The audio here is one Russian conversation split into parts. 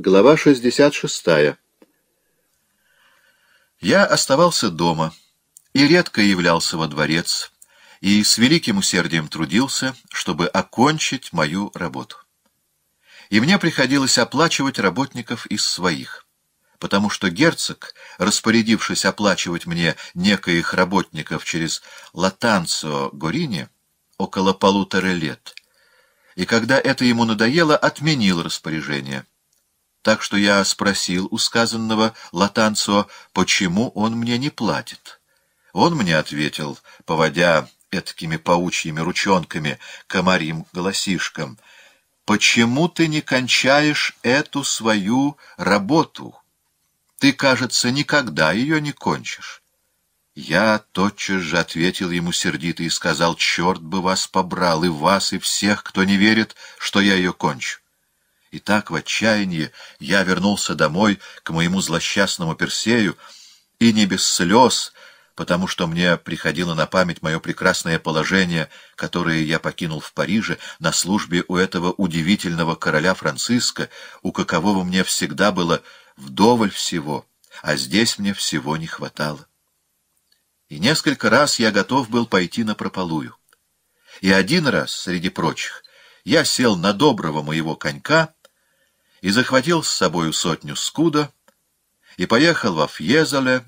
Глава 66. Я оставался дома и редко являлся во дворец, и с великим усердием трудился, чтобы окончить мою работу. И мне приходилось оплачивать работников из своих, потому что герцог, распорядившись оплачивать мне некоих работников через Латанцо Горини около полутора лет, и когда это ему надоело, отменил распоряжение — так что я спросил у сказанного Латанцо, почему он мне не платит. Он мне ответил, поводя этакими паучьими ручонками, комарим голосишком, «Почему ты не кончаешь эту свою работу? Ты, кажется, никогда ее не кончишь». Я тотчас же ответил ему сердито и сказал, «Черт бы вас побрал, и вас, и всех, кто не верит, что я ее кончу». И так в отчаянии я вернулся домой к моему злосчастному Персею, и не без слез, потому что мне приходило на память мое прекрасное положение, которое я покинул в Париже на службе у этого удивительного короля Франциска, у какового мне всегда было вдоволь всего, а здесь мне всего не хватало. И несколько раз я готов был пойти на прополую. И один раз, среди прочих, я сел на доброго моего конька — и захватил с собою сотню скуда, и поехал во Фьезале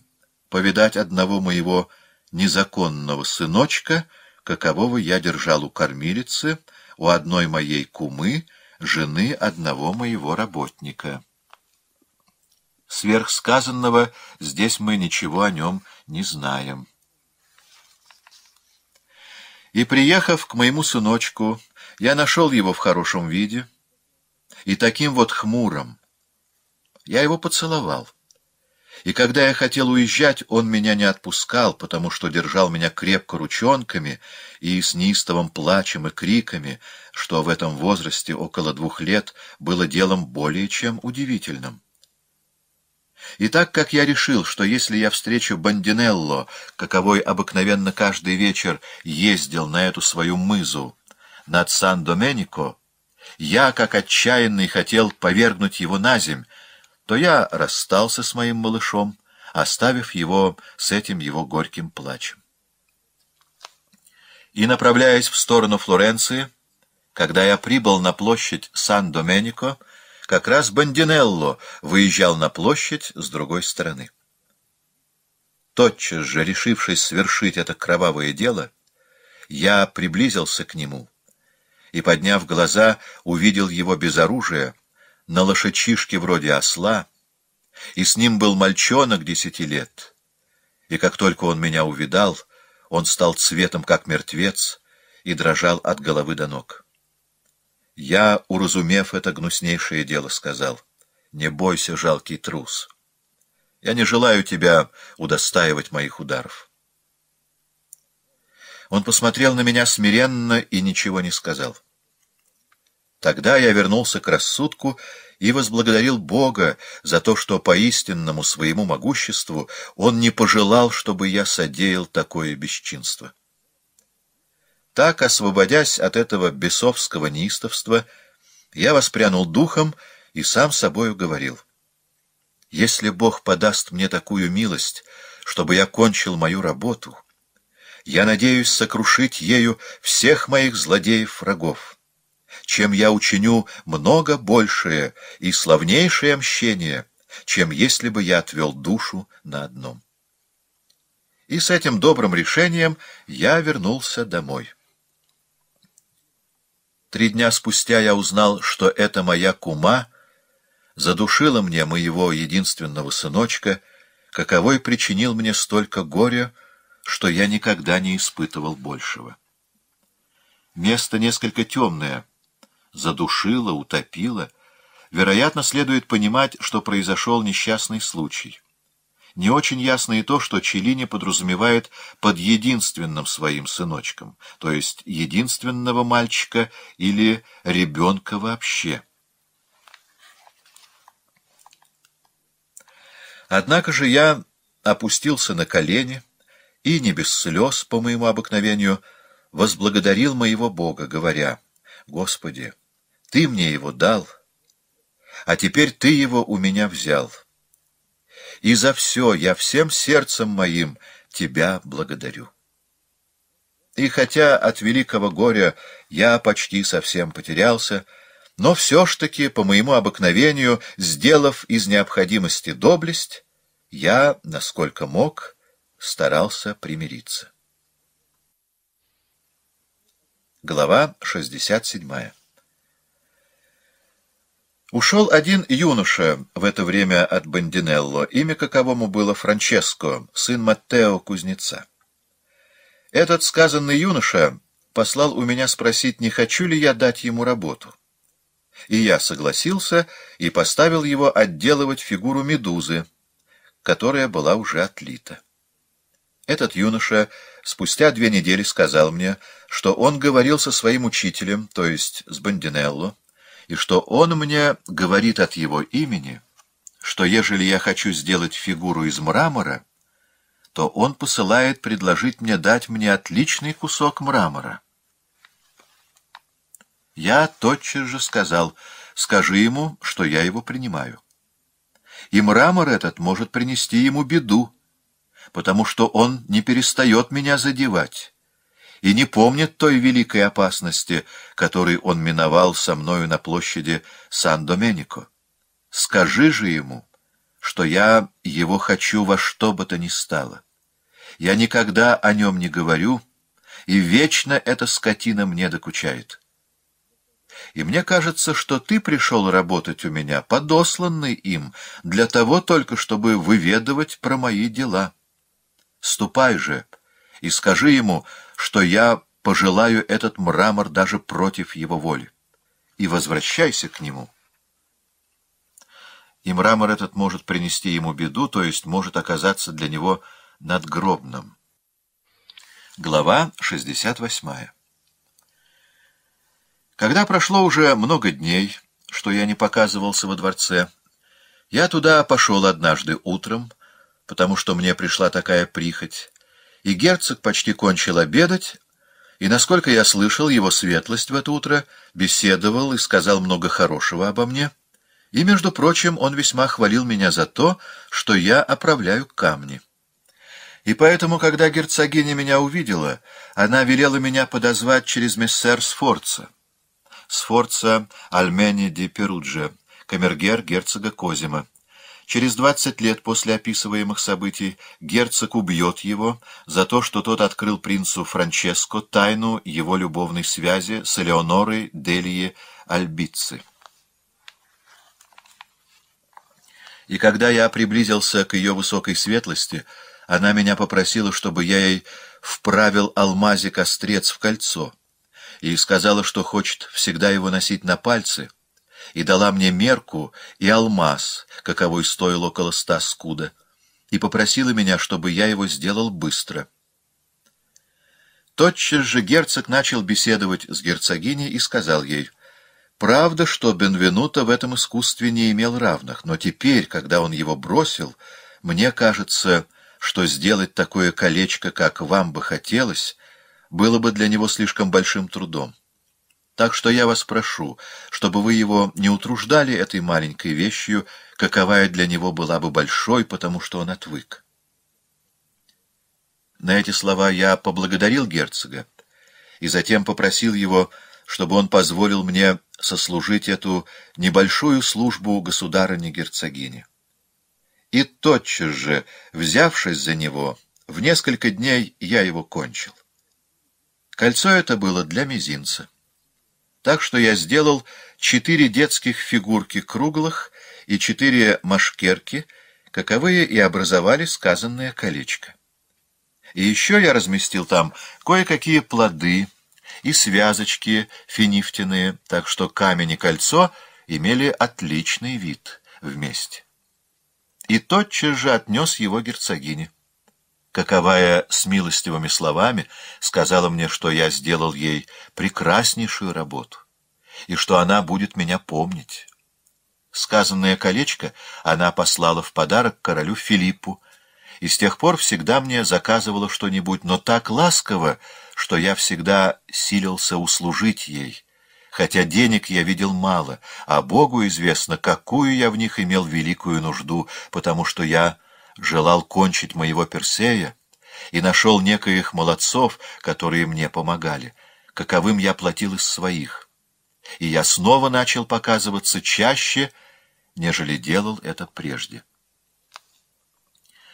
повидать одного моего незаконного сыночка, какового я держал у кормилицы, у одной моей кумы, жены одного моего работника. Сверхсказанного здесь мы ничего о нем не знаем. И, приехав к моему сыночку, я нашел его в хорошем виде — и таким вот хмурым. Я его поцеловал. И когда я хотел уезжать, он меня не отпускал, потому что держал меня крепко ручонками и с неистовым плачем и криками, что в этом возрасте около двух лет было делом более чем удивительным. И так как я решил, что если я встречу Бандинелло, каковой обыкновенно каждый вечер ездил на эту свою мызу над Сан-Доменико, я, как отчаянный, хотел повергнуть его на земь, то я расстался с моим малышом, оставив его с этим его горьким плачем. И, направляясь в сторону Флоренции, когда я прибыл на площадь Сан-Доменико, как раз Бандинелло выезжал на площадь с другой стороны. Тотчас же, решившись свершить это кровавое дело, я приблизился к нему — и, подняв глаза, увидел его без оружия, на лошачишке вроде осла, и с ним был мальчонок десяти лет. И как только он меня увидал, он стал цветом, как мертвец, и дрожал от головы до ног. Я, уразумев это гнуснейшее дело, сказал, «Не бойся, жалкий трус. Я не желаю тебя удостаивать моих ударов». Он посмотрел на меня смиренно и ничего не сказал. Тогда я вернулся к рассудку и возблагодарил Бога за то, что по истинному своему могуществу Он не пожелал, чтобы я содеял такое бесчинство. Так, освободясь от этого бесовского неистовства, я воспрянул духом и сам собою говорил. «Если Бог подаст мне такую милость, чтобы я кончил мою работу...» Я надеюсь сокрушить ею всех моих злодеев-врагов, чем я учиню много большее и славнейшее мщение, чем если бы я отвел душу на одном. И с этим добрым решением я вернулся домой. Три дня спустя я узнал, что эта моя кума задушила мне моего единственного сыночка, каковой причинил мне столько горя, что я никогда не испытывал большего. Место несколько темное, задушило, утопило. Вероятно, следует понимать, что произошел несчастный случай. Не очень ясно и то, что Челини подразумевает под единственным своим сыночком, то есть единственного мальчика или ребенка вообще. Однако же я опустился на колени — и, не без слез по моему обыкновению, возблагодарил моего Бога, говоря, «Господи, Ты мне его дал, а теперь Ты его у меня взял. И за все я всем сердцем моим Тебя благодарю». И хотя от великого горя я почти совсем потерялся, но все ж таки, по моему обыкновению, сделав из необходимости доблесть, я, насколько мог, — старался примириться. Глава 67 Ушел один юноша в это время от Бандинелло, имя каковому было Франческо, сын Маттео Кузнеца. Этот сказанный юноша послал у меня спросить, не хочу ли я дать ему работу. И я согласился и поставил его отделывать фигуру медузы, которая была уже отлита. Этот юноша спустя две недели сказал мне, что он говорил со своим учителем, то есть с Бандинелло, и что он мне говорит от его имени, что ежели я хочу сделать фигуру из мрамора, то он посылает предложить мне дать мне отличный кусок мрамора. Я тотчас же сказал, скажи ему, что я его принимаю. И мрамор этот может принести ему беду, потому что он не перестает меня задевать и не помнит той великой опасности, которой он миновал со мною на площади Сан-Доменико. Скажи же ему, что я его хочу во что бы то ни стало. Я никогда о нем не говорю, и вечно эта скотина мне докучает. И мне кажется, что ты пришел работать у меня, подосланный им, для того только, чтобы выведывать про мои дела». Ступай же и скажи ему, что я пожелаю этот мрамор даже против его воли. И возвращайся к нему. И мрамор этот может принести ему беду, то есть может оказаться для него надгробным. Глава 68 Когда прошло уже много дней, что я не показывался во дворце, я туда пошел однажды утром, потому что мне пришла такая прихоть, и герцог почти кончил обедать, и, насколько я слышал, его светлость в это утро беседовал и сказал много хорошего обо мне, и, между прочим, он весьма хвалил меня за то, что я оправляю камни. И поэтому, когда герцогиня меня увидела, она велела меня подозвать через мессер Сфорца. Сфорца Альмени ди Перудже, камергер герцога Козима. Через двадцать лет после описываемых событий герцог убьет его за то, что тот открыл принцу Франческо тайну его любовной связи с Элеонорой Делии Альбици. И когда я приблизился к ее высокой светлости, она меня попросила, чтобы я ей вправил алмазик-острец в кольцо и сказала, что хочет всегда его носить на пальце — и дала мне мерку и алмаз, каковой стоил около ста скуда, и попросила меня, чтобы я его сделал быстро. Тотчас же герцог начал беседовать с герцогиней и сказал ей, «Правда, что Бенвенуто в этом искусстве не имел равных, но теперь, когда он его бросил, мне кажется, что сделать такое колечко, как вам бы хотелось, было бы для него слишком большим трудом. Так что я вас прошу, чтобы вы его не утруждали этой маленькой вещью, каковая для него была бы большой, потому что он отвык. На эти слова я поблагодарил герцога и затем попросил его, чтобы он позволил мне сослужить эту небольшую службу государыне-герцогине. И тотчас же, взявшись за него, в несколько дней я его кончил. Кольцо это было для мизинца. Так что я сделал четыре детских фигурки круглых и четыре машкерки, каковые и образовали сказанное колечко. И еще я разместил там кое-какие плоды и связочки финифтяные, так что камень и кольцо имели отличный вид вместе. И тотчас же отнес его герцогине каковая с милостивыми словами сказала мне, что я сделал ей прекраснейшую работу и что она будет меня помнить. Сказанное колечко она послала в подарок королю Филиппу, и с тех пор всегда мне заказывала что-нибудь, но так ласково, что я всегда силился услужить ей, хотя денег я видел мало, а Богу известно, какую я в них имел великую нужду, потому что я желал кончить моего Персея и нашел некоих молодцов, которые мне помогали, каковым я платил из своих. И я снова начал показываться чаще, нежели делал это прежде.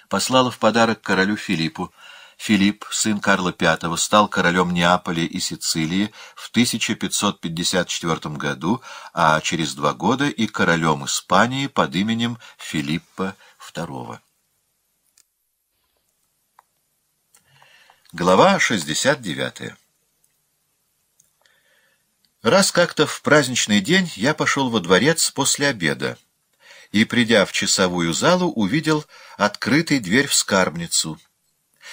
Послала в подарок королю Филиппу. Филипп, сын Карла V, стал королем Неаполя и Сицилии в 1554 году, а через два года и королем Испании под именем Филиппа II. Глава 69 Раз как-то в праздничный день я пошел во дворец после обеда и, придя в часовую залу, увидел открытой дверь в скарбницу.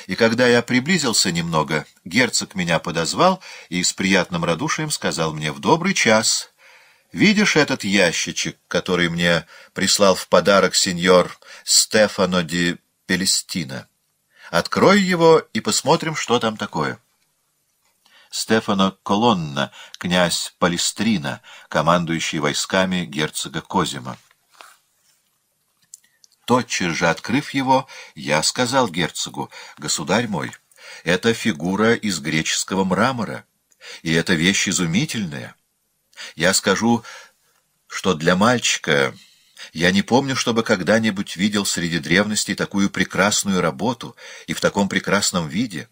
И когда я приблизился немного, герцог меня подозвал и с приятным радушием сказал мне «в добрый час». «Видишь этот ящичек, который мне прислал в подарок сеньор Стефано де Пелестина?» Открой его и посмотрим, что там такое. Стефано Колонна, князь Палестрина, командующий войсками герцога Козима. Тотчас же открыв его, я сказал герцогу, «Государь мой, это фигура из греческого мрамора, и это вещь изумительная. Я скажу, что для мальчика...» Я не помню, чтобы когда-нибудь видел среди древностей такую прекрасную работу и в таком прекрасном виде.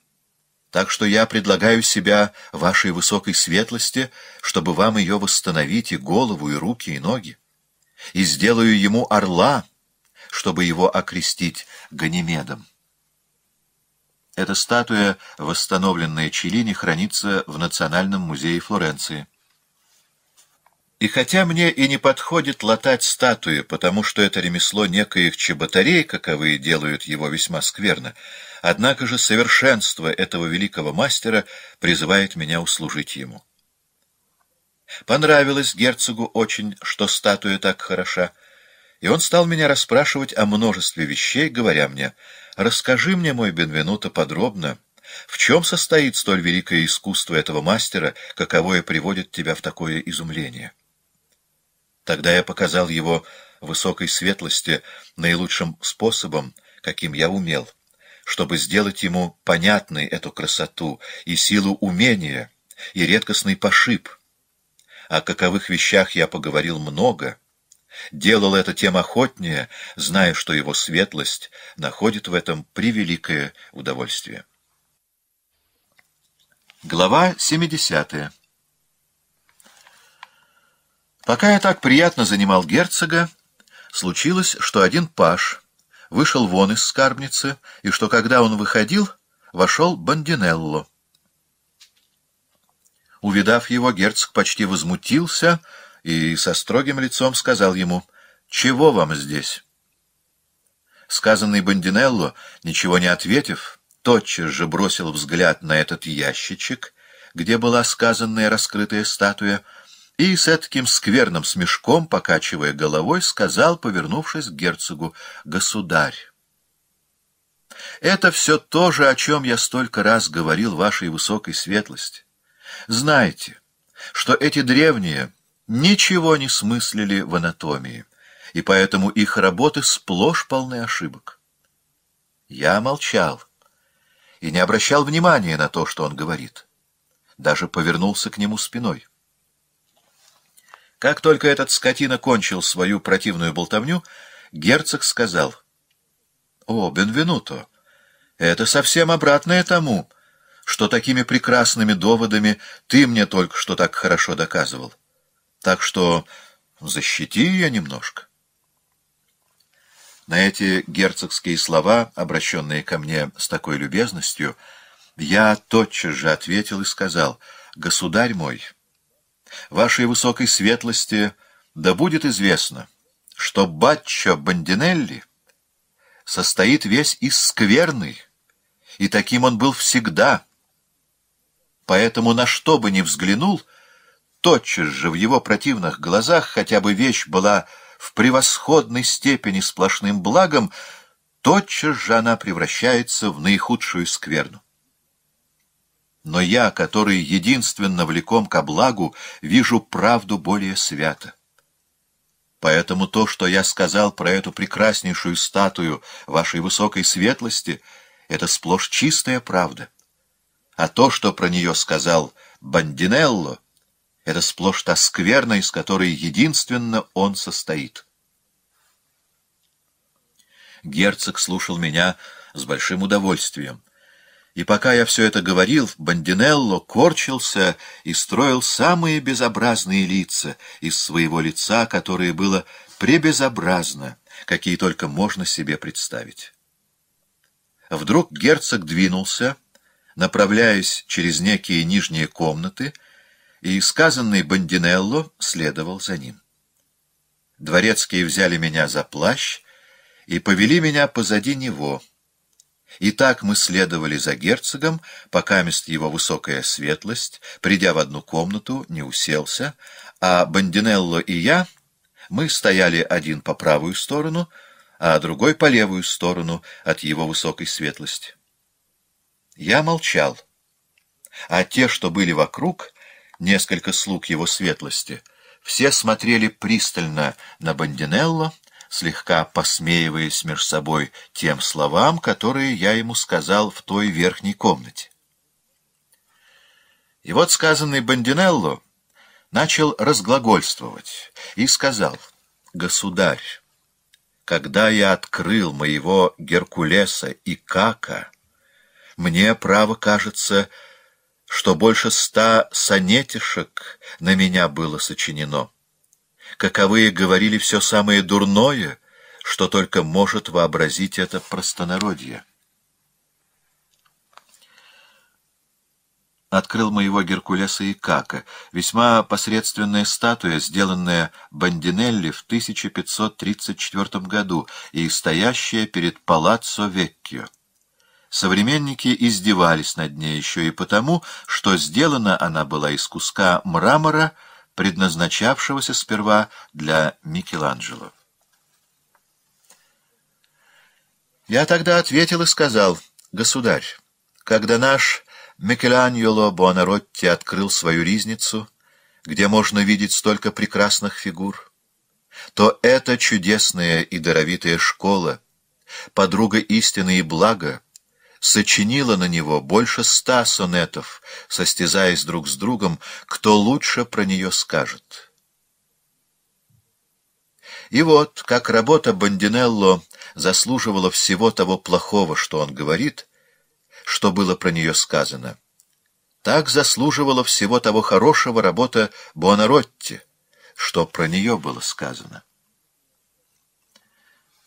Так что я предлагаю себя вашей высокой светлости, чтобы вам ее восстановить и голову, и руки, и ноги. И сделаю ему орла, чтобы его окрестить Ганимедом. Эта статуя, восстановленная Челлини, хранится в Национальном музее Флоренции. И хотя мне и не подходит латать статуи, потому что это ремесло некоих чеботарей, каковые делают его весьма скверно, однако же совершенство этого великого мастера призывает меня услужить ему. Понравилось герцогу очень, что статуя так хороша, и он стал меня расспрашивать о множестве вещей, говоря мне, «Расскажи мне, мой Бенвенуто, подробно, в чем состоит столь великое искусство этого мастера, каковое приводит тебя в такое изумление?» Тогда я показал его высокой светлости наилучшим способом, каким я умел, чтобы сделать ему понятной эту красоту и силу умения, и редкостный пошиб. О каковых вещах я поговорил много, делал это тем охотнее, зная, что его светлость находит в этом превеликое удовольствие. Глава 70 Пока я так приятно занимал герцога, случилось, что один паш вышел вон из скарбницы, и что, когда он выходил, вошел Бандинелло. Увидав его, герцог почти возмутился и со строгим лицом сказал ему «Чего вам здесь?» Сказанный Бандинелло, ничего не ответив, тотчас же бросил взгляд на этот ящичек, где была сказанная раскрытая статуя — и с этаким скверным смешком, покачивая головой, сказал, повернувшись к герцогу, «Государь, это все то же, о чем я столько раз говорил вашей высокой светлости. Знаете, что эти древние ничего не смыслили в анатомии, и поэтому их работы сплошь полны ошибок». Я молчал и не обращал внимания на то, что он говорит. Даже повернулся к нему спиной. Как только этот скотина кончил свою противную болтовню, герцог сказал. — О, Бенвенуто, это совсем обратное тому, что такими прекрасными доводами ты мне только что так хорошо доказывал. Так что защити ее немножко. На эти герцогские слова, обращенные ко мне с такой любезностью, я тотчас же ответил и сказал, «Государь мой». Вашей высокой светлости да будет известно, что батча Бандинелли состоит весь из скверной, и таким он был всегда. Поэтому на что бы ни взглянул, тотчас же в его противных глазах, хотя бы вещь была в превосходной степени сплошным благом, тотчас же она превращается в наихудшую скверну. Но я, который единственно влеком ко благу, вижу правду более свято. Поэтому то, что я сказал про эту прекраснейшую статую вашей высокой светлости, это сплошь чистая правда. А то, что про нее сказал Бандинелло, это сплошь та скверна, из которой единственно он состоит. Герцог слушал меня с большим удовольствием. И пока я все это говорил, Бандинелло корчился и строил самые безобразные лица из своего лица, которое было пребезобразно, какие только можно себе представить. Вдруг герцог двинулся, направляясь через некие нижние комнаты, и сказанный Бандинелло следовал за ним. Дворецкие взяли меня за плащ и повели меня позади него — и так мы следовали за герцогом, пока мест его высокая светлость, придя в одну комнату, не уселся, а Бандинелло и я, мы стояли один по правую сторону, а другой по левую сторону от его высокой светлости. Я молчал, а те, что были вокруг, несколько слуг его светлости, все смотрели пристально на Бандинелло, слегка посмеиваясь между собой тем словам, которые я ему сказал в той верхней комнате. И вот сказанный Бандинелло начал разглагольствовать и сказал, «Государь, когда я открыл моего Геркулеса и Кака, мне, право, кажется, что больше ста сонетишек на меня было сочинено» каковые говорили все самое дурное, что только может вообразить это простонародье. Открыл моего Геркулеса и Кака, весьма посредственная статуя, сделанная Бандинелли в 1534 году и стоящая перед Палаццо Веккио. Современники издевались над ней еще и потому, что сделана она была из куска мрамора, предназначавшегося сперва для Микеланджело. Я тогда ответил и сказал, «Государь, когда наш Микеланджело Буонаротти открыл свою ризницу, где можно видеть столько прекрасных фигур, то эта чудесная и даровитая школа, подруга истины и блага, сочинила на него больше ста сонетов, состязаясь друг с другом, кто лучше про нее скажет. И вот, как работа Бандинелло заслуживала всего того плохого, что он говорит, что было про нее сказано, так заслуживала всего того хорошего работа Буонаротти, что про нее было сказано.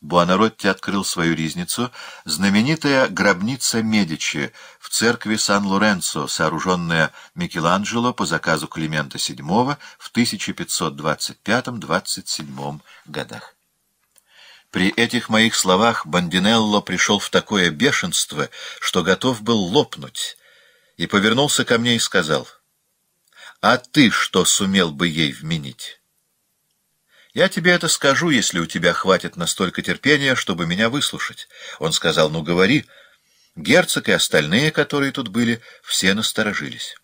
Буонаротти открыл свою резницу, знаменитая гробница Медичи в церкви Сан-Лоренцо, сооруженная Микеланджело по заказу Климента VII в 1525-27 годах. При этих моих словах Бандинелло пришел в такое бешенство, что готов был лопнуть, и повернулся ко мне и сказал, «А ты что сумел бы ей вменить?» «Я тебе это скажу, если у тебя хватит настолько терпения, чтобы меня выслушать». Он сказал, «Ну, говори». Герцог и остальные, которые тут были, все насторожились.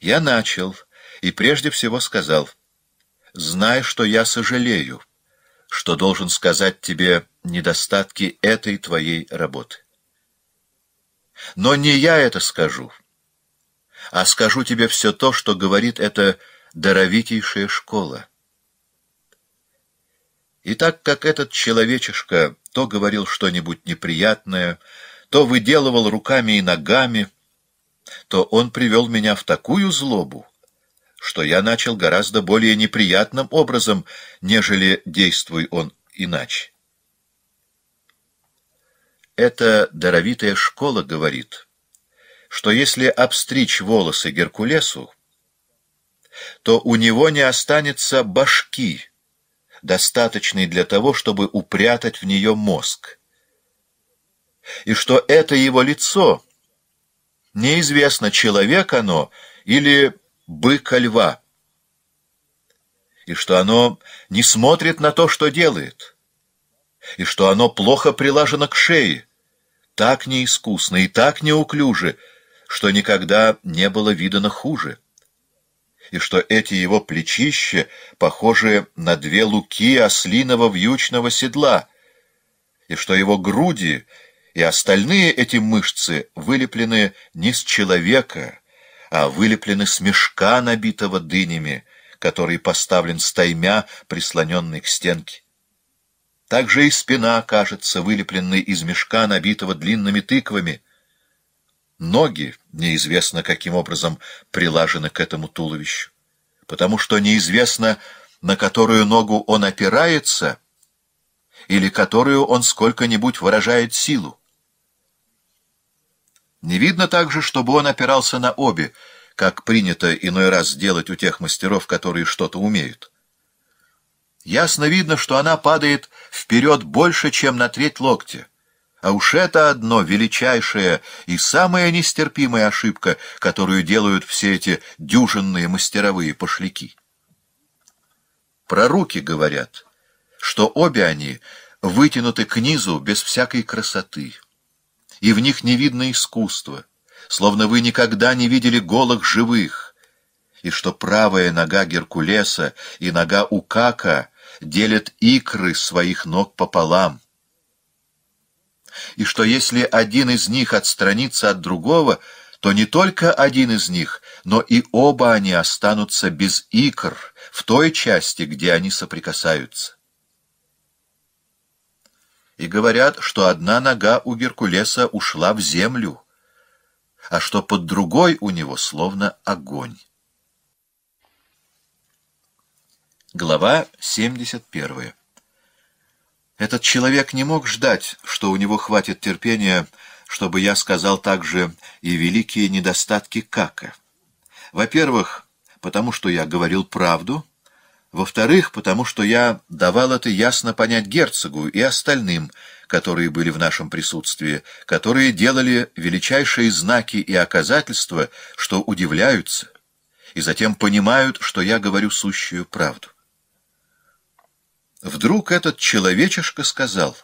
Я начал и прежде всего сказал, «Знай, что я сожалею, что должен сказать тебе недостатки этой твоей работы. Но не я это скажу, а скажу тебе все то, что говорит эта даровитейшая школа». И так как этот человечишка то говорил что-нибудь неприятное, то выделывал руками и ногами, то он привел меня в такую злобу, что я начал гораздо более неприятным образом, нежели действуй он иначе. Эта даровитая школа говорит, что если обстричь волосы Геркулесу, то у него не останется башки, достаточный для того, чтобы упрятать в нее мозг. И что это его лицо, неизвестно, человек оно или быка-льва, и что оно не смотрит на то, что делает, и что оно плохо приложено к шее, так неискусно и так неуклюже, что никогда не было видано хуже и что эти его плечища похожи на две луки ослиного вьючного седла, и что его груди и остальные эти мышцы вылеплены не с человека, а вылеплены с мешка, набитого дынями, который поставлен стаймя, прислоненный к стенке. Также и спина, кажется, вылепленной из мешка, набитого длинными тыквами — Ноги неизвестно каким образом прилажены к этому туловищу, потому что неизвестно, на которую ногу он опирается или которую он сколько-нибудь выражает силу. Не видно также, чтобы он опирался на обе, как принято иной раз делать у тех мастеров, которые что-то умеют. Ясно видно, что она падает вперед больше, чем на треть локтя а уж это одно величайшая и самая нестерпимая ошибка, которую делают все эти дюжинные мастеровые пошляки. Про руки говорят, что обе они вытянуты к низу без всякой красоты, и в них не видно искусства, словно вы никогда не видели голых живых, и что правая нога Геркулеса и нога Укака делят икры своих ног пополам, и что если один из них отстранится от другого, то не только один из них, но и оба они останутся без икр в той части, где они соприкасаются. И говорят, что одна нога у Геркулеса ушла в землю, а что под другой у него словно огонь. Глава 71 этот человек не мог ждать, что у него хватит терпения, чтобы я сказал также и великие недостатки Кака. Во-первых, потому что я говорил правду. Во-вторых, потому что я давал это ясно понять герцогу и остальным, которые были в нашем присутствии, которые делали величайшие знаки и оказательства, что удивляются, и затем понимают, что я говорю сущую правду. Вдруг этот человечишка сказал,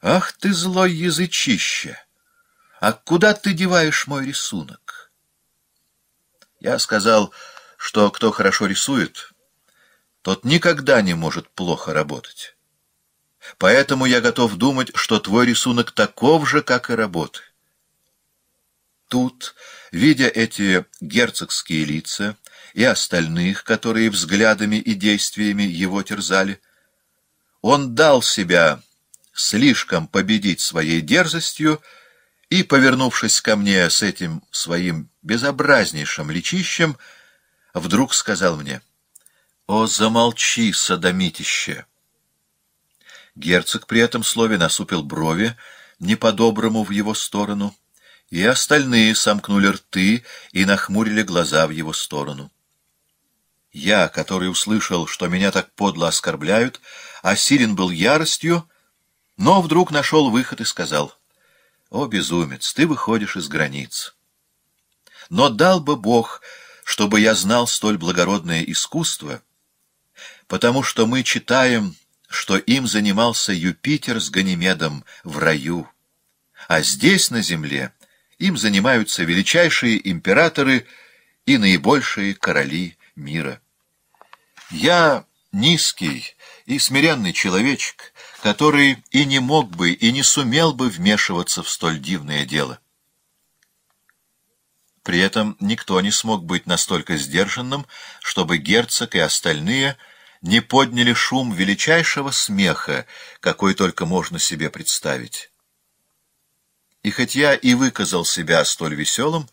«Ах ты, злой язычище! А куда ты деваешь мой рисунок?» Я сказал, что кто хорошо рисует, тот никогда не может плохо работать. Поэтому я готов думать, что твой рисунок таков же, как и работы. Тут, видя эти герцогские лица и остальных, которые взглядами и действиями его терзали, он дал себя слишком победить своей дерзостью и, повернувшись ко мне с этим своим безобразнейшим личищем, вдруг сказал мне, «О, замолчи, садомитище!» Герцог при этом слове насупил брови, не по-доброму в его сторону, и остальные сомкнули рты и нахмурили глаза в его сторону. Я, который услышал, что меня так подло оскорбляют, — Осилен был яростью, но вдруг нашел выход и сказал, «О, безумец, ты выходишь из границ». Но дал бы Бог, чтобы я знал столь благородное искусство, потому что мы читаем, что им занимался Юпитер с Ганимедом в раю, а здесь, на земле, им занимаются величайшие императоры и наибольшие короли мира. Я низкий, и смиренный человечек, который и не мог бы, и не сумел бы вмешиваться в столь дивное дело. При этом никто не смог быть настолько сдержанным, чтобы герцог и остальные не подняли шум величайшего смеха, какой только можно себе представить. И хоть я и выказал себя столь веселым,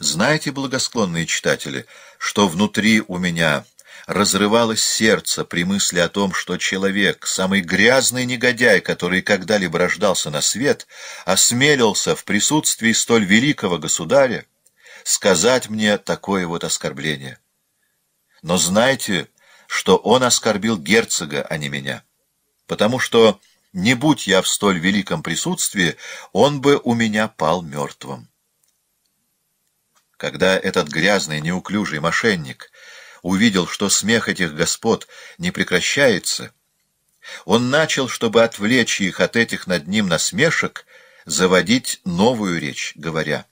знаете, благосклонные читатели, что внутри у меня разрывалось сердце при мысли о том, что человек, самый грязный негодяй, который когда-либо рождался на свет, осмелился в присутствии столь великого государя сказать мне такое вот оскорбление. Но знайте, что он оскорбил герцога, а не меня, потому что, не будь я в столь великом присутствии, он бы у меня пал мертвым. Когда этот грязный, неуклюжий мошенник увидел, что смех этих господ не прекращается, он начал, чтобы отвлечь их от этих над ним насмешек, заводить новую речь, говоря.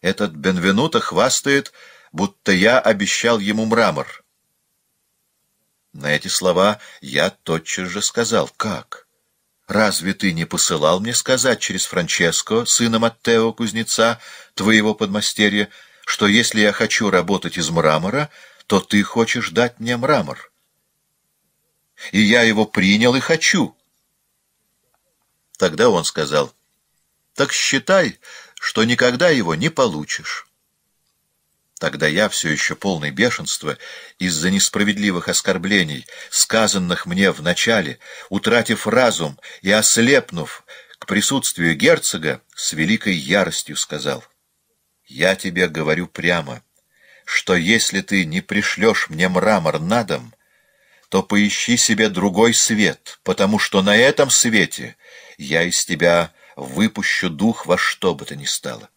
«Этот Бенвенуто хвастает, будто я обещал ему мрамор». На эти слова я тотчас же сказал «Как? Разве ты не посылал мне сказать через Франческо, сына Маттео Кузнеца, твоего подмастерья, что если я хочу работать из мрамора, то ты хочешь дать мне мрамор. И я его принял и хочу. Тогда он сказал, так считай, что никогда его не получишь. Тогда я, все еще полный бешенства, из-за несправедливых оскорблений, сказанных мне вначале, утратив разум и ослепнув к присутствию герцога, с великой яростью сказал, «Я тебе говорю прямо» что если ты не пришлешь мне мрамор на дом, то поищи себе другой свет, потому что на этом свете я из тебя выпущу дух во что бы то ни стало.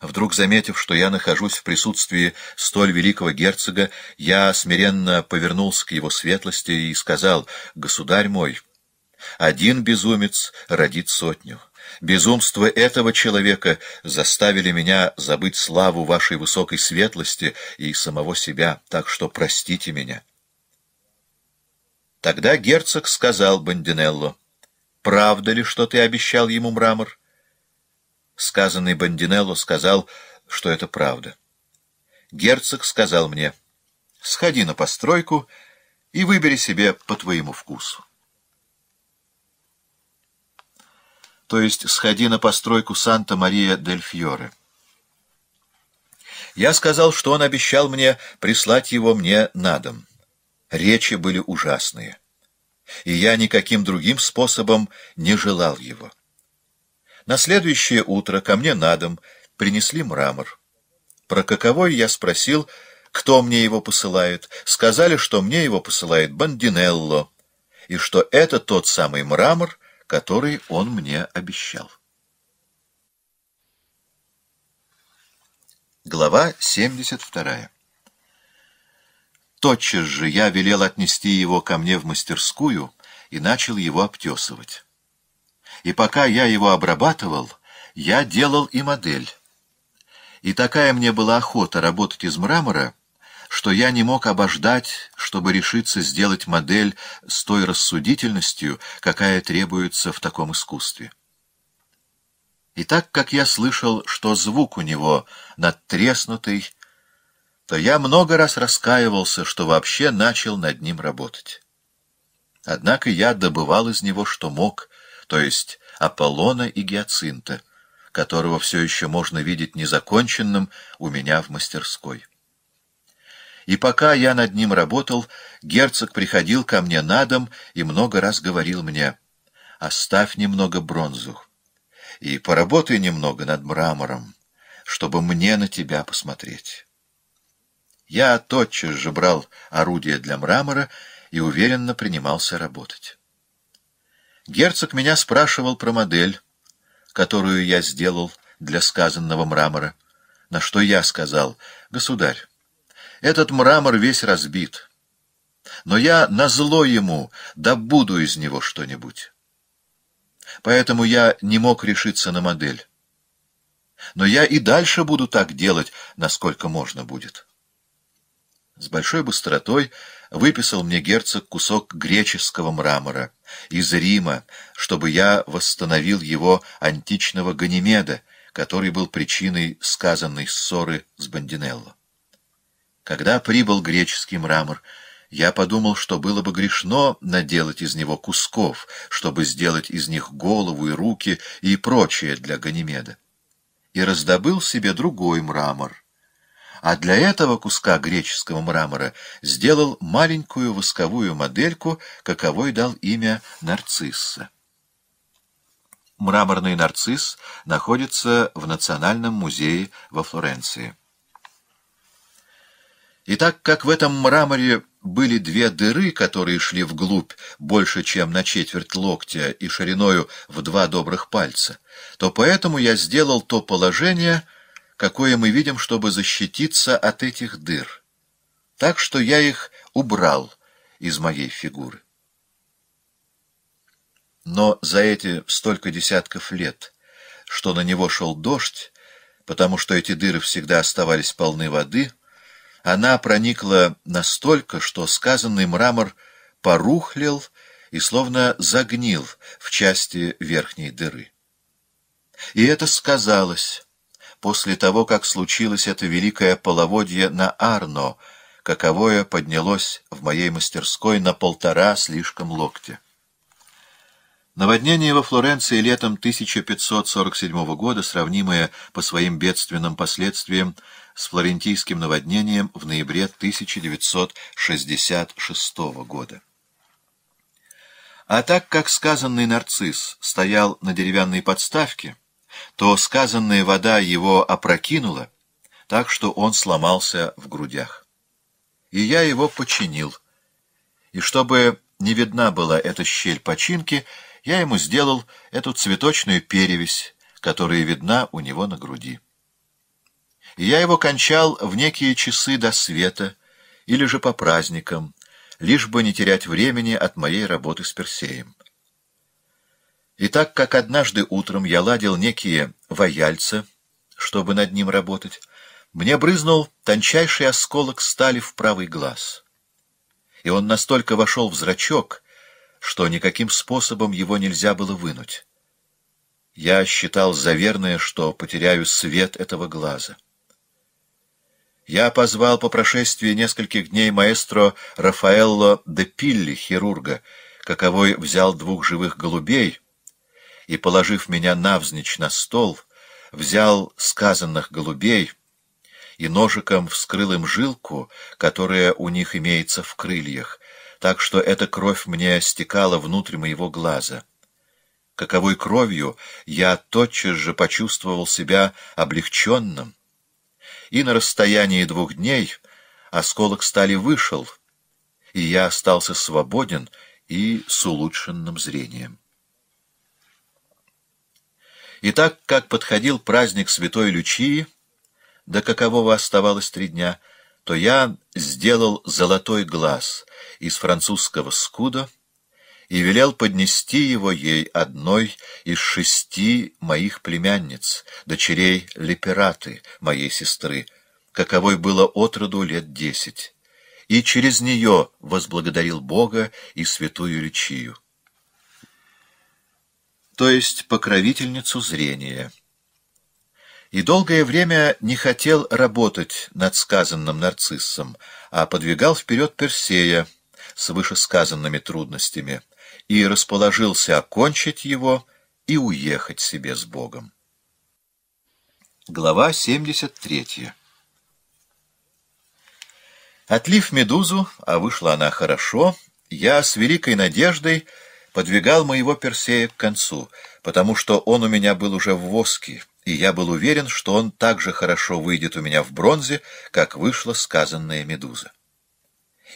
Вдруг, заметив, что я нахожусь в присутствии столь великого герцога, я смиренно повернулся к его светлости и сказал, «Государь мой, один безумец родит сотню». Безумство этого человека заставили меня забыть славу вашей высокой светлости и самого себя, так что простите меня. Тогда герцог сказал Бандинелло, «Правда ли, что ты обещал ему мрамор?» Сказанный Бандинелло сказал, что это правда. Герцог сказал мне, «Сходи на постройку и выбери себе по твоему вкусу». то есть сходи на постройку Санта-Мария-дель-Фьоре. Я сказал, что он обещал мне прислать его мне на дом. Речи были ужасные, и я никаким другим способом не желал его. На следующее утро ко мне на дом принесли мрамор. Про каковой я спросил, кто мне его посылает. Сказали, что мне его посылает Бандинелло, и что это тот самый мрамор, который он мне обещал. Глава 72. Тотчас же я велел отнести его ко мне в мастерскую и начал его обтесывать. И пока я его обрабатывал, я делал и модель. И такая мне была охота работать из мрамора — что я не мог обождать, чтобы решиться сделать модель с той рассудительностью, какая требуется в таком искусстве. И так как я слышал, что звук у него надтреснутый, то я много раз раскаивался, что вообще начал над ним работать. Однако я добывал из него, что мог, то есть Аполлона и Гиацинта, которого все еще можно видеть незаконченным у меня в мастерской. И пока я над ним работал, герцог приходил ко мне на дом и много раз говорил мне, «Оставь немного бронзу и поработай немного над мрамором, чтобы мне на тебя посмотреть». Я тотчас же брал орудие для мрамора и уверенно принимался работать. Герцог меня спрашивал про модель, которую я сделал для сказанного мрамора, на что я сказал «Государь, этот мрамор весь разбит. Но я назло ему добуду из него что-нибудь. Поэтому я не мог решиться на модель. Но я и дальше буду так делать, насколько можно будет. С большой быстротой выписал мне герцог кусок греческого мрамора из Рима, чтобы я восстановил его античного Ганимеда, который был причиной сказанной ссоры с Бандинелло. Когда прибыл греческий мрамор, я подумал, что было бы грешно наделать из него кусков, чтобы сделать из них голову и руки и прочее для Ганимеда. И раздобыл себе другой мрамор. А для этого куска греческого мрамора сделал маленькую восковую модельку, каковой дал имя нарцисса. Мраморный нарцисс находится в Национальном музее во Флоренции. И так как в этом мраморе были две дыры, которые шли вглубь больше, чем на четверть локтя и шириною в два добрых пальца, то поэтому я сделал то положение, какое мы видим, чтобы защититься от этих дыр. Так что я их убрал из моей фигуры. Но за эти столько десятков лет, что на него шел дождь, потому что эти дыры всегда оставались полны воды — она проникла настолько, что сказанный мрамор порухлил и словно загнил в части верхней дыры. И это сказалось после того, как случилось это великое половодье на Арно, каковое поднялось в моей мастерской на полтора слишком локтя. Наводнение во Флоренции летом 1547 года, сравнимое по своим бедственным последствиям с флорентийским наводнением в ноябре 1966 года. А так как сказанный нарцисс стоял на деревянной подставке, то сказанная вода его опрокинула, так что он сломался в грудях. И я его починил. И чтобы не видна была эта щель починки, я ему сделал эту цветочную перевесь, которая видна у него на груди и я его кончал в некие часы до света или же по праздникам, лишь бы не терять времени от моей работы с Персеем. И так как однажды утром я ладил некие ваяльца, чтобы над ним работать, мне брызнул тончайший осколок стали в правый глаз. И он настолько вошел в зрачок, что никаким способом его нельзя было вынуть. Я считал заверное, что потеряю свет этого глаза. Я позвал по прошествии нескольких дней маэстро Рафаэлло де Пилли, хирурга, каковой взял двух живых голубей и, положив меня навзничь на стол, взял сказанных голубей и ножиком вскрыл им жилку, которая у них имеется в крыльях, так что эта кровь мне стекала внутрь моего глаза. Каковой кровью я тотчас же почувствовал себя облегченным, и на расстоянии двух дней осколок стали вышел, и я остался свободен и с улучшенным зрением. И так как подходил праздник Святой Лючии, до какового оставалось три дня, то я сделал золотой глаз из французского скуда — и велел поднести его ей одной из шести моих племянниц, дочерей Леператы, моей сестры, каковой было отроду лет десять, и через нее возблагодарил Бога и святую Личию, то есть покровительницу зрения и долгое время не хотел работать над сказанным нарциссом, а подвигал вперед Персея с вышесказанными трудностями — и расположился окончить его и уехать себе с Богом. Глава 73 Отлив медузу, а вышла она хорошо, я с великой надеждой подвигал моего Персея к концу, потому что он у меня был уже в воске, и я был уверен, что он так же хорошо выйдет у меня в бронзе, как вышла сказанная медуза.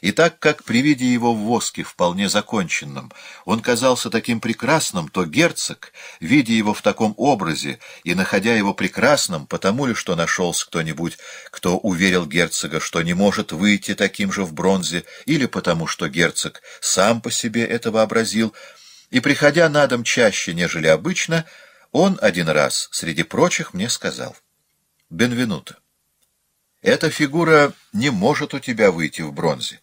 И так как при виде его в воске, вполне законченном, он казался таким прекрасным, то герцог, видя его в таком образе и находя его прекрасным, потому ли, что нашелся кто-нибудь, кто уверил герцога, что не может выйти таким же в бронзе, или потому, что герцог сам по себе это вообразил, и, приходя на дом чаще, нежели обычно, он один раз, среди прочих, мне сказал «Бенвенуто». Эта фигура не может у тебя выйти в бронзе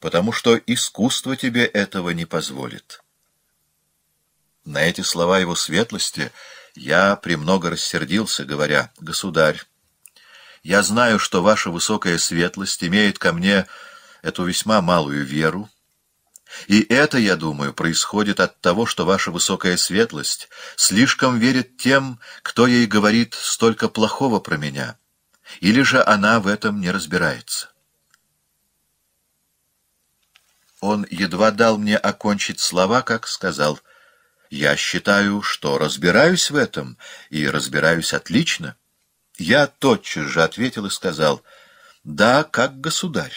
потому что искусство тебе этого не позволит. На эти слова его светлости я премного рассердился, говоря, «Государь, я знаю, что ваша высокая светлость имеет ко мне эту весьма малую веру, и это, я думаю, происходит от того, что ваша высокая светлость слишком верит тем, кто ей говорит столько плохого про меня, или же она в этом не разбирается. Он едва дал мне окончить слова, как сказал. Я считаю, что разбираюсь в этом, и разбираюсь отлично. Я тотчас же ответил и сказал, да, как государь,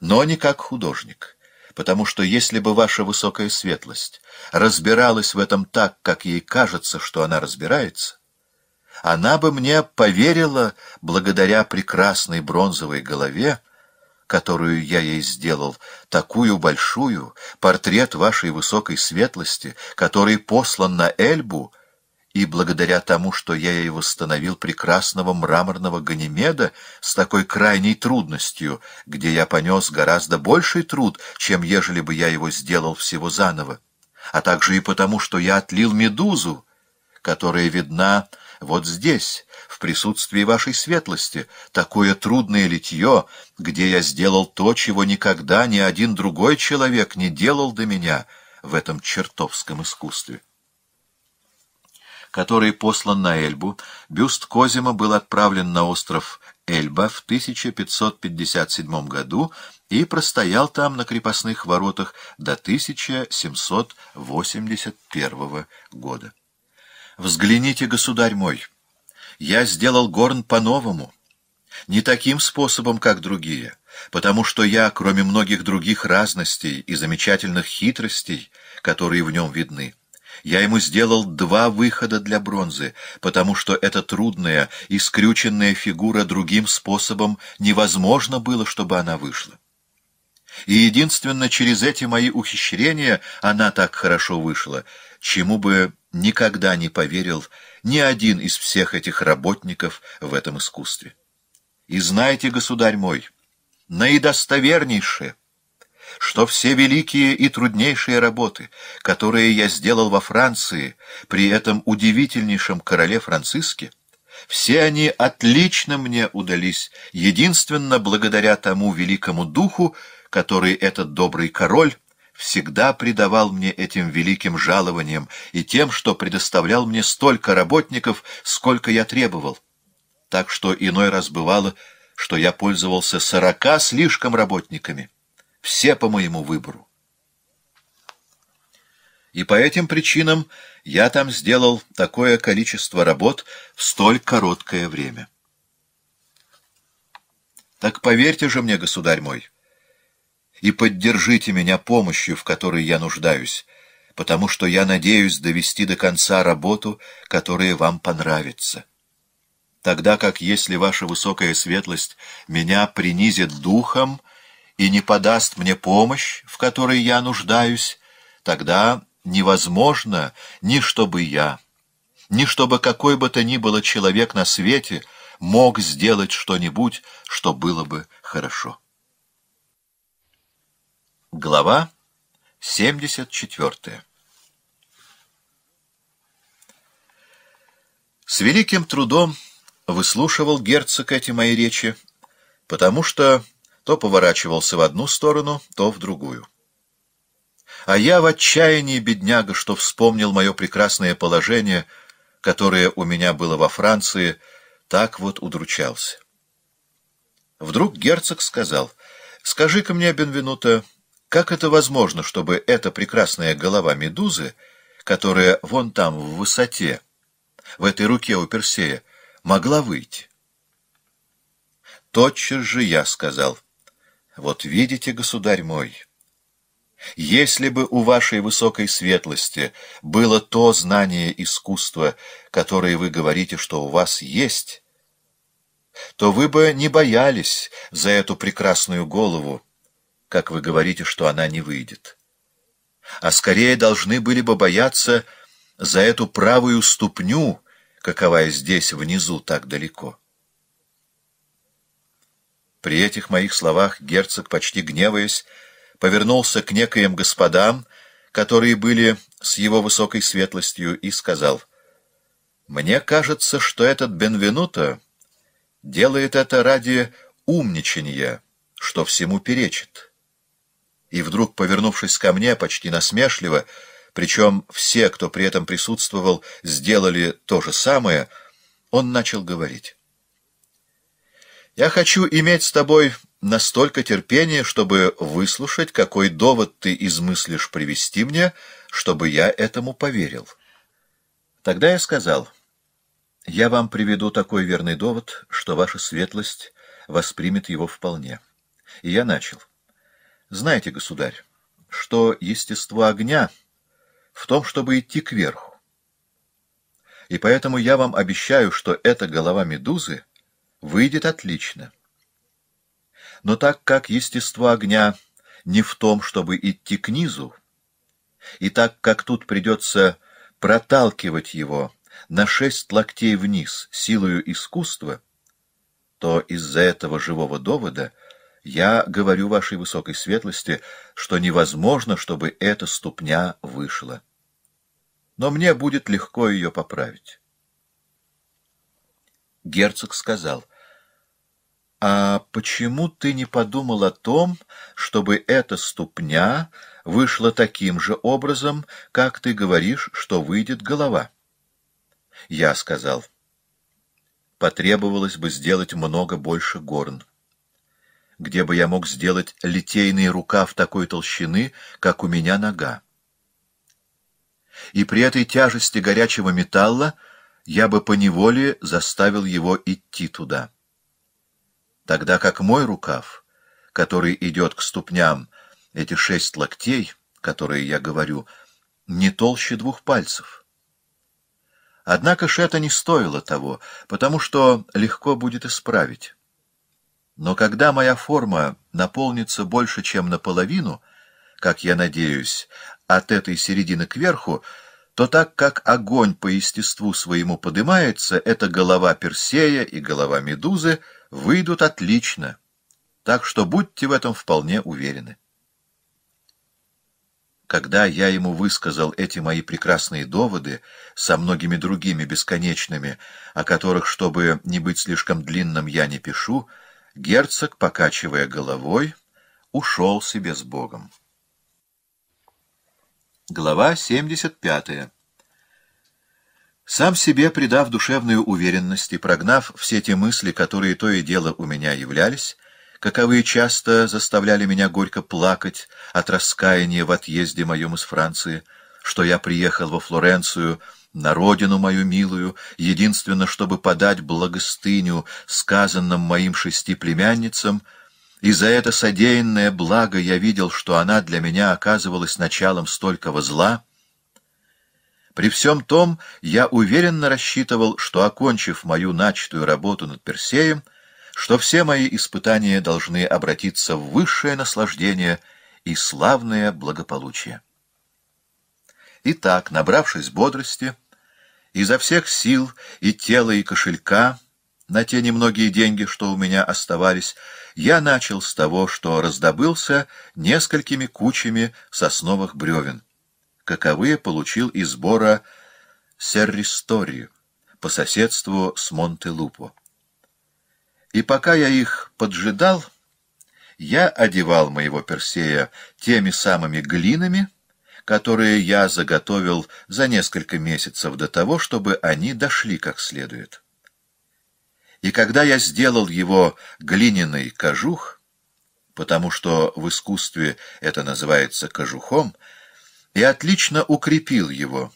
но не как художник, потому что если бы ваша высокая светлость разбиралась в этом так, как ей кажется, что она разбирается, она бы мне поверила благодаря прекрасной бронзовой голове, которую я ей сделал, такую большую, портрет вашей высокой светлости, который послан на Эльбу, и благодаря тому, что я ей восстановил прекрасного мраморного Ганимеда с такой крайней трудностью, где я понес гораздо больший труд, чем ежели бы я его сделал всего заново, а также и потому, что я отлил медузу, которая видна вот здесь, в присутствии вашей светлости, такое трудное литье, где я сделал то, чего никогда ни один другой человек не делал до меня в этом чертовском искусстве» который послан на Эльбу, бюст Козима был отправлен на остров Эльба в 1557 году и простоял там на крепостных воротах до 1781 года. «Взгляните, государь мой!» я сделал горн по-новому, не таким способом, как другие, потому что я, кроме многих других разностей и замечательных хитростей, которые в нем видны, я ему сделал два выхода для бронзы, потому что эта трудная и скрюченная фигура другим способом невозможно было, чтобы она вышла. И единственно через эти мои ухищрения она так хорошо вышла, чему бы никогда не поверил ни один из всех этих работников в этом искусстве. И знаете, государь мой, наидостовернейшее, что все великие и труднейшие работы, которые я сделал во Франции при этом удивительнейшем короле Франциске, все они отлично мне удались, единственно благодаря тому великому духу, который этот добрый король всегда придавал мне этим великим жалованиям и тем, что предоставлял мне столько работников, сколько я требовал. Так что иной раз бывало, что я пользовался сорока слишком работниками, все по моему выбору. И по этим причинам я там сделал такое количество работ в столь короткое время. Так поверьте же мне, государь мой, — и поддержите меня помощью, в которой я нуждаюсь, потому что я надеюсь довести до конца работу, которая вам понравится. Тогда как если ваша высокая светлость меня принизит духом и не подаст мне помощь, в которой я нуждаюсь, тогда невозможно ни чтобы я, ни чтобы какой бы то ни было человек на свете мог сделать что-нибудь, что было бы хорошо. Глава 74 С великим трудом выслушивал герцог эти мои речи, потому что то поворачивался в одну сторону, то в другую. А я в отчаянии, бедняга, что вспомнил мое прекрасное положение, которое у меня было во Франции, так вот удручался. Вдруг герцог сказал, «Скажи-ка мне, Бенвенуто, — как это возможно, чтобы эта прекрасная голова медузы, которая вон там в высоте, в этой руке у Персея, могла выйти? Тотчас же я сказал, вот видите, государь мой, если бы у вашей высокой светлости было то знание искусства, которое вы говорите, что у вас есть, то вы бы не боялись за эту прекрасную голову, как вы говорите, что она не выйдет. А скорее должны были бы бояться за эту правую ступню, каковая здесь внизу так далеко. При этих моих словах герцог, почти гневаясь, повернулся к некоим господам, которые были с его высокой светлостью, и сказал, «Мне кажется, что этот Бенвенуто делает это ради умничанья, что всему перечит и вдруг, повернувшись ко мне, почти насмешливо, причем все, кто при этом присутствовал, сделали то же самое, он начал говорить. «Я хочу иметь с тобой настолько терпения, чтобы выслушать, какой довод ты измыслишь привести мне, чтобы я этому поверил». Тогда я сказал, «Я вам приведу такой верный довод, что ваша светлость воспримет его вполне». И я начал. Знаете, государь, что естество огня в том, чтобы идти кверху. И поэтому я вам обещаю, что эта голова медузы выйдет отлично. Но так как естество огня не в том, чтобы идти к низу, и так как тут придется проталкивать его на шесть локтей вниз силою искусства, то из-за этого живого довода — я говорю вашей высокой светлости, что невозможно, чтобы эта ступня вышла. Но мне будет легко ее поправить. Герцог сказал, «А почему ты не подумал о том, чтобы эта ступня вышла таким же образом, как ты говоришь, что выйдет голова?» Я сказал, «Потребовалось бы сделать много больше горн» где бы я мог сделать литейный рукав такой толщины, как у меня нога. И при этой тяжести горячего металла я бы поневоле заставил его идти туда. Тогда как мой рукав, который идет к ступням, эти шесть локтей, которые я говорю, не толще двух пальцев. Однако ж это не стоило того, потому что легко будет исправить. Но когда моя форма наполнится больше, чем наполовину, как я надеюсь, от этой середины кверху, то так как огонь по естеству своему подымается, эта голова Персея и голова Медузы выйдут отлично. Так что будьте в этом вполне уверены. Когда я ему высказал эти мои прекрасные доводы со многими другими бесконечными, о которых, чтобы не быть слишком длинным, я не пишу, — герцог, покачивая головой, ушел себе с Богом. Глава 75. Сам себе придав душевную уверенность и прогнав все те мысли, которые то и дело у меня являлись, каковые часто заставляли меня горько плакать от раскаяния в отъезде моем из Франции, что я приехал во Флоренцию, на родину мою милую, единственно, чтобы подать благостыню сказанным моим шести племянницам, и за это содеянное благо я видел, что она для меня оказывалась началом столького зла. При всем том я уверенно рассчитывал, что, окончив мою начатую работу над Персеем, что все мои испытания должны обратиться в высшее наслаждение и славное благополучие. Итак, набравшись бодрости, Изо всех сил и тела, и кошелька, на те немногие деньги, что у меня оставались, я начал с того, что раздобылся несколькими кучами сосновых бревен, каковые получил из сбора Серристори по соседству с Монте-Лупо. И пока я их поджидал, я одевал моего Персея теми самыми глинами, которые я заготовил за несколько месяцев до того, чтобы они дошли как следует. И когда я сделал его глиняный кожух, потому что в искусстве это называется кожухом, и отлично укрепил его,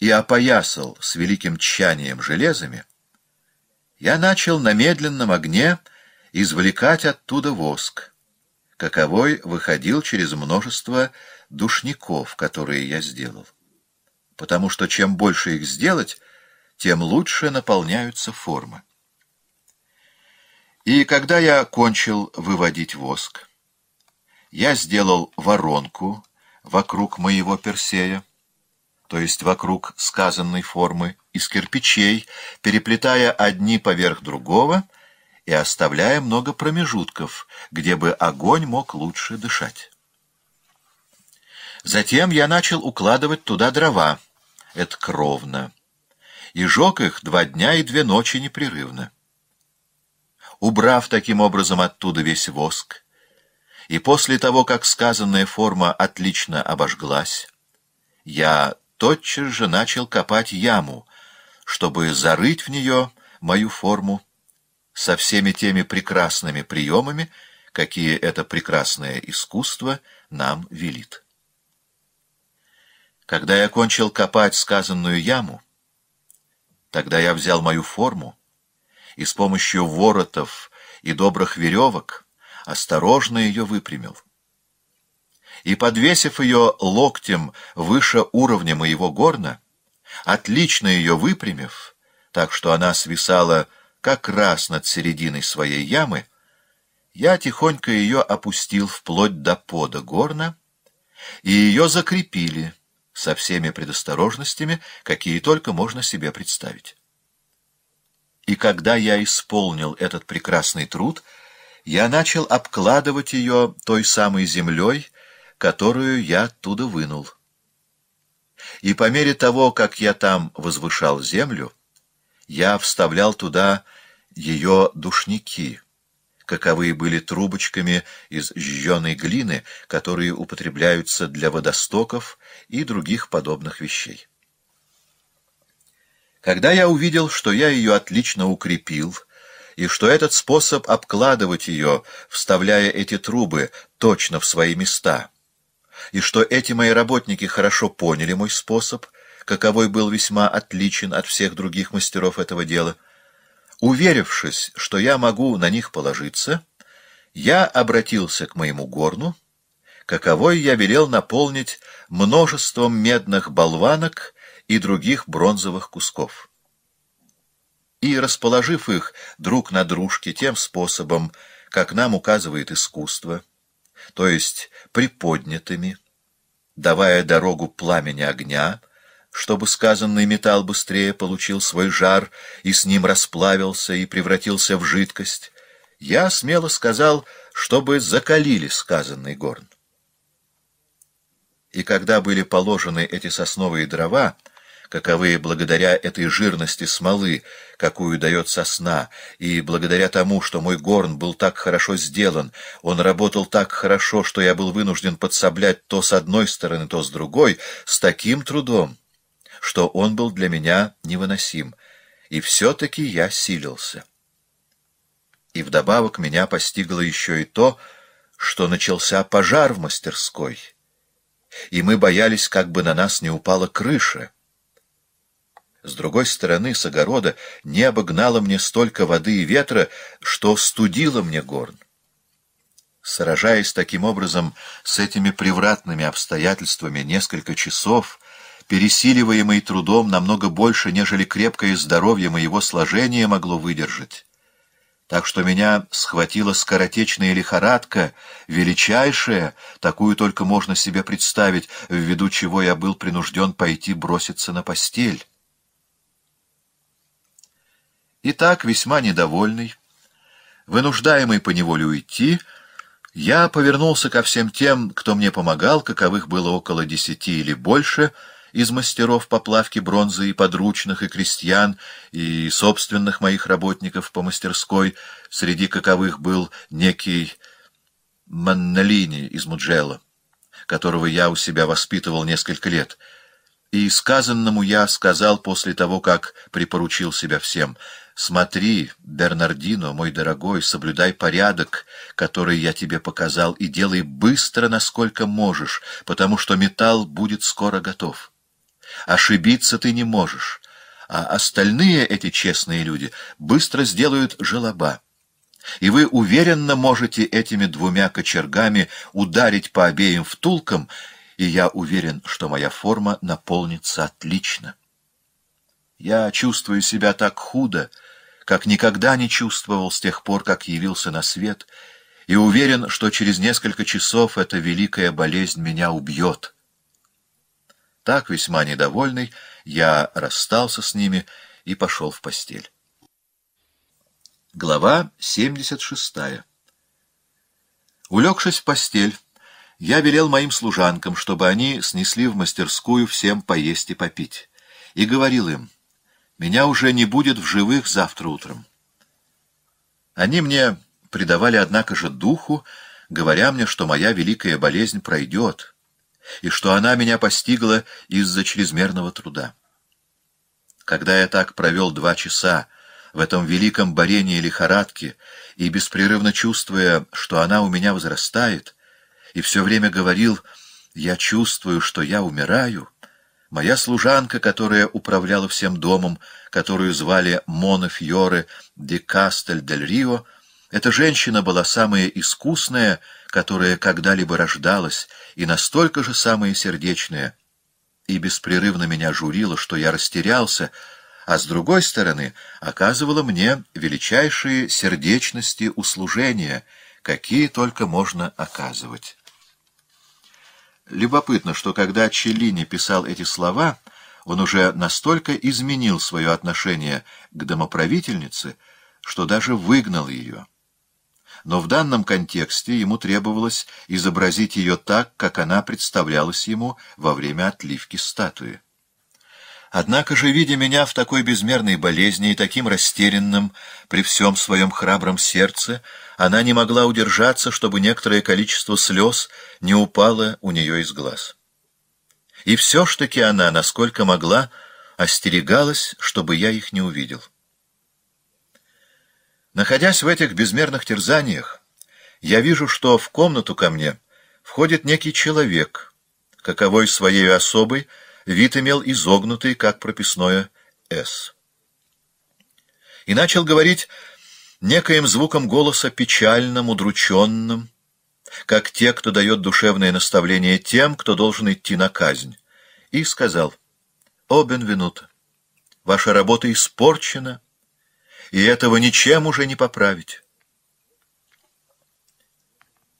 и опоясал с великим тщанием железами, я начал на медленном огне извлекать оттуда воск, каковой выходил через множество душников, которые я сделал. Потому что чем больше их сделать, тем лучше наполняются формы. И когда я кончил выводить воск, я сделал воронку вокруг моего персея, то есть вокруг сказанной формы, из кирпичей, переплетая одни поверх другого и оставляя много промежутков, где бы огонь мог лучше дышать. Затем я начал укладывать туда дрова. Это кровно. И жег их два дня и две ночи непрерывно. Убрав таким образом оттуда весь воск, и после того, как сказанная форма отлично обожглась, я тотчас же начал копать яму, чтобы зарыть в нее мою форму со всеми теми прекрасными приемами, какие это прекрасное искусство нам велит. Когда я кончил копать сказанную яму, тогда я взял мою форму и с помощью воротов и добрых веревок осторожно ее выпрямил. И, подвесив ее локтем выше уровня моего горна, отлично ее выпрямив, так что она свисала как раз над серединой своей ямы, я тихонько ее опустил вплоть до пода горна, и ее закрепили — со всеми предосторожностями, какие только можно себе представить. И когда я исполнил этот прекрасный труд, я начал обкладывать ее той самой землей, которую я оттуда вынул. И по мере того, как я там возвышал землю, я вставлял туда ее душники — каковые были трубочками из жженой глины, которые употребляются для водостоков и других подобных вещей. Когда я увидел, что я ее отлично укрепил, и что этот способ обкладывать ее, вставляя эти трубы точно в свои места, и что эти мои работники хорошо поняли мой способ, каковой был весьма отличен от всех других мастеров этого дела — Уверившись, что я могу на них положиться, я обратился к моему горну, каковой я велел наполнить множеством медных болванок и других бронзовых кусков. И, расположив их друг на дружке тем способом, как нам указывает искусство, то есть приподнятыми, давая дорогу пламени огня, чтобы сказанный металл быстрее получил свой жар и с ним расплавился и превратился в жидкость. Я смело сказал, чтобы закалили сказанный горн. И когда были положены эти сосновые дрова, каковые благодаря этой жирности смолы, какую дает сосна, и благодаря тому, что мой горн был так хорошо сделан, он работал так хорошо, что я был вынужден подсоблять то с одной стороны, то с другой, с таким трудом, что он был для меня невыносим, и все-таки я силился. И вдобавок меня постигло еще и то, что начался пожар в мастерской, и мы боялись, как бы на нас не упала крыша. С другой стороны, с огорода небо гнало мне столько воды и ветра, что студило мне горн. Сражаясь таким образом с этими превратными обстоятельствами несколько часов, пересиливаемый трудом намного больше, нежели крепкое здоровье моего сложения могло выдержать. Так что меня схватила скоротечная лихорадка, величайшая, такую только можно себе представить, ввиду чего я был принужден пойти броситься на постель. Итак, весьма недовольный, вынуждаемый по поневоле уйти, я повернулся ко всем тем, кто мне помогал, каковых было около десяти или больше — из мастеров по плавке бронзы и подручных, и крестьян, и собственных моих работников по мастерской, среди каковых был некий Маннелини из Муджелла, которого я у себя воспитывал несколько лет. И сказанному я сказал после того, как припоручил себя всем, «Смотри, Бернардино, мой дорогой, соблюдай порядок, который я тебе показал, и делай быстро, насколько можешь, потому что металл будет скоро готов». Ошибиться ты не можешь, а остальные эти честные люди быстро сделают желоба. И вы уверенно можете этими двумя кочергами ударить по обеим втулкам, и я уверен, что моя форма наполнится отлично. Я чувствую себя так худо, как никогда не чувствовал с тех пор, как явился на свет, и уверен, что через несколько часов эта великая болезнь меня убьет. Так, весьма недовольный, я расстался с ними и пошел в постель. Глава 76. Улегшись в постель, я велел моим служанкам, чтобы они снесли в мастерскую всем поесть и попить, и говорил им, «Меня уже не будет в живых завтра утром». Они мне придавали, однако же, духу, говоря мне, что моя великая болезнь пройдет — и что она меня постигла из-за чрезмерного труда. Когда я так провел два часа в этом великом борении лихорадки и беспрерывно чувствуя, что она у меня возрастает, и все время говорил «я чувствую, что я умираю», моя служанка, которая управляла всем домом, которую звали Мона Фьоре де Кастель дель Рио, эта женщина была самая искусная которая когда-либо рождалась и настолько же самая сердечная и беспрерывно меня журила, что я растерялся, а с другой стороны оказывала мне величайшие сердечности услужения, какие только можно оказывать. Любопытно, что когда Челлини писал эти слова, он уже настолько изменил свое отношение к домоправительнице, что даже выгнал ее но в данном контексте ему требовалось изобразить ее так, как она представлялась ему во время отливки статуи. Однако же, видя меня в такой безмерной болезни и таким растерянным при всем своем храбром сердце, она не могла удержаться, чтобы некоторое количество слез не упало у нее из глаз. И все ж таки она, насколько могла, остерегалась, чтобы я их не увидел. Находясь в этих безмерных терзаниях, я вижу, что в комнату ко мне входит некий человек, каковой своей особой вид имел изогнутый, как прописное «С». И начал говорить некоим звуком голоса печальным, удрученным, как те, кто дает душевное наставление тем, кто должен идти на казнь, и сказал «О, Бенвенуто, ваша работа испорчена» и этого ничем уже не поправить.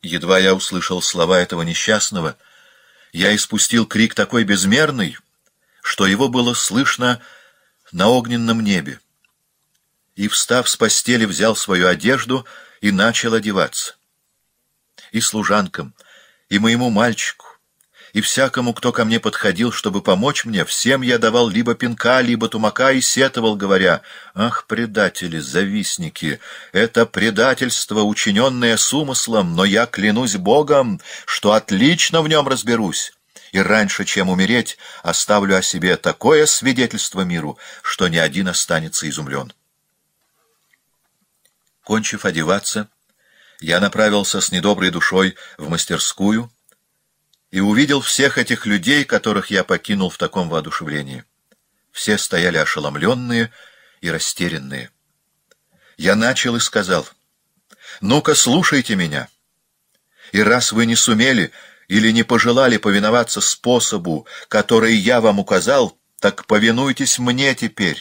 Едва я услышал слова этого несчастного, я испустил крик такой безмерный, что его было слышно на огненном небе. И, встав с постели, взял свою одежду и начал одеваться. И служанкам, и моему мальчику, и всякому, кто ко мне подходил, чтобы помочь мне, всем я давал либо пинка, либо тумака и сетовал, говоря, «Ах, предатели, завистники! Это предательство, учиненное с умыслом, но я клянусь Богом, что отлично в нем разберусь» и раньше, чем умереть, оставлю о себе такое свидетельство миру, что ни один останется изумлен. Кончив одеваться, я направился с недоброй душой в мастерскую, и увидел всех этих людей, которых я покинул в таком воодушевлении. Все стояли ошеломленные и растерянные. Я начал и сказал, «Ну-ка, слушайте меня. И раз вы не сумели или не пожелали повиноваться способу, который я вам указал, так повинуйтесь мне теперь,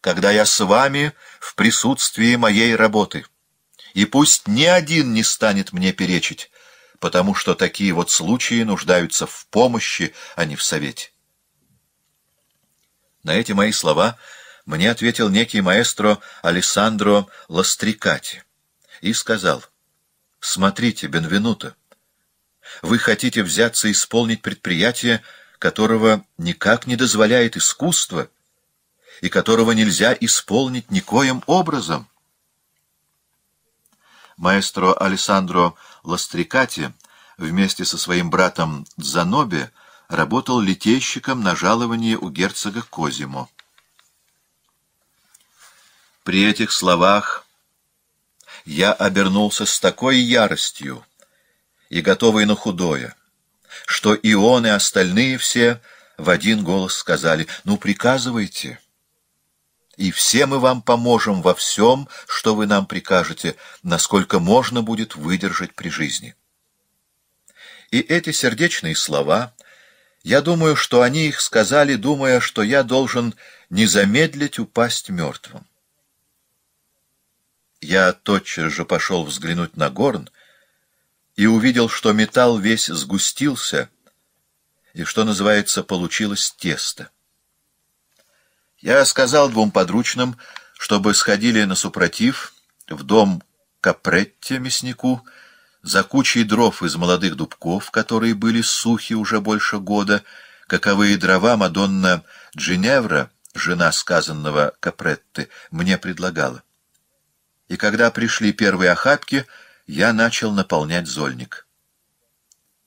когда я с вами в присутствии моей работы. И пусть ни один не станет мне перечить, потому что такие вот случаи нуждаются в помощи, а не в совете. На эти мои слова мне ответил некий маэстро Алессандро Ластрикати и сказал, «Смотрите, Бенвенуто, вы хотите взяться исполнить предприятие, которого никак не дозволяет искусство и которого нельзя исполнить никоим образом». Маэстро Алессандро Ластрикати Ластрикате вместе со своим братом Дзанобе работал литейщиком на жаловании у герцога Козимо. При этих словах я обернулся с такой яростью и готовый на худое, что и он, и остальные все в один голос сказали «Ну, приказывайте» и все мы вам поможем во всем, что вы нам прикажете, насколько можно будет выдержать при жизни. И эти сердечные слова, я думаю, что они их сказали, думая, что я должен не замедлить упасть мертвым. Я тотчас же пошел взглянуть на горн и увидел, что металл весь сгустился, и, что называется, получилось тесто. Я сказал двум подручным, чтобы сходили на супротив в дом Капретти мяснику за кучей дров из молодых дубков, которые были сухи уже больше года, каковые дрова Мадонна Джиневра, жена сказанного Капретты, мне предлагала. И когда пришли первые охапки, я начал наполнять зольник.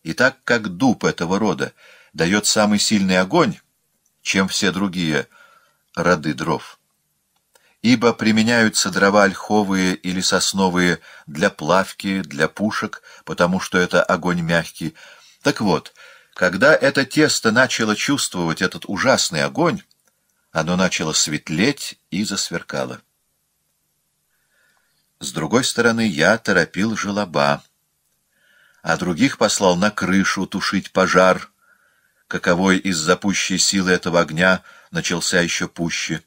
И так как дуб этого рода дает самый сильный огонь, чем все другие роды дров. Ибо применяются дрова ольховые или сосновые для плавки, для пушек, потому что это огонь мягкий. Так вот, когда это тесто начало чувствовать этот ужасный огонь, оно начало светлеть и засверкало. С другой стороны, я торопил желоба, а других послал на крышу тушить пожар, каковой из запущей силы этого огня — начался еще пуще,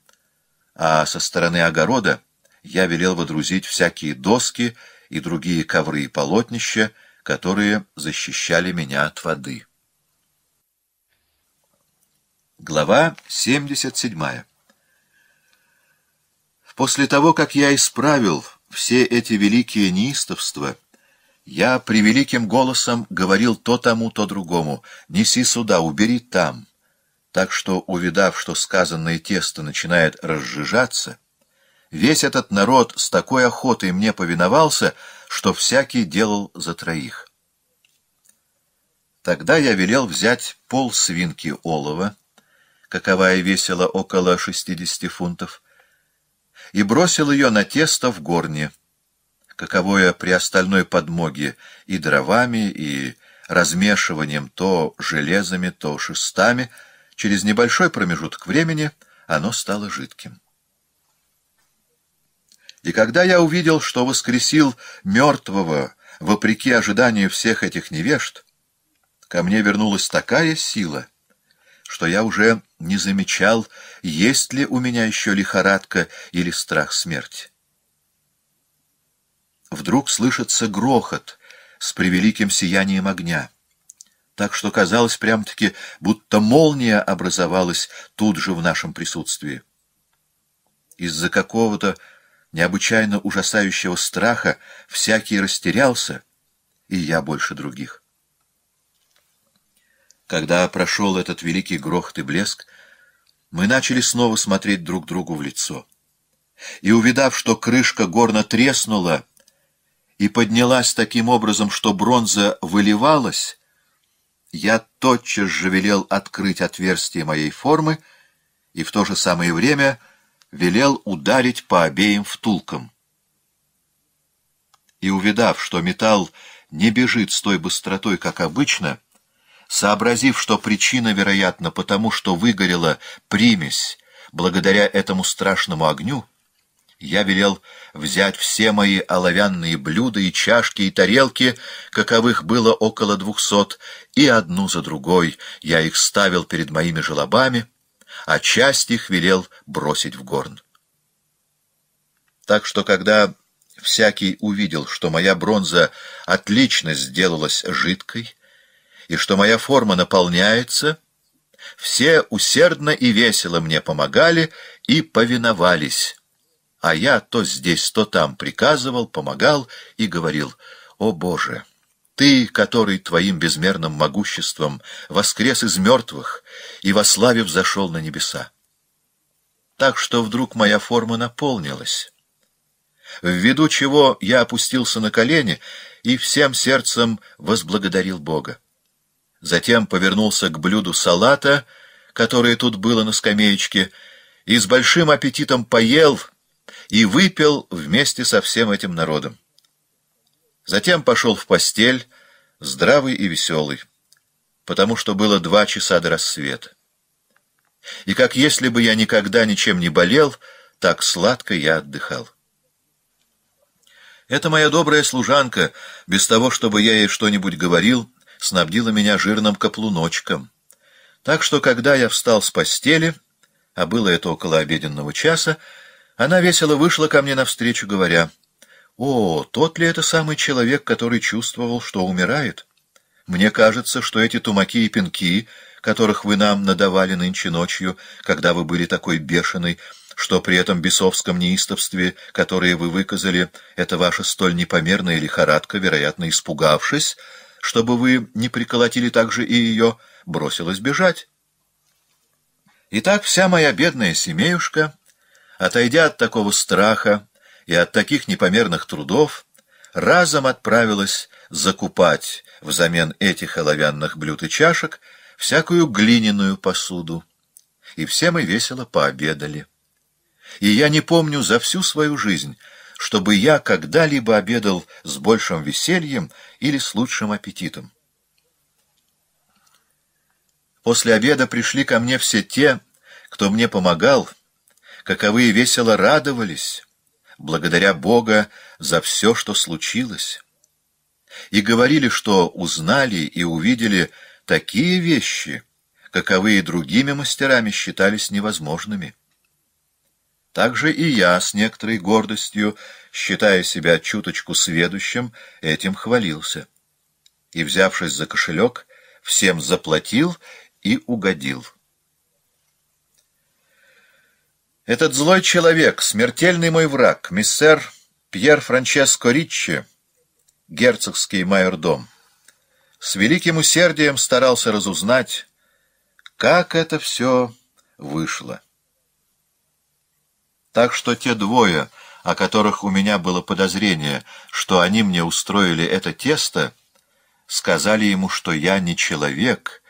а со стороны огорода я велел водрузить всякие доски и другие ковры и полотнища, которые защищали меня от воды. Глава 77 После того, как я исправил все эти великие неистовства, я при великим голосом говорил то тому, то другому «Неси сюда, убери там». Так что, увидав, что сказанное тесто начинает разжижаться, весь этот народ с такой охотой мне повиновался, что всякий делал за троих. Тогда я велел взять пол свинки олова, каковая весила около 60 фунтов, и бросил ее на тесто в горне, каковое при остальной подмоге и дровами, и размешиванием то железами, то шестами — Через небольшой промежуток времени оно стало жидким. И когда я увидел, что воскресил мертвого, вопреки ожиданию всех этих невежд, ко мне вернулась такая сила, что я уже не замечал, есть ли у меня еще лихорадка или страх смерти. Вдруг слышится грохот с превеликим сиянием огня так что казалось прям-таки, будто молния образовалась тут же в нашем присутствии. Из-за какого-то необычайно ужасающего страха всякий растерялся, и я больше других. Когда прошел этот великий грохот и блеск, мы начали снова смотреть друг другу в лицо. И, увидав, что крышка горно треснула и поднялась таким образом, что бронза выливалась, я тотчас же велел открыть отверстие моей формы и в то же самое время велел ударить по обеим втулкам. И увидав, что металл не бежит с той быстротой, как обычно, сообразив, что причина, вероятно, потому что выгорела примесь благодаря этому страшному огню, я велел взять все мои оловянные блюда и чашки и тарелки, каковых было около двухсот, и одну за другой я их ставил перед моими желобами, а часть их велел бросить в горн. Так что, когда всякий увидел, что моя бронза отлично сделалась жидкой и что моя форма наполняется, все усердно и весело мне помогали и повиновались, а я то здесь, то там приказывал, помогал и говорил «О Боже!» Ты, который твоим безмерным могуществом воскрес из мертвых и во славе взошел на небеса. Так что вдруг моя форма наполнилась, ввиду чего я опустился на колени и всем сердцем возблагодарил Бога. Затем повернулся к блюду салата, которое тут было на скамеечке, и с большим аппетитом поел — и выпил вместе со всем этим народом. Затем пошел в постель, здравый и веселый, потому что было два часа до рассвета. И как если бы я никогда ничем не болел, так сладко я отдыхал. Эта моя добрая служанка, без того, чтобы я ей что-нибудь говорил, снабдила меня жирным каплуночком. Так что, когда я встал с постели, а было это около обеденного часа, она весело вышла ко мне навстречу, говоря, «О, тот ли это самый человек, который чувствовал, что умирает? Мне кажется, что эти тумаки и пинки, которых вы нам надавали нынче ночью, когда вы были такой бешеной, что при этом бесовском неистовстве, которое вы выказали, это ваша столь непомерная лихорадка, вероятно, испугавшись, чтобы вы не приколотили также и ее, бросилась бежать. Итак, вся моя бедная семеюшка Отойдя от такого страха и от таких непомерных трудов, разом отправилась закупать взамен этих оловянных блюд и чашек всякую глиняную посуду. И все мы весело пообедали. И я не помню за всю свою жизнь, чтобы я когда-либо обедал с большим весельем или с лучшим аппетитом. После обеда пришли ко мне все те, кто мне помогал, каковые весело радовались, благодаря Бога за все, что случилось, и говорили, что узнали и увидели такие вещи, каковые другими мастерами считались невозможными. Также и я с некоторой гордостью, считая себя чуточку сведущим, этим хвалился. И, взявшись за кошелек, всем заплатил и угодил. Этот злой человек, смертельный мой враг, миссер Пьер Франческо Риччи, герцогский майордом, с великим усердием старался разузнать, как это все вышло. Так что те двое, о которых у меня было подозрение, что они мне устроили это тесто, сказали ему, что я не человек,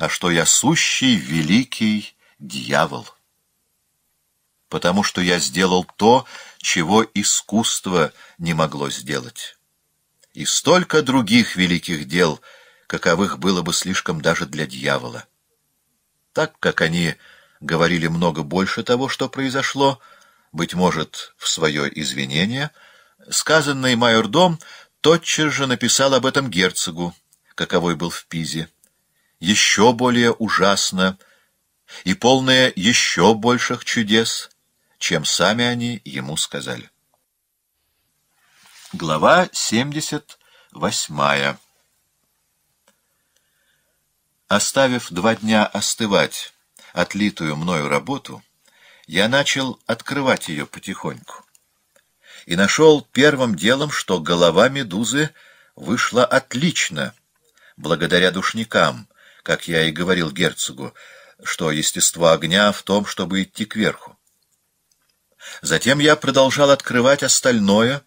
а что я сущий великий дьявол потому что я сделал то, чего искусство не могло сделать. И столько других великих дел, каковых было бы слишком даже для дьявола. Так как они говорили много больше того, что произошло, быть может, в свое извинение, сказанный майордом тотчас же написал об этом герцогу, каковой был в Пизе. Еще более ужасно и полное еще больших чудес — чем сами они ему сказали. Глава 78. Оставив два дня остывать отлитую мною работу, я начал открывать ее потихоньку. И нашел первым делом, что голова медузы вышла отлично, благодаря душникам, как я и говорил герцогу, что естество огня в том, чтобы идти кверху. Затем я продолжал открывать остальное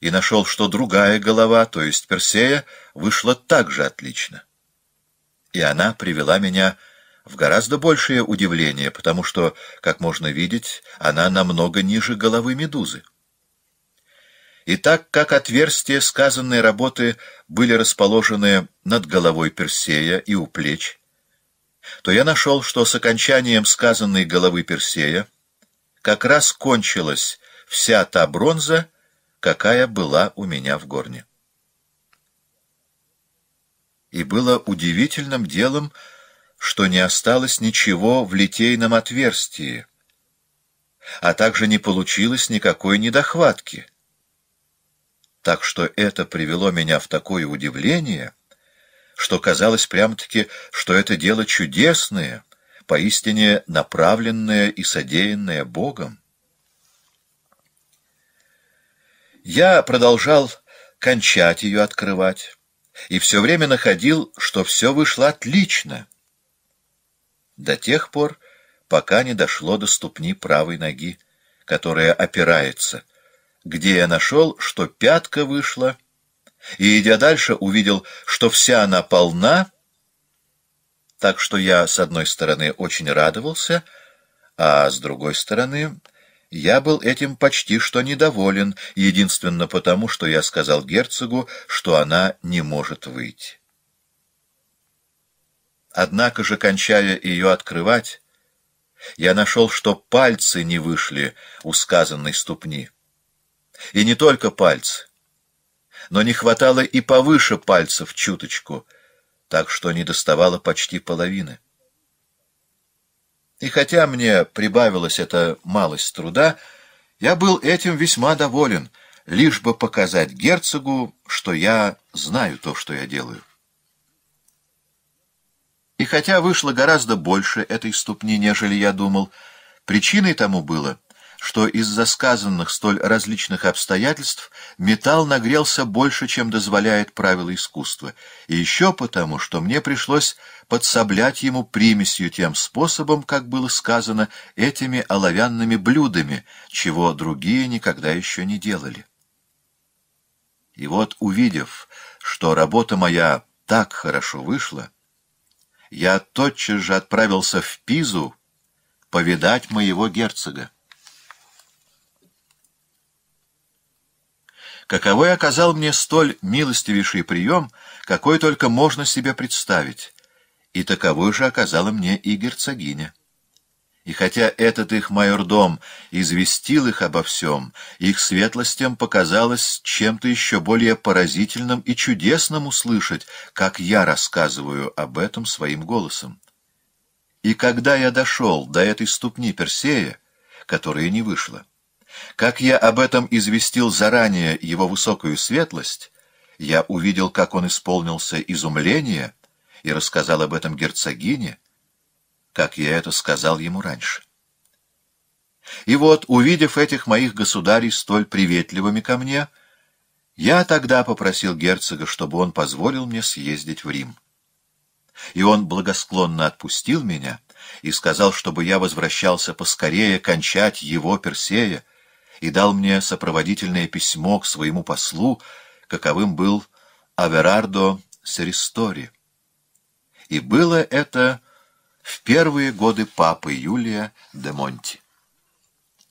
и нашел, что другая голова, то есть Персея, вышла так же отлично. И она привела меня в гораздо большее удивление, потому что, как можно видеть, она намного ниже головы медузы. И так как отверстия сказанной работы были расположены над головой Персея и у плеч, то я нашел, что с окончанием сказанной головы Персея как раз кончилась вся та бронза, какая была у меня в горне. И было удивительным делом, что не осталось ничего в литейном отверстии, а также не получилось никакой недохватки. Так что это привело меня в такое удивление, что казалось прям-таки, что это дело чудесное — поистине направленное и содеянное Богом. Я продолжал кончать ее открывать и все время находил, что все вышло отлично, до тех пор, пока не дошло до ступни правой ноги, которая опирается, где я нашел, что пятка вышла, и, идя дальше, увидел, что вся она полна так что я, с одной стороны, очень радовался, а с другой стороны, я был этим почти что недоволен, единственно потому, что я сказал герцогу, что она не может выйти. Однако же, кончая ее открывать, я нашел, что пальцы не вышли у сказанной ступни. И не только пальцы, но не хватало и повыше пальцев чуточку — так что не доставало почти половины. И хотя мне прибавилась эта малость труда, я был этим весьма доволен, лишь бы показать герцогу, что я знаю то, что я делаю. И хотя вышло гораздо больше этой ступни, нежели я думал, причиной тому было — что из-за сказанных столь различных обстоятельств металл нагрелся больше, чем дозволяет правило искусства, и еще потому, что мне пришлось подсоблять ему примесью тем способом, как было сказано, этими оловянными блюдами, чего другие никогда еще не делали. И вот, увидев, что работа моя так хорошо вышла, я тотчас же отправился в Пизу повидать моего герцога. каковой оказал мне столь милостивейший прием, какой только можно себе представить, и таковой же оказала мне и герцогиня. И хотя этот их майордом известил их обо всем, их светлостям показалось чем-то еще более поразительным и чудесным услышать, как я рассказываю об этом своим голосом. И когда я дошел до этой ступни Персея, которая не вышла, как я об этом известил заранее его высокую светлость, я увидел, как он исполнился изумления и рассказал об этом герцогине, как я это сказал ему раньше. И вот, увидев этих моих государей столь приветливыми ко мне, я тогда попросил герцога, чтобы он позволил мне съездить в Рим. И он благосклонно отпустил меня и сказал, чтобы я возвращался поскорее кончать его Персея, и дал мне сопроводительное письмо к своему послу, каковым был Аверардо Серистори. И было это в первые годы папы Юлия де Монти.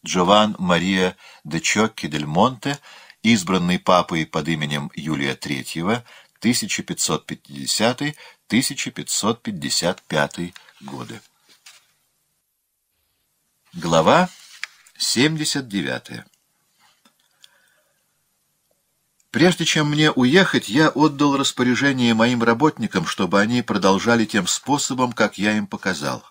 Джован Мария де Чокки дель Монте, избранный папой под именем Юлия III, 1550-1555 годы. Глава 79. -е. Прежде чем мне уехать, я отдал распоряжение моим работникам, чтобы они продолжали тем способом, как я им показал.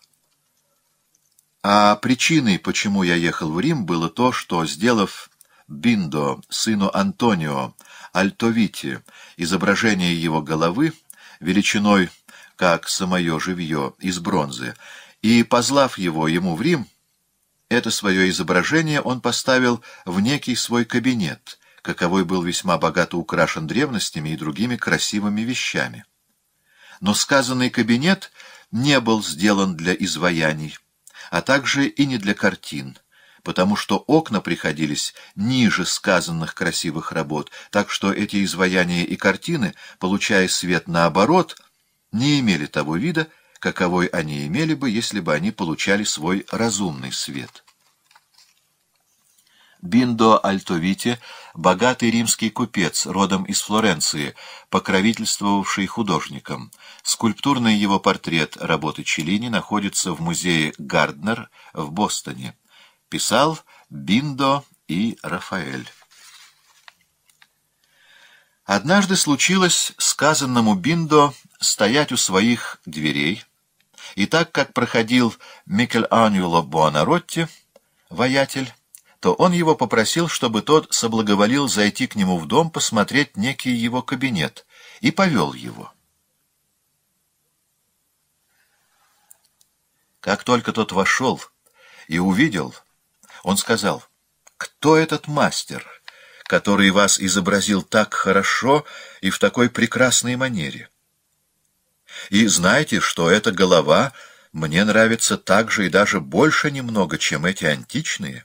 А причиной, почему я ехал в Рим, было то, что, сделав Биндо, сыну Антонио, Альтовити, изображение его головы, величиной, как самое живье, из бронзы, и, позлав его ему в Рим, это свое изображение он поставил в некий свой кабинет, каковой был весьма богато украшен древностями и другими красивыми вещами. Но сказанный кабинет не был сделан для изваяний, а также и не для картин, потому что окна приходились ниже сказанных красивых работ, так что эти изваяния и картины, получая свет наоборот, не имели того вида, каковой они имели бы, если бы они получали свой разумный свет. Биндо Альтовити, богатый римский купец, родом из Флоренции, покровительствовавший художникам. Скульптурный его портрет работы Челлини находится в музее Гарднер в Бостоне. Писал Биндо и Рафаэль. Однажды случилось сказанному Биндо стоять у своих дверей, и так как проходил Микеланджело Буонаротти, воятель, то он его попросил, чтобы тот соблаговолил зайти к нему в дом посмотреть некий его кабинет, и повел его. Как только тот вошел и увидел, он сказал, «Кто этот мастер, который вас изобразил так хорошо и в такой прекрасной манере?» И знаете, что эта голова мне нравится так же и даже больше немного, чем эти античные.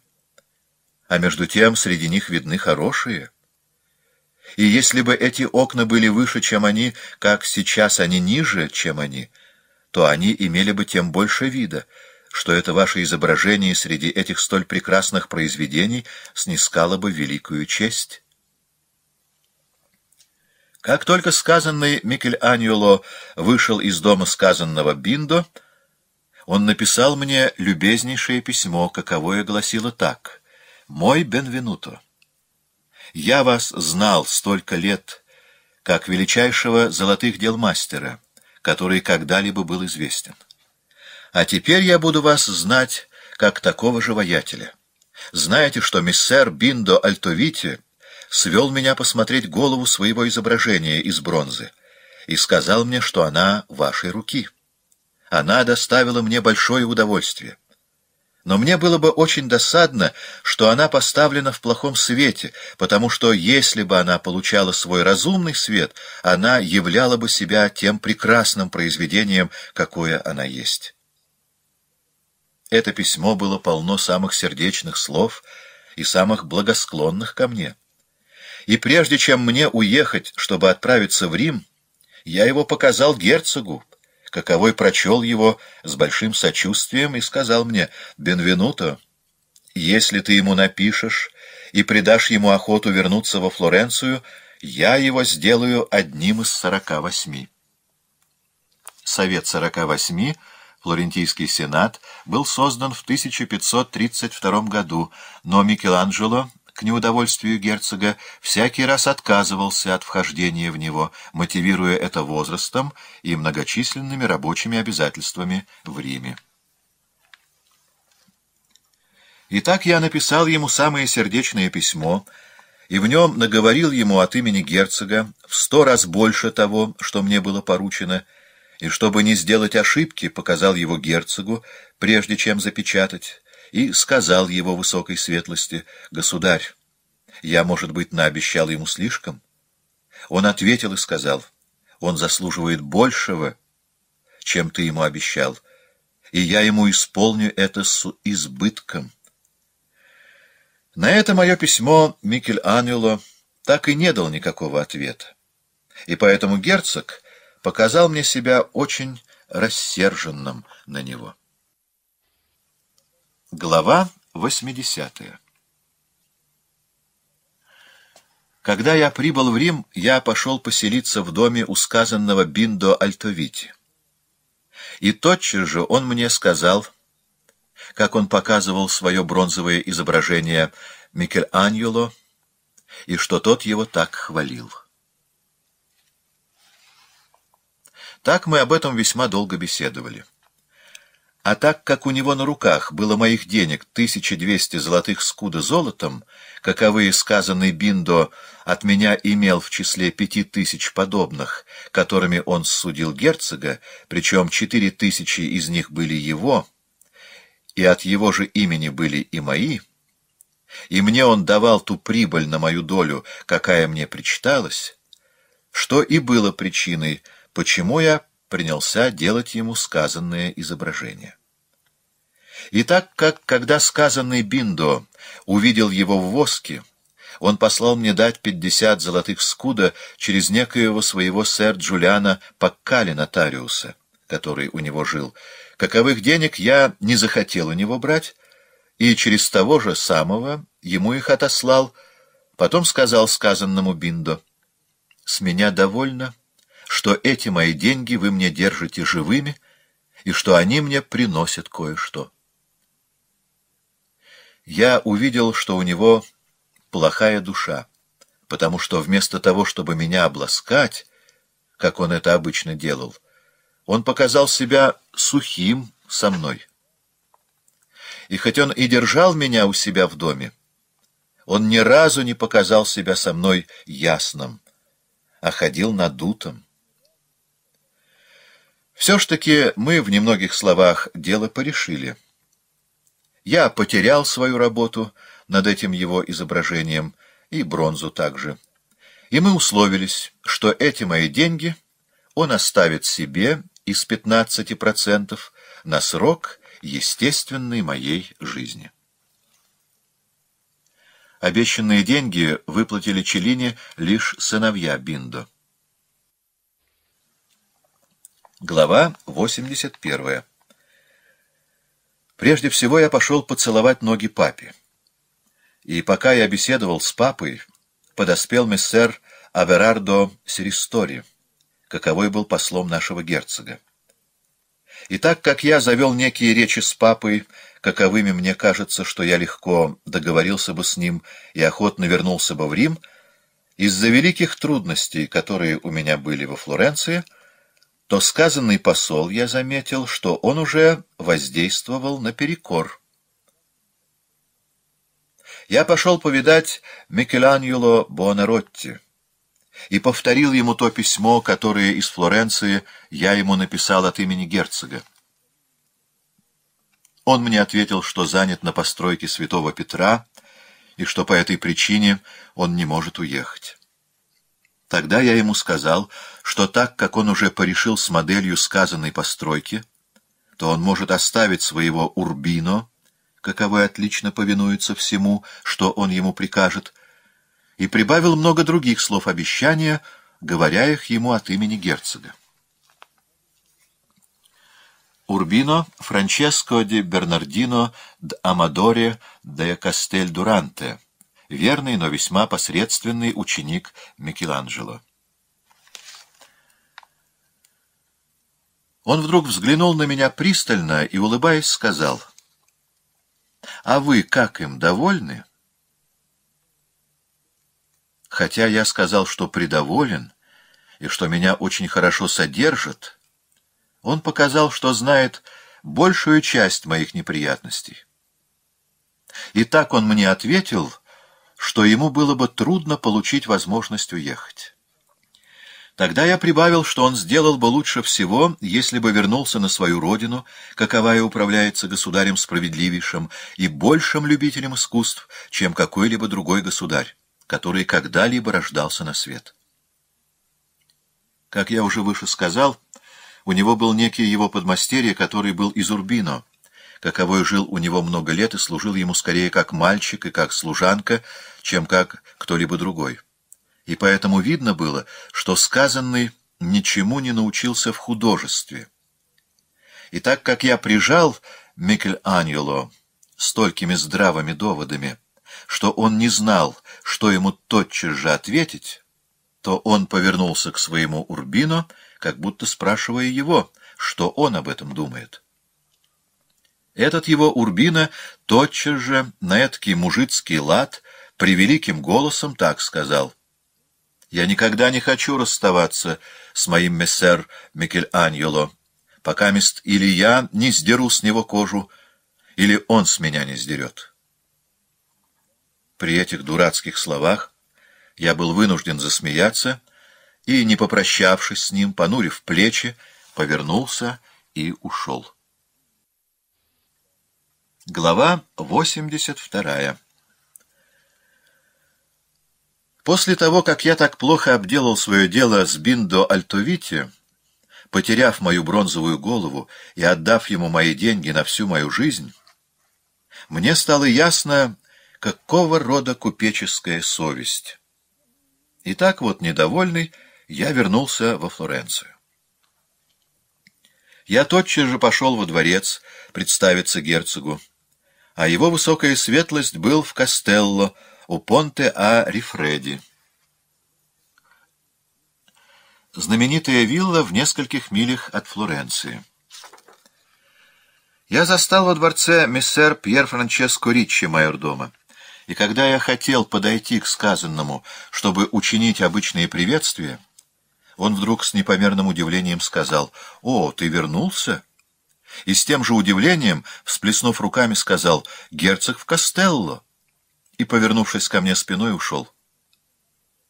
А между тем среди них видны хорошие. И если бы эти окна были выше, чем они, как сейчас они ниже, чем они, то они имели бы тем больше вида, что это ваше изображение среди этих столь прекрасных произведений снискало бы великую честь». Как только сказанный Микеланджело вышел из дома сказанного Биндо, он написал мне любезнейшее письмо, каковое гласило так. «Мой Бенвенуто, я вас знал столько лет, как величайшего золотых дел мастера, который когда-либо был известен. А теперь я буду вас знать как такого же воятеля. Знаете, что миссер Биндо Альтовити — свел меня посмотреть голову своего изображения из бронзы и сказал мне, что она вашей руки. Она доставила мне большое удовольствие. Но мне было бы очень досадно, что она поставлена в плохом свете, потому что если бы она получала свой разумный свет, она являла бы себя тем прекрасным произведением, какое она есть. Это письмо было полно самых сердечных слов и самых благосклонных ко мне. И прежде чем мне уехать, чтобы отправиться в Рим, я его показал герцогу, каковой прочел его с большим сочувствием и сказал мне, «Бенвенуто, если ты ему напишешь и придашь ему охоту вернуться во Флоренцию, я его сделаю одним из сорока восьми». Совет сорока восьми — Флорентийский сенат был создан в 1532 году, но Микеланджело к неудовольствию герцога, всякий раз отказывался от вхождения в него, мотивируя это возрастом и многочисленными рабочими обязательствами в Риме. Итак, я написал ему самое сердечное письмо, и в нем наговорил ему от имени герцога в сто раз больше того, что мне было поручено, и чтобы не сделать ошибки, показал его герцогу, прежде чем запечатать и сказал его высокой светлости, «Государь, я, может быть, наобещал ему слишком?» Он ответил и сказал, «Он заслуживает большего, чем ты ему обещал, и я ему исполню это с избытком». На это мое письмо Микель-Анело так и не дал никакого ответа, и поэтому герцог показал мне себя очень рассерженным на него. Глава 80 Когда я прибыл в Рим, я пошел поселиться в доме у Биндо Альтовити. И тотчас же он мне сказал, как он показывал свое бронзовое изображение Микеланджело, и что тот его так хвалил. Так мы об этом весьма долго беседовали. А так как у него на руках было моих денег 1200 золотых скуда золотом, каковые, сказанный Биндо, от меня имел в числе 5000 подобных, которыми он судил герцога, причем 4000 из них были его, и от его же имени были и мои, и мне он давал ту прибыль на мою долю, какая мне причиталась, что и было причиной, почему я принялся делать ему сказанное изображение. И так как, когда сказанный Биндо увидел его в воске, он послал мне дать пятьдесят золотых скуда через некоего своего сэр Джулиана Паккали нотариуса, который у него жил. Каковых денег я не захотел у него брать, и через того же самого ему их отослал, потом сказал сказанному Биндо, «С меня довольно, что эти мои деньги вы мне держите живыми и что они мне приносят кое-что. Я увидел, что у него плохая душа, потому что вместо того, чтобы меня обласкать, как он это обычно делал, он показал себя сухим со мной. И хоть он и держал меня у себя в доме, он ни разу не показал себя со мной ясным, а ходил надутым. Все ж таки мы в немногих словах дело порешили. Я потерял свою работу над этим его изображением, и бронзу также. И мы условились, что эти мои деньги он оставит себе из 15% на срок естественной моей жизни. Обещанные деньги выплатили Челине лишь сыновья Биндо. Глава 81. Прежде всего я пошел поцеловать ноги папе. И пока я беседовал с папой, подоспел мессер Аверардо Серистори, каковой был послом нашего герцога. И так как я завел некие речи с папой, каковыми мне кажется, что я легко договорился бы с ним и охотно вернулся бы в Рим, из-за великих трудностей, которые у меня были во Флоренции — то сказанный посол, я заметил, что он уже воздействовал наперекор. Я пошел повидать Микеланджело Буонаротти и повторил ему то письмо, которое из Флоренции я ему написал от имени герцога. Он мне ответил, что занят на постройке святого Петра и что по этой причине он не может уехать. Тогда я ему сказал, что так как он уже порешил с моделью сказанной постройки, то он может оставить своего Урбино, каковой отлично повинуется всему, что он ему прикажет, и прибавил много других слов обещания, говоря их ему от имени герцога. Урбино Франческо де Бернардино д Амадоре де Кастель Дуранте, верный, но весьма посредственный ученик Микеланджело. Он вдруг взглянул на меня пристально и, улыбаясь, сказал, «А вы как им, довольны?» Хотя я сказал, что придоволен и что меня очень хорошо содержат, он показал, что знает большую часть моих неприятностей. И так он мне ответил, что ему было бы трудно получить возможность уехать. Тогда я прибавил, что он сделал бы лучше всего, если бы вернулся на свою родину, каковая управляется государем справедливейшим и большим любителем искусств, чем какой-либо другой государь, который когда-либо рождался на свет. Как я уже выше сказал, у него был некий его подмастерье, который был из Урбино, каковой жил у него много лет и служил ему скорее как мальчик и как служанка, чем как кто-либо другой и поэтому видно было, что сказанный ничему не научился в художестве. И так как я прижал Микеланджело столькими здравыми доводами, что он не знал, что ему тотчас же ответить, то он повернулся к своему Урбино, как будто спрашивая его, что он об этом думает. Этот его Урбино тотчас же на эткий мужицкий лад превеликим голосом так сказал — я никогда не хочу расставаться с моим мессер Микеланджело, пока мест или я не сдеру с него кожу, или он с меня не сдерет. При этих дурацких словах я был вынужден засмеяться и, не попрощавшись с ним, понурив плечи, повернулся и ушел. Глава восемьдесят вторая. После того, как я так плохо обделал свое дело с Биндо Альтовити, потеряв мою бронзовую голову и отдав ему мои деньги на всю мою жизнь, мне стало ясно, какого рода купеческая совесть. И так вот, недовольный, я вернулся во Флоренцию. Я тотчас же пошел во дворец представиться герцогу, а его высокая светлость был в Костелло, у Понте а Рифреди. Знаменитая вилла в нескольких милях от Флоренции. Я застал во дворце мессер Пьер Франческо Риччи, майор дома. И когда я хотел подойти к сказанному, чтобы учинить обычные приветствия, он вдруг с непомерным удивлением сказал «О, ты вернулся?» И с тем же удивлением, всплеснув руками, сказал «Герцог в Костелло» и, повернувшись ко мне спиной, ушел.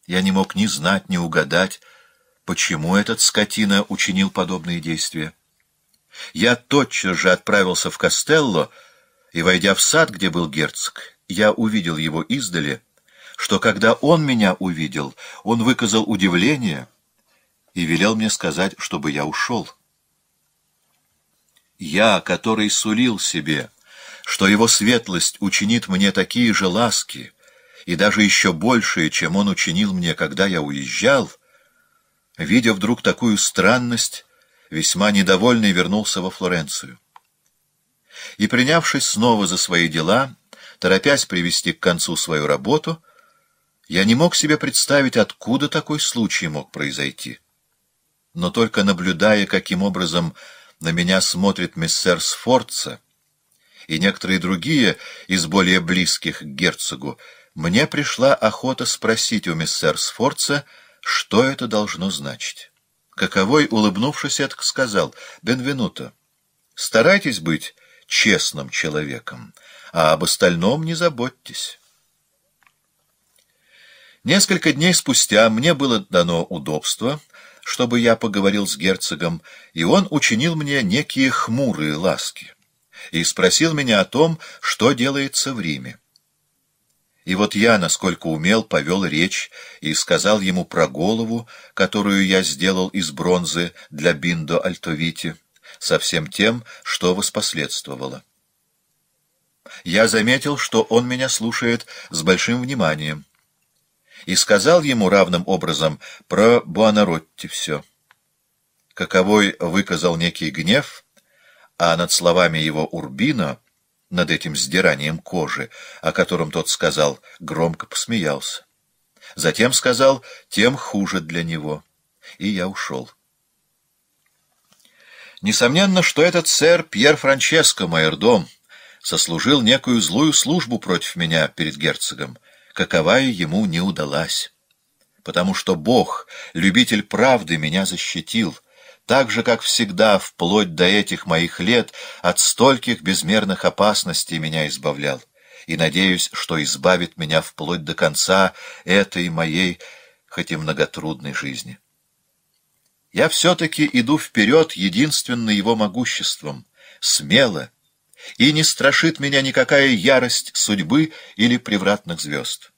Я не мог ни знать, ни угадать, почему этот скотина учинил подобные действия. Я тотчас же отправился в Костелло, и, войдя в сад, где был герцог, я увидел его издали, что когда он меня увидел, он выказал удивление и велел мне сказать, чтобы я ушел. Я, который сулил себе что его светлость учинит мне такие же ласки, и даже еще большие, чем он учинил мне, когда я уезжал, видя вдруг такую странность, весьма недовольный вернулся во Флоренцию. И, принявшись снова за свои дела, торопясь привести к концу свою работу, я не мог себе представить, откуда такой случай мог произойти. Но только наблюдая, каким образом на меня смотрит мессер Сфорца, и некоторые другие из более близких к герцогу, мне пришла охота спросить у миссер Сфорца, что это должно значить. Каковой, улыбнувшись, Эдк сказал, «Бенвенуто, старайтесь быть честным человеком, а об остальном не заботьтесь». Несколько дней спустя мне было дано удобство, чтобы я поговорил с герцогом, и он учинил мне некие хмурые ласки и спросил меня о том, что делается в Риме. И вот я, насколько умел, повел речь и сказал ему про голову, которую я сделал из бронзы для Биндо Альтовити, со всем тем, что воспоследствовало. Я заметил, что он меня слушает с большим вниманием, и сказал ему равным образом про Буонаротти все. Каковой выказал некий гнев — а над словами его Урбина, над этим сдиранием кожи, о котором тот сказал, громко посмеялся. Затем сказал, тем хуже для него. И я ушел. Несомненно, что этот сэр Пьер Франческо, майордом, сослужил некую злую службу против меня перед герцогом, каковая ему не удалась. Потому что Бог, любитель правды, меня защитил — так же, как всегда, вплоть до этих моих лет, от стольких безмерных опасностей меня избавлял, и надеюсь, что избавит меня вплоть до конца этой моей, хоть и многотрудной жизни. Я все-таки иду вперед единственно его могуществом, смело, и не страшит меня никакая ярость судьбы или превратных звезд.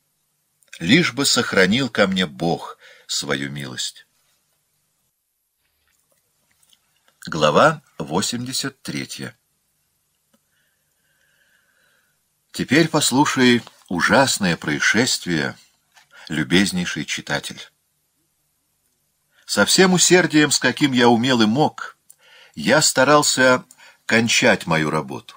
Лишь бы сохранил ко мне Бог свою милость». Глава 83 Теперь послушай ужасное происшествие, любезнейший читатель. Со всем усердием, с каким я умел и мог, я старался кончать мою работу,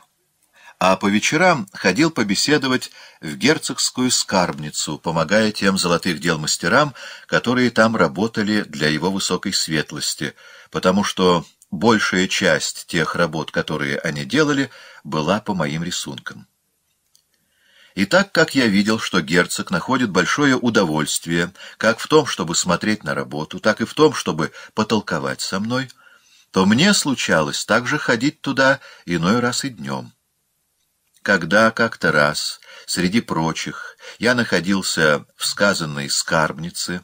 а по вечерам ходил побеседовать в герцогскую скарбницу, помогая тем золотых дел мастерам, которые там работали для его высокой светлости, потому что Большая часть тех работ, которые они делали, была по моим рисункам. И так как я видел, что герцог находит большое удовольствие как в том, чтобы смотреть на работу, так и в том, чтобы потолковать со мной, то мне случалось также ходить туда иной раз и днем. Когда как-то раз, среди прочих, я находился в сказанной скарбнице,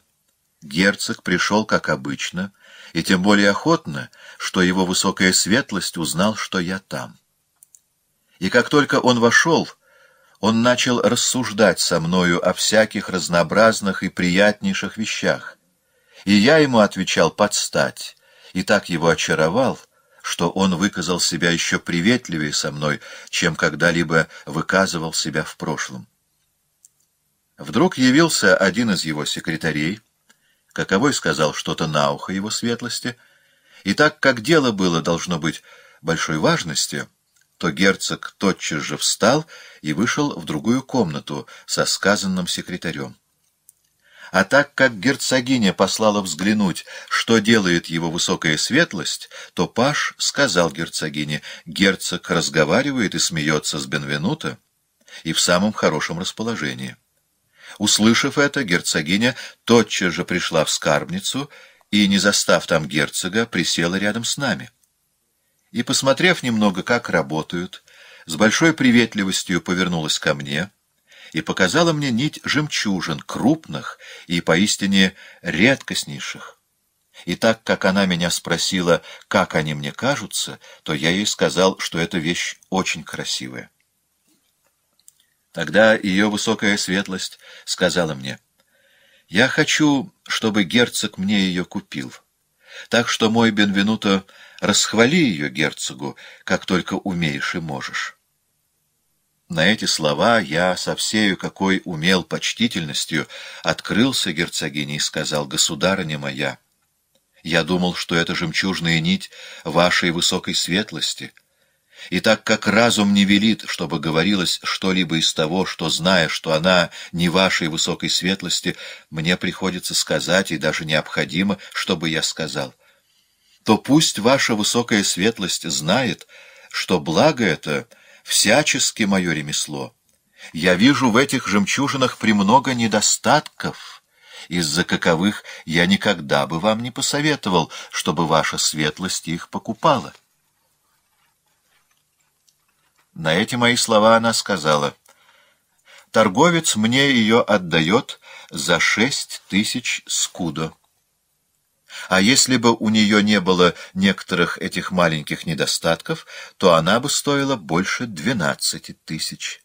герцог пришел, как обычно, и тем более охотно, что его высокая светлость узнал, что я там. И как только он вошел, он начал рассуждать со мною о всяких разнообразных и приятнейших вещах, и я ему отвечал под стать, и так его очаровал, что он выказал себя еще приветливее со мной, чем когда-либо выказывал себя в прошлом. Вдруг явился один из его секретарей — Каковой сказал что-то на ухо его светлости, и так как дело было, должно быть, большой важности, то герцог тотчас же встал и вышел в другую комнату со сказанным секретарем. А так как герцогиня послала взглянуть, что делает его высокая светлость, то паш сказал герцогине, герцог разговаривает и смеется с Бенвенута и в самом хорошем расположении. Услышав это, герцогиня тотчас же пришла в скарбницу и, не застав там герцога, присела рядом с нами. И, посмотрев немного, как работают, с большой приветливостью повернулась ко мне и показала мне нить жемчужин, крупных и поистине редкостнейших. И так как она меня спросила, как они мне кажутся, то я ей сказал, что эта вещь очень красивая. Тогда ее высокая светлость сказала мне, «Я хочу, чтобы герцог мне ее купил. Так что, мой Бенвенуто, расхвали ее герцогу, как только умеешь и можешь». На эти слова я со всею, какой умел почтительностью, открылся герцогине и сказал, «Государыня моя, я думал, что это жемчужная нить вашей высокой светлости». И так как разум не велит, чтобы говорилось что-либо из того, что, зная, что она не вашей высокой светлости, мне приходится сказать, и даже необходимо, чтобы я сказал, то пусть ваша высокая светлость знает, что благо это всячески мое ремесло. Я вижу в этих жемчужинах премного недостатков, из-за каковых я никогда бы вам не посоветовал, чтобы ваша светлость их покупала». На эти мои слова она сказала, «Торговец мне ее отдает за шесть тысяч скудо». А если бы у нее не было некоторых этих маленьких недостатков, то она бы стоила больше двенадцати тысяч.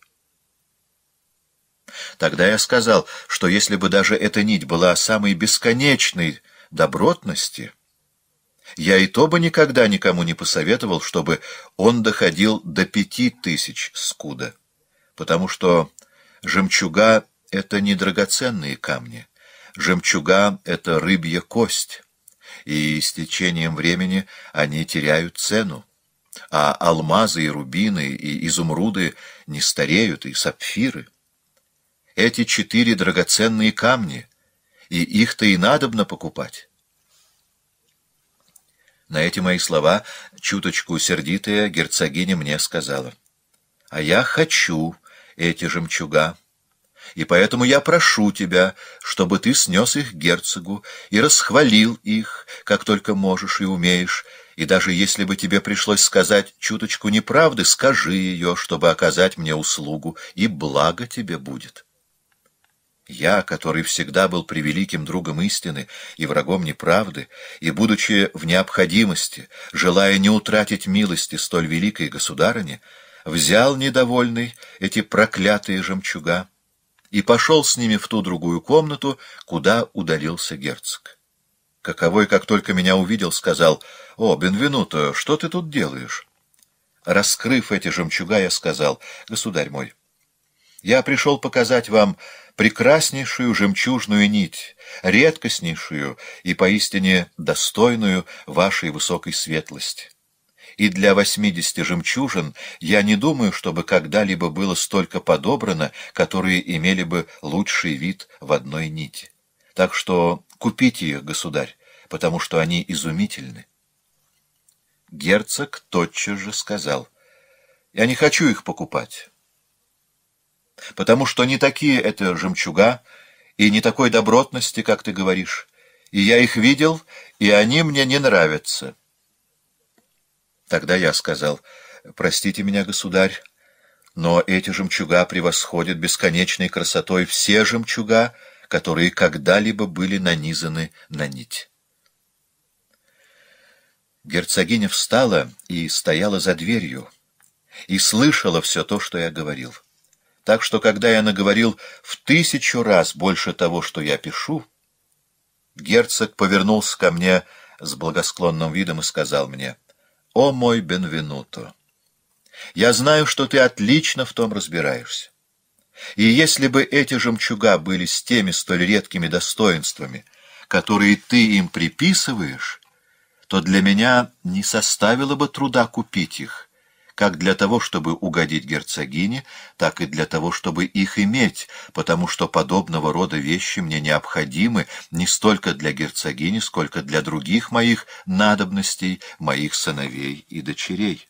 Тогда я сказал, что если бы даже эта нить была самой бесконечной добротности... Я и то бы никогда никому не посоветовал, чтобы он доходил до пяти тысяч скуда, потому что жемчуга — это не драгоценные камни, жемчуга — это рыбья кость, и с течением времени они теряют цену, а алмазы и рубины и изумруды не стареют, и сапфиры. Эти четыре драгоценные камни, и их-то и надобно покупать. На эти мои слова, чуточку сердитая, герцогиня мне сказала. «А я хочу эти жемчуга, и поэтому я прошу тебя, чтобы ты снес их герцогу и расхвалил их, как только можешь и умеешь, и даже если бы тебе пришлось сказать чуточку неправды, скажи ее, чтобы оказать мне услугу, и благо тебе будет». Я, который всегда был превеликим другом истины и врагом неправды, и, будучи в необходимости, желая не утратить милости столь великой государыни, взял недовольный эти проклятые жемчуга и пошел с ними в ту другую комнату, куда удалился герцог. Каковой, как только меня увидел, сказал, «О, Бенвенуто, что ты тут делаешь?» Раскрыв эти жемчуга, я сказал, «Государь мой, я пришел показать вам, прекраснейшую жемчужную нить, редкостнейшую и поистине достойную вашей высокой светлости. И для восьмидесяти жемчужин я не думаю, чтобы когда-либо было столько подобрано, которые имели бы лучший вид в одной нити. Так что купите их, государь, потому что они изумительны. Герцог тотчас же сказал, «Я не хочу их покупать» потому что не такие это жемчуга и не такой добротности, как ты говоришь. И я их видел, и они мне не нравятся. Тогда я сказал, простите меня, государь, но эти жемчуга превосходят бесконечной красотой все жемчуга, которые когда-либо были нанизаны на нить. Герцогиня встала и стояла за дверью, и слышала все то, что я говорил. Так что, когда я наговорил в тысячу раз больше того, что я пишу, герцог повернулся ко мне с благосклонным видом и сказал мне, «О мой Бенвенуто, я знаю, что ты отлично в том разбираешься. И если бы эти жемчуга были с теми столь редкими достоинствами, которые ты им приписываешь, то для меня не составило бы труда купить их» как для того, чтобы угодить герцогине, так и для того, чтобы их иметь, потому что подобного рода вещи мне необходимы не столько для герцогини, сколько для других моих надобностей, моих сыновей и дочерей.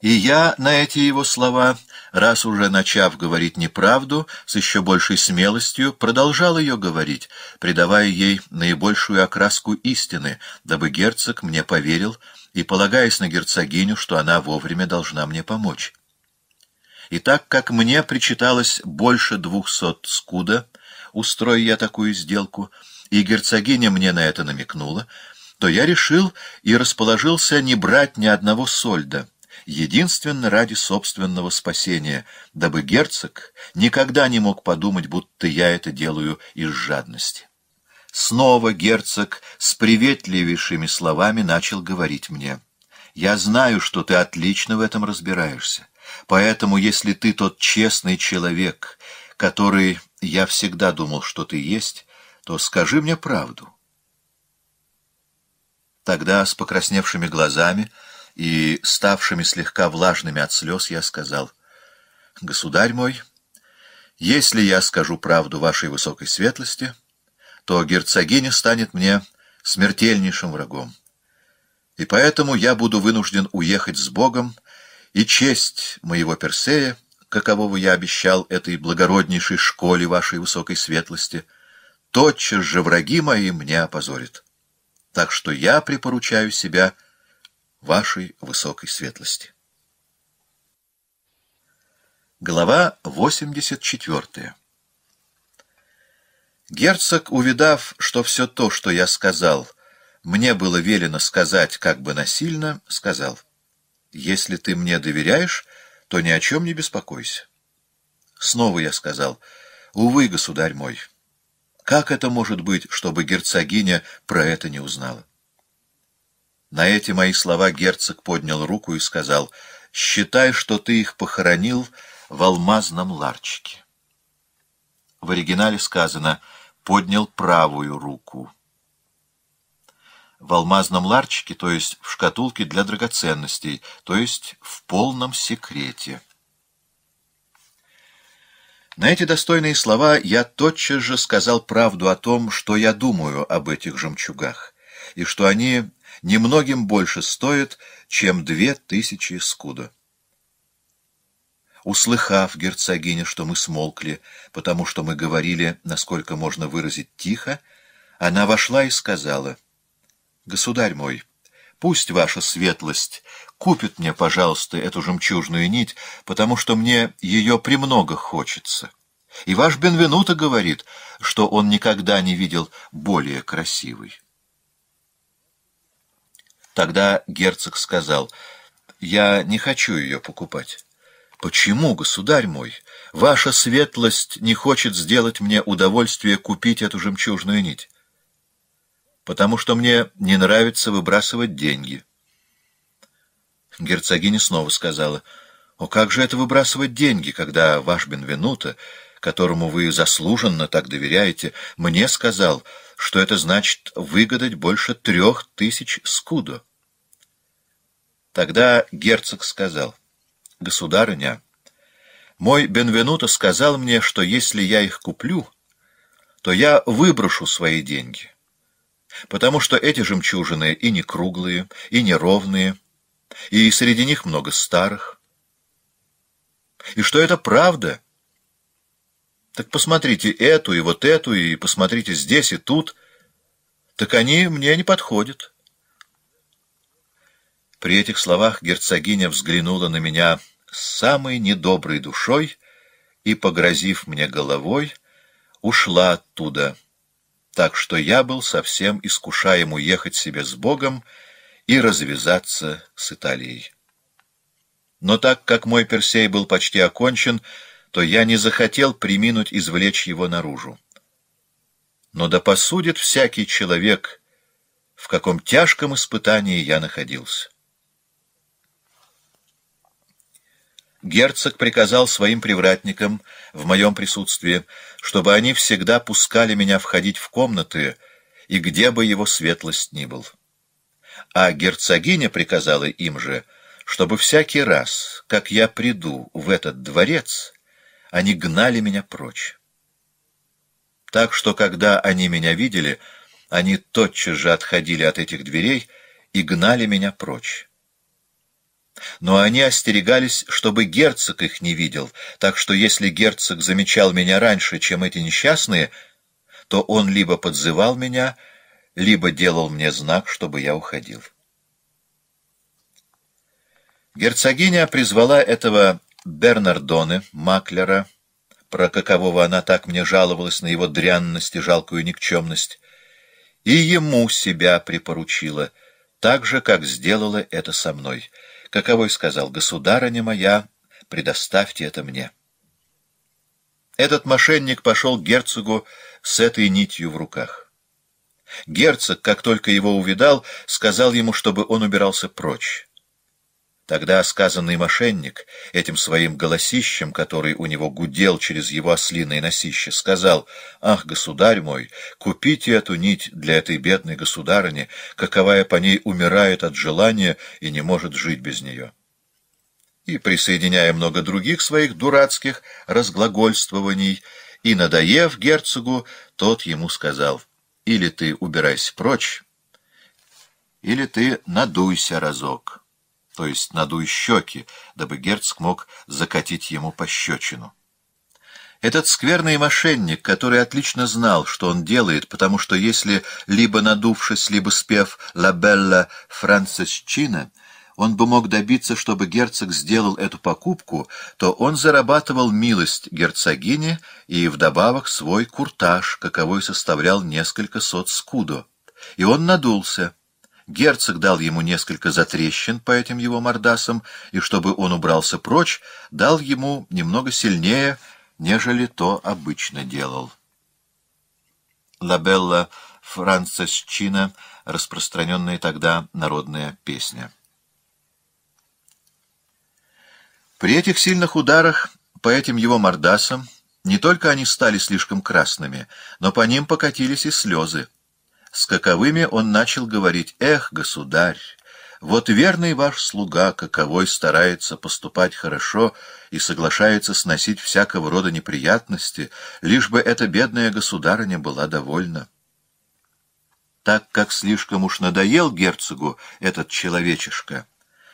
И я на эти его слова, раз уже начав говорить неправду, с еще большей смелостью продолжал ее говорить, придавая ей наибольшую окраску истины, дабы герцог мне поверил, и полагаясь на герцогиню, что она вовремя должна мне помочь. И так как мне причиталось больше двухсот скуда, устрою я такую сделку, и герцогиня мне на это намекнула, то я решил и расположился не брать ни одного сольда, единственно ради собственного спасения, дабы герцог никогда не мог подумать, будто я это делаю из жадности. Снова герцог с приветливейшими словами начал говорить мне. «Я знаю, что ты отлично в этом разбираешься. Поэтому, если ты тот честный человек, который я всегда думал, что ты есть, то скажи мне правду». Тогда с покрасневшими глазами и ставшими слегка влажными от слез я сказал, «Государь мой, если я скажу правду вашей высокой светлости...» то герцогиня станет мне смертельнейшим врагом. И поэтому я буду вынужден уехать с Богом, и честь моего Персея, какового я обещал этой благороднейшей школе вашей высокой светлости, тотчас же враги мои мне опозорят. Так что я припоручаю себя вашей высокой светлости. Глава 84 Герцог, увидав, что все то, что я сказал, мне было велено сказать как бы насильно, сказал, «Если ты мне доверяешь, то ни о чем не беспокойся». Снова я сказал, «Увы, государь мой, как это может быть, чтобы герцогиня про это не узнала?» На эти мои слова герцог поднял руку и сказал, «Считай, что ты их похоронил в алмазном ларчике». В оригинале сказано «Алмазном поднял правую руку. В алмазном ларчике, то есть в шкатулке для драгоценностей, то есть в полном секрете. На эти достойные слова я тотчас же сказал правду о том, что я думаю об этих жемчугах, и что они немногим больше стоят, чем две тысячи скуда услыхав, герцогиня, что мы смолкли, потому что мы говорили, насколько можно выразить тихо, она вошла и сказала, «Государь мой, пусть ваша светлость купит мне, пожалуйста, эту жемчужную нить, потому что мне ее премного хочется. И ваш Бенвенуто говорит, что он никогда не видел более красивой». Тогда герцог сказал, «Я не хочу ее покупать». «Почему, государь мой, ваша светлость не хочет сделать мне удовольствие купить эту жемчужную нить?» «Потому что мне не нравится выбрасывать деньги». Герцогиня снова сказала, «О, как же это выбрасывать деньги, когда ваш Бенвенуто, которому вы заслуженно так доверяете, мне сказал, что это значит выгадать больше трех тысяч скудо?» Тогда герцог сказал, — «Государыня, мой Бенвенуто сказал мне, что если я их куплю, то я выброшу свои деньги, потому что эти жемчужины и не круглые, и не ровные, и среди них много старых. И что это правда? Так посмотрите эту и вот эту, и посмотрите здесь и тут. Так они мне не подходят». При этих словах герцогиня взглянула на меня с самой недоброй душой и, погрозив мне головой, ушла оттуда, так что я был совсем искушаем уехать себе с Богом и развязаться с Италией. Но так как мой Персей был почти окончен, то я не захотел приминуть извлечь его наружу. Но да посудит всякий человек, в каком тяжком испытании я находился. герцог приказал своим привратникам в моем присутствии, чтобы они всегда пускали меня входить в комнаты и где бы его светлость ни был. А герцогиня приказала им же, чтобы всякий раз, как я приду в этот дворец, они гнали меня прочь. Так что, когда они меня видели, они тотчас же отходили от этих дверей и гнали меня прочь. Но они остерегались, чтобы герцог их не видел, так что если герцог замечал меня раньше, чем эти несчастные, то он либо подзывал меня, либо делал мне знак, чтобы я уходил. Герцогиня призвала этого Бернардоне, маклера, про какового она так мне жаловалась на его дрянность и жалкую никчемность, и ему себя припоручила, так же, как сделала это со мной — каковой сказал, «Государыня моя, предоставьте это мне». Этот мошенник пошел к герцогу с этой нитью в руках. Герцог, как только его увидал, сказал ему, чтобы он убирался прочь. Тогда сказанный мошенник этим своим голосищем, который у него гудел через его ослиное носище, сказал, «Ах, государь мой, купите эту нить для этой бедной государыни, каковая по ней умирает от желания и не может жить без нее». И, присоединяя много других своих дурацких разглагольствований, и, надоев герцогу, тот ему сказал, «Или ты убирайся прочь, или ты надуйся разок» то есть надуй щеки, дабы герцог мог закатить ему пощечину. Этот скверный мошенник, который отлично знал, что он делает, потому что если, либо надувшись, либо спев «La Bella Francescina», он бы мог добиться, чтобы герцог сделал эту покупку, то он зарабатывал милость герцогини и вдобавок свой куртаж, каковой составлял несколько сот скудо. И он надулся. Герцог дал ему несколько затрещин по этим его мордасам, и чтобы он убрался прочь, дал ему немного сильнее, нежели то обычно делал. Лабелла Францисчина, распространенная тогда народная песня. При этих сильных ударах по этим его мордасам не только они стали слишком красными, но по ним покатились и слезы с каковыми он начал говорить «Эх, государь!» Вот верный ваш слуга, каковой старается поступать хорошо и соглашается сносить всякого рода неприятности, лишь бы эта бедная государыня была довольна. Так как слишком уж надоел герцогу этот человечишка,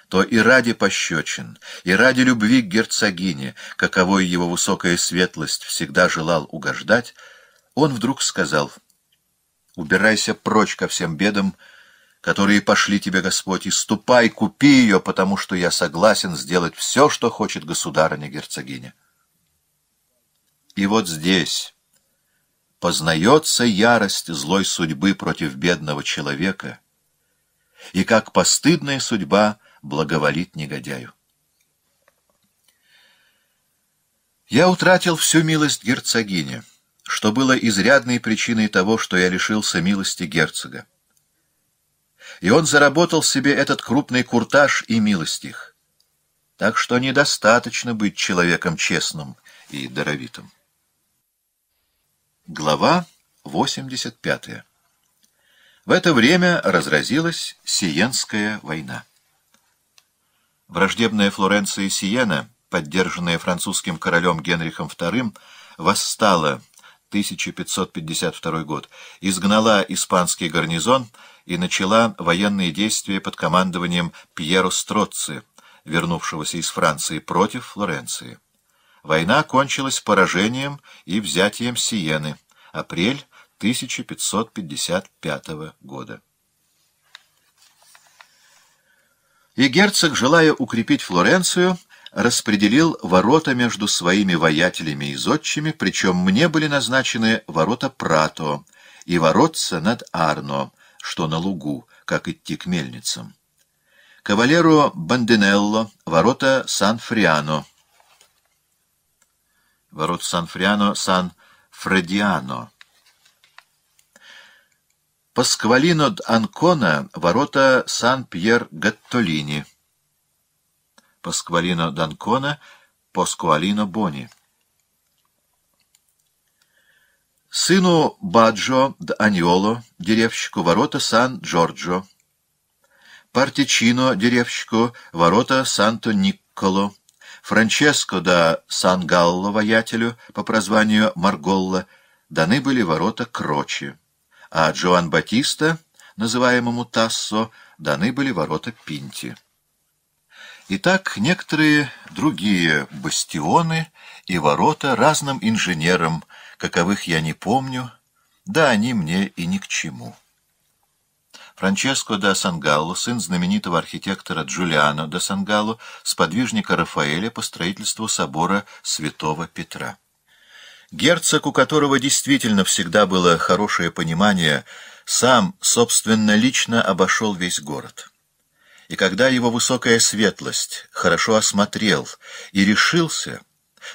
то и ради пощечин, и ради любви к герцогине, каковой его высокая светлость всегда желал угождать, он вдруг сказал — Убирайся прочь ко всем бедам, которые пошли тебе, Господь, и ступай, купи ее, потому что я согласен сделать все, что хочет государыня-герцогиня. И вот здесь познается ярость злой судьбы против бедного человека, и как постыдная судьба благоволит негодяю. Я утратил всю милость герцогини — что было изрядной причиной того, что я лишился милости герцога. И он заработал себе этот крупный куртаж и милость их. Так что недостаточно быть человеком честным и даровитым. Глава 85. В это время разразилась Сиенская война. Враждебная Флоренция и Сиена, поддержанная французским королем Генрихом II, восстала 1552 год, изгнала испанский гарнизон и начала военные действия под командованием Пьеро Строцци, вернувшегося из Франции против Флоренции. Война кончилась поражением и взятием Сиены, апрель 1555 года. И герцог, желая укрепить Флоренцию, распределил ворота между своими воятелями и зодчими, причем мне были назначены ворота Прато и воротца над Арно, что на лугу, как идти к мельницам. Кавалеру Банденелло, ворота Сан-Фриано. Ворот Сан-Фриано, Сан-Фредиано. Пасквалино д'Анкона, ворота Сан-Пьер-Гаттолини. Пасквалино Данкона, Пасквалино Бони. Сыну Баджо Аньоло, деревщику ворота Сан-Джорджо, Партичино, деревщику ворота Санто-Никколо, Франческо да Сан-Галло, воятелю по прозванию Марголло, даны были ворота Крочи, а Джоан Батиста, называемому Тассо, даны были ворота Пинти. Итак, некоторые другие бастионы и ворота разным инженерам, каковых я не помню, да они мне и ни к чему. Франческо да Сангалло, сын знаменитого архитектора Джулиано да Сангалло, сподвижника Рафаэля по строительству собора Святого Петра. Герцог, у которого действительно всегда было хорошее понимание, сам, собственно, лично обошел весь город. И когда его высокая светлость хорошо осмотрел и решился,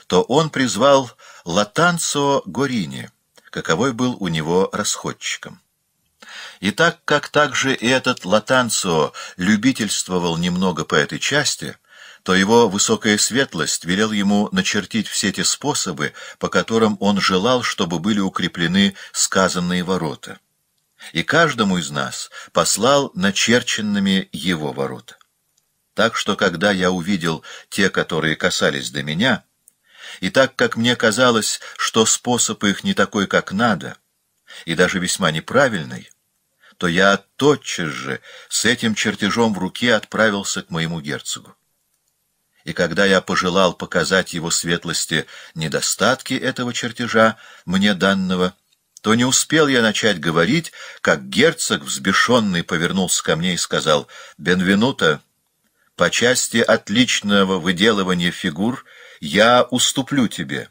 то он призвал Латанцо Горини, каковой был у него расходчиком. И так как также и этот Латанцо любительствовал немного по этой части, то его высокая светлость велел ему начертить все те способы, по которым он желал, чтобы были укреплены сказанные ворота и каждому из нас послал начерченными его ворота. Так что, когда я увидел те, которые касались до меня, и так как мне казалось, что способ их не такой, как надо, и даже весьма неправильный, то я тотчас же с этим чертежом в руке отправился к моему герцогу. И когда я пожелал показать его светлости недостатки этого чертежа, мне данного, то не успел я начать говорить, как герцог, взбешенный, повернулся ко мне и сказал «Бенвенуто, по части отличного выделывания фигур я уступлю тебе,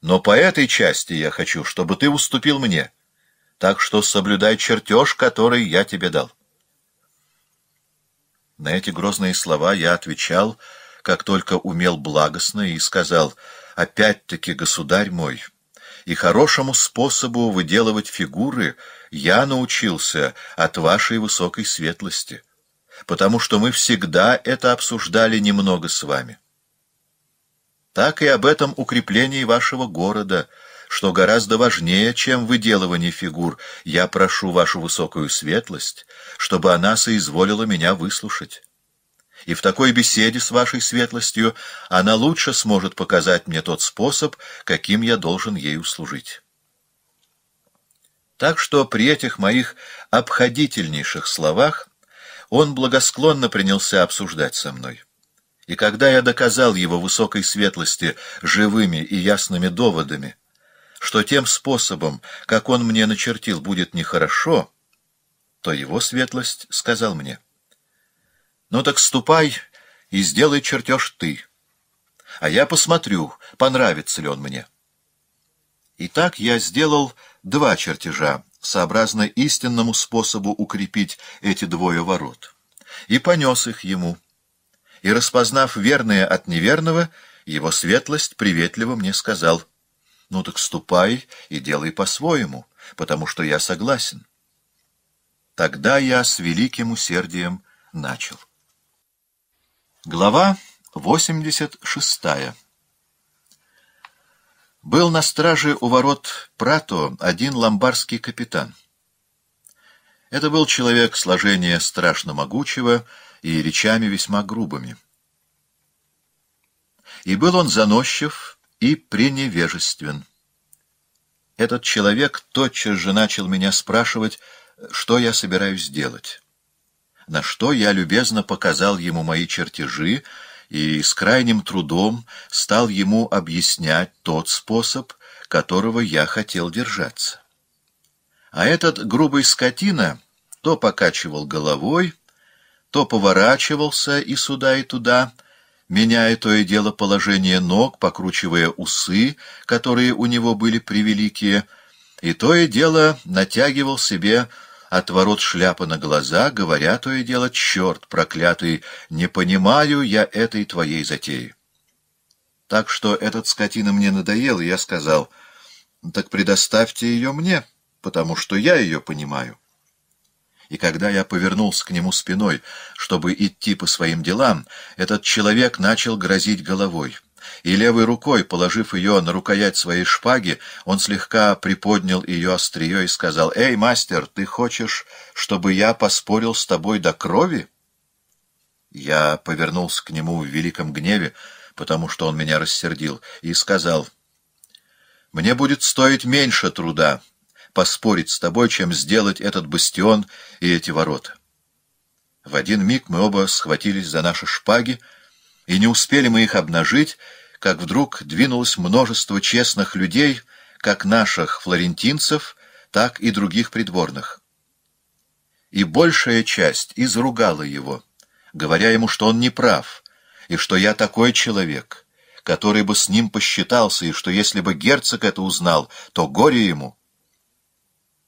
но по этой части я хочу, чтобы ты уступил мне, так что соблюдай чертеж, который я тебе дал». На эти грозные слова я отвечал, как только умел благостно, и сказал «Опять-таки, государь мой» и хорошему способу выделывать фигуры я научился от вашей высокой светлости, потому что мы всегда это обсуждали немного с вами. Так и об этом укреплении вашего города, что гораздо важнее, чем выделывание фигур, я прошу вашу высокую светлость, чтобы она соизволила меня выслушать» и в такой беседе с вашей светлостью она лучше сможет показать мне тот способ, каким я должен ей служить. Так что при этих моих обходительнейших словах он благосклонно принялся обсуждать со мной. И когда я доказал его высокой светлости живыми и ясными доводами, что тем способом, как он мне начертил, будет нехорошо, то его светлость сказал мне — ну так ступай и сделай чертеж ты. А я посмотрю, понравится ли он мне. Итак, я сделал два чертежа, сообразно истинному способу укрепить эти двое ворот. И понес их ему. И, распознав верное от неверного, его светлость приветливо мне сказал, «Ну так ступай и делай по-своему, потому что я согласен». Тогда я с великим усердием начал. Глава 86. Был на страже у ворот Прато один ломбарский капитан. Это был человек сложения страшно могучего и речами весьма грубыми. И был он заносчив и преневежествен. Этот человек тотчас же начал меня спрашивать, что я собираюсь делать на что я любезно показал ему мои чертежи и с крайним трудом стал ему объяснять тот способ, которого я хотел держаться. А этот грубый скотина то покачивал головой, то поворачивался и сюда, и туда, меняя то и дело положение ног, покручивая усы, которые у него были превеликие, и то и дело натягивал себе отворот шляпа на глаза, говоря то и дело, черт проклятый, не понимаю я этой твоей затеи. Так что этот скотина мне надоел, и я сказал, так предоставьте ее мне, потому что я ее понимаю. И когда я повернулся к нему спиной, чтобы идти по своим делам, этот человек начал грозить головой и левой рукой, положив ее на рукоять своей шпаги, он слегка приподнял ее острие и сказал, «Эй, мастер, ты хочешь, чтобы я поспорил с тобой до крови?» Я повернулся к нему в великом гневе, потому что он меня рассердил, и сказал, «Мне будет стоить меньше труда поспорить с тобой, чем сделать этот бастион и эти ворота». В один миг мы оба схватились за наши шпаги, и не успели мы их обнажить, как вдруг двинулось множество честных людей, как наших флорентинцев, так и других придворных. И большая часть изругала его, говоря ему, что он не прав, и что я такой человек, который бы с ним посчитался, и что если бы герцог это узнал, то горе ему.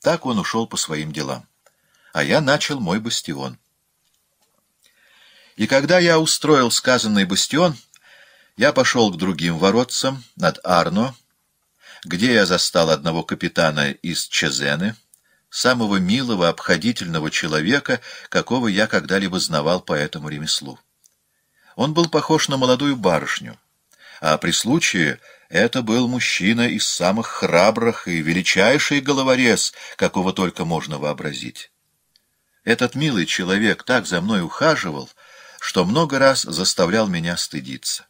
Так он ушел по своим делам. А я начал мой бастион. И когда я устроил сказанный бастион, я пошел к другим воротцам над Арно, где я застал одного капитана из Чезены, самого милого, обходительного человека, какого я когда-либо знавал по этому ремеслу. Он был похож на молодую барышню, а при случае это был мужчина из самых храбрых и величайший головорез, какого только можно вообразить. Этот милый человек так за мной ухаживал, что много раз заставлял меня стыдиться.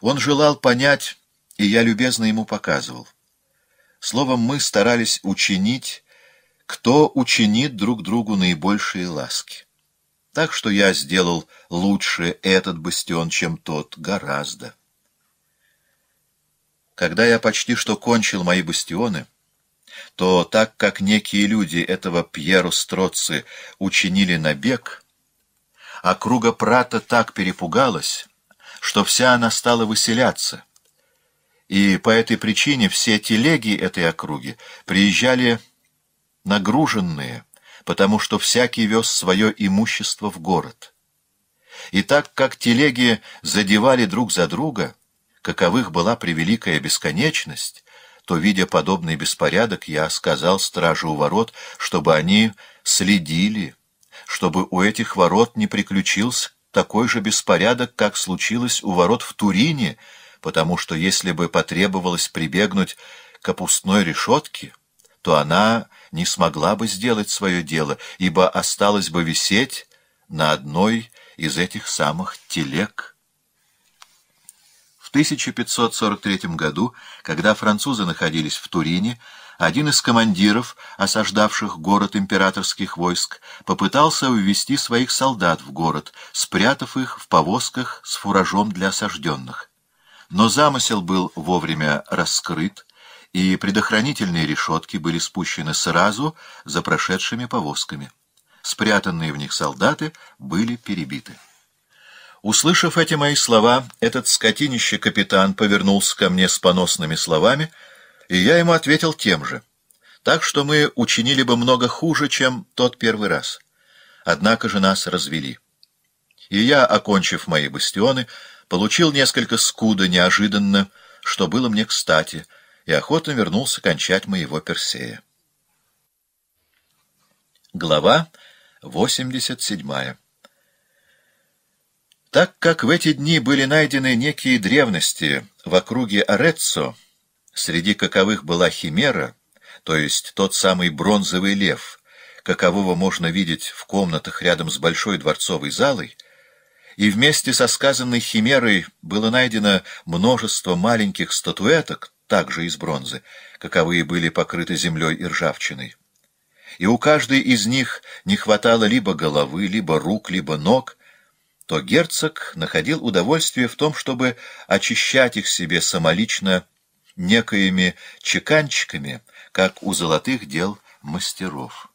Он желал понять, и я любезно ему показывал. Словом, мы старались учинить, кто учинит друг другу наибольшие ласки. Так что я сделал лучше этот бастион, чем тот, гораздо. Когда я почти что кончил мои бастионы, то так как некие люди этого Пьеру Строци учинили набег — а круга прата так перепугалась, что вся она стала выселяться. И по этой причине все телеги этой округи приезжали нагруженные, потому что всякий вез свое имущество в город. И так как телеги задевали друг за друга, каковых была превеликая бесконечность, то, видя подобный беспорядок, я сказал стражу у ворот, чтобы они следили, чтобы у этих ворот не приключился такой же беспорядок, как случилось у ворот в Турине, потому что если бы потребовалось прибегнуть к опускной решетке, то она не смогла бы сделать свое дело, ибо осталась бы висеть на одной из этих самых телег. В 1543 году, когда французы находились в Турине, один из командиров, осаждавших город императорских войск, попытался ввести своих солдат в город, спрятав их в повозках с фуражом для осажденных. Но замысел был вовремя раскрыт, и предохранительные решетки были спущены сразу за прошедшими повозками. Спрятанные в них солдаты были перебиты. Услышав эти мои слова, этот скотинище-капитан повернулся ко мне с поносными словами — и я ему ответил тем же. Так что мы учинили бы много хуже, чем тот первый раз. Однако же нас развели. И я, окончив мои бастионы, получил несколько скуда неожиданно, что было мне кстати, и охотно вернулся кончать моего Персея. Глава 87 Так как в эти дни были найдены некие древности в округе Ореццо, среди каковых была химера, то есть тот самый бронзовый лев, какового можно видеть в комнатах рядом с большой дворцовой залой, и вместе со сказанной химерой было найдено множество маленьких статуэток, также из бронзы, каковые были покрыты землей и ржавчиной. И у каждой из них не хватало либо головы, либо рук, либо ног, то герцог находил удовольствие в том, чтобы очищать их себе самолично, некоими чеканчиками, как у золотых дел мастеров.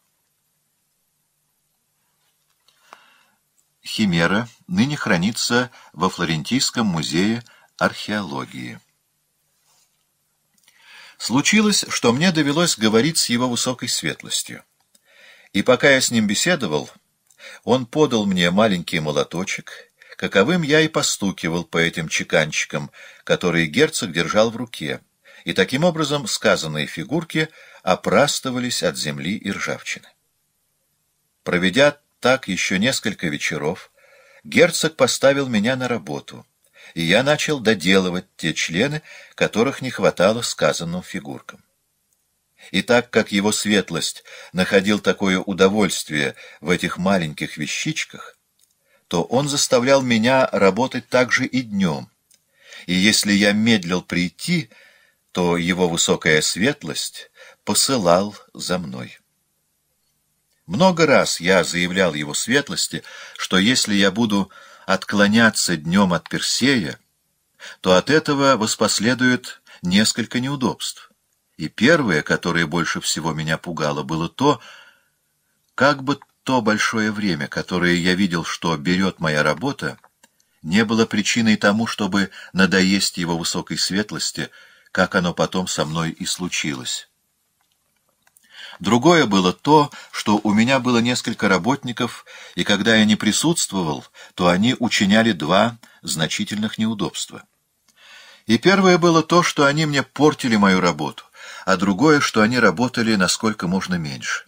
Химера ныне хранится во Флорентийском музее археологии. Случилось, что мне довелось говорить с его высокой светлостью. И пока я с ним беседовал, он подал мне маленький молоточек, каковым я и постукивал по этим чеканчикам, которые герцог держал в руке и таким образом сказанные фигурки опрастывались от земли и ржавчины. Проведя так еще несколько вечеров, герцог поставил меня на работу, и я начал доделывать те члены, которых не хватало сказанным фигуркам. И так как его светлость находил такое удовольствие в этих маленьких вещичках, то он заставлял меня работать также и днем. И если я медлил прийти, то его высокая светлость посылал за мной. Много раз я заявлял его светлости, что если я буду отклоняться днем от Персея, то от этого воспоследует несколько неудобств. И первое, которое больше всего меня пугало, было то, как бы то большое время, которое я видел, что берет моя работа, не было причиной тому, чтобы надоесть его высокой светлости — как оно потом со мной и случилось. Другое было то, что у меня было несколько работников, и когда я не присутствовал, то они учиняли два значительных неудобства. И первое было то, что они мне портили мою работу, а другое, что они работали насколько можно меньше.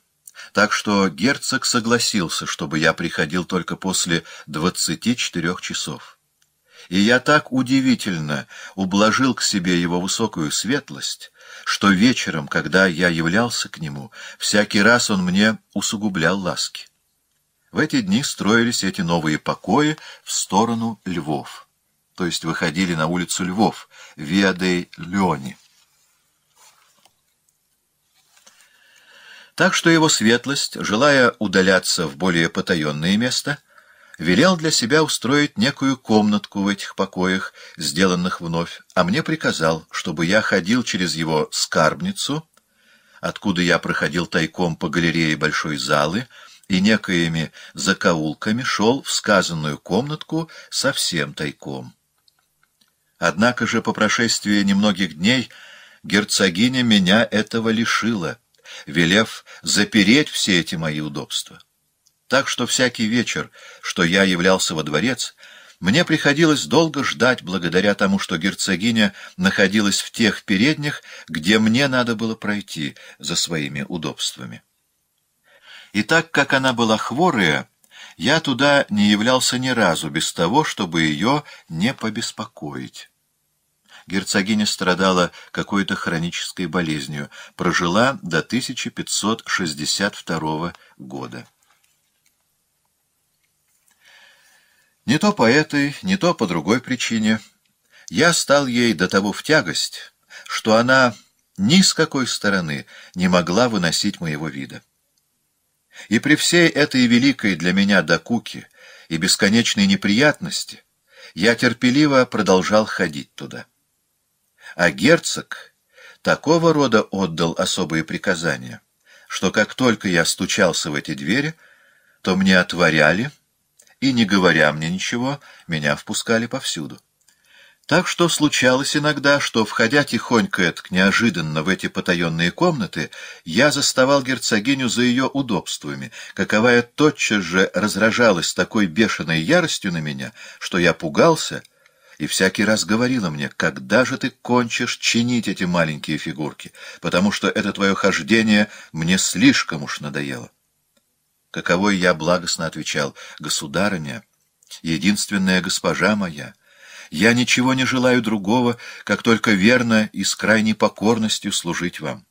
Так что герцог согласился, чтобы я приходил только после 24 часов и я так удивительно ублажил к себе его высокую светлость, что вечером, когда я являлся к нему, всякий раз он мне усугублял ласки. В эти дни строились эти новые покои в сторону Львов, то есть выходили на улицу Львов, Виадей Леони. Так что его светлость, желая удаляться в более потаенное место, велел для себя устроить некую комнатку в этих покоях, сделанных вновь, а мне приказал, чтобы я ходил через его скарбницу, откуда я проходил тайком по галерее большой залы, и некоими закоулками шел в сказанную комнатку совсем тайком. Однако же по прошествии немногих дней герцогиня меня этого лишила, велев запереть все эти мои удобства. Так что всякий вечер, что я являлся во дворец, мне приходилось долго ждать благодаря тому, что герцогиня находилась в тех передних, где мне надо было пройти за своими удобствами. И так как она была хворая, я туда не являлся ни разу без того, чтобы ее не побеспокоить. Герцогиня страдала какой-то хронической болезнью, прожила до 1562 года. Не то по этой, не то по другой причине я стал ей до того в тягость, что она ни с какой стороны не могла выносить моего вида. И при всей этой великой для меня докуке и бесконечной неприятности я терпеливо продолжал ходить туда. А герцог такого рода отдал особые приказания, что как только я стучался в эти двери, то мне отворяли — и, не говоря мне ничего, меня впускали повсюду. Так что случалось иногда, что, входя тихонько этак неожиданно в эти потаенные комнаты, я заставал герцогиню за ее удобствами, каковая тотчас же разражалась такой бешеной яростью на меня, что я пугался и всякий раз говорила мне, когда же ты кончишь чинить эти маленькие фигурки, потому что это твое хождение мне слишком уж надоело каковой я благостно отвечал, «Государыня, единственная госпожа моя, я ничего не желаю другого, как только верно и с крайней покорностью служить вам».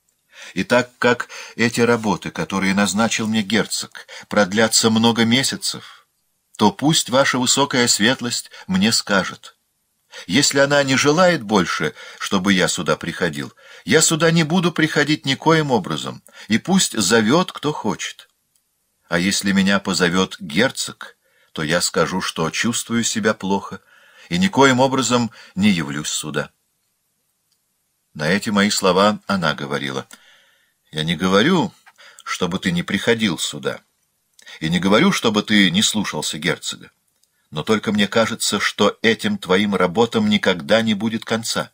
И так как эти работы, которые назначил мне герцог, продлятся много месяцев, то пусть ваша высокая светлость мне скажет. Если она не желает больше, чтобы я сюда приходил, я сюда не буду приходить никоим образом, и пусть зовет, кто хочет». А если меня позовет герцог, то я скажу, что чувствую себя плохо и никоим образом не явлюсь сюда. На эти мои слова она говорила. «Я не говорю, чтобы ты не приходил сюда, и не говорю, чтобы ты не слушался герцога, но только мне кажется, что этим твоим работам никогда не будет конца».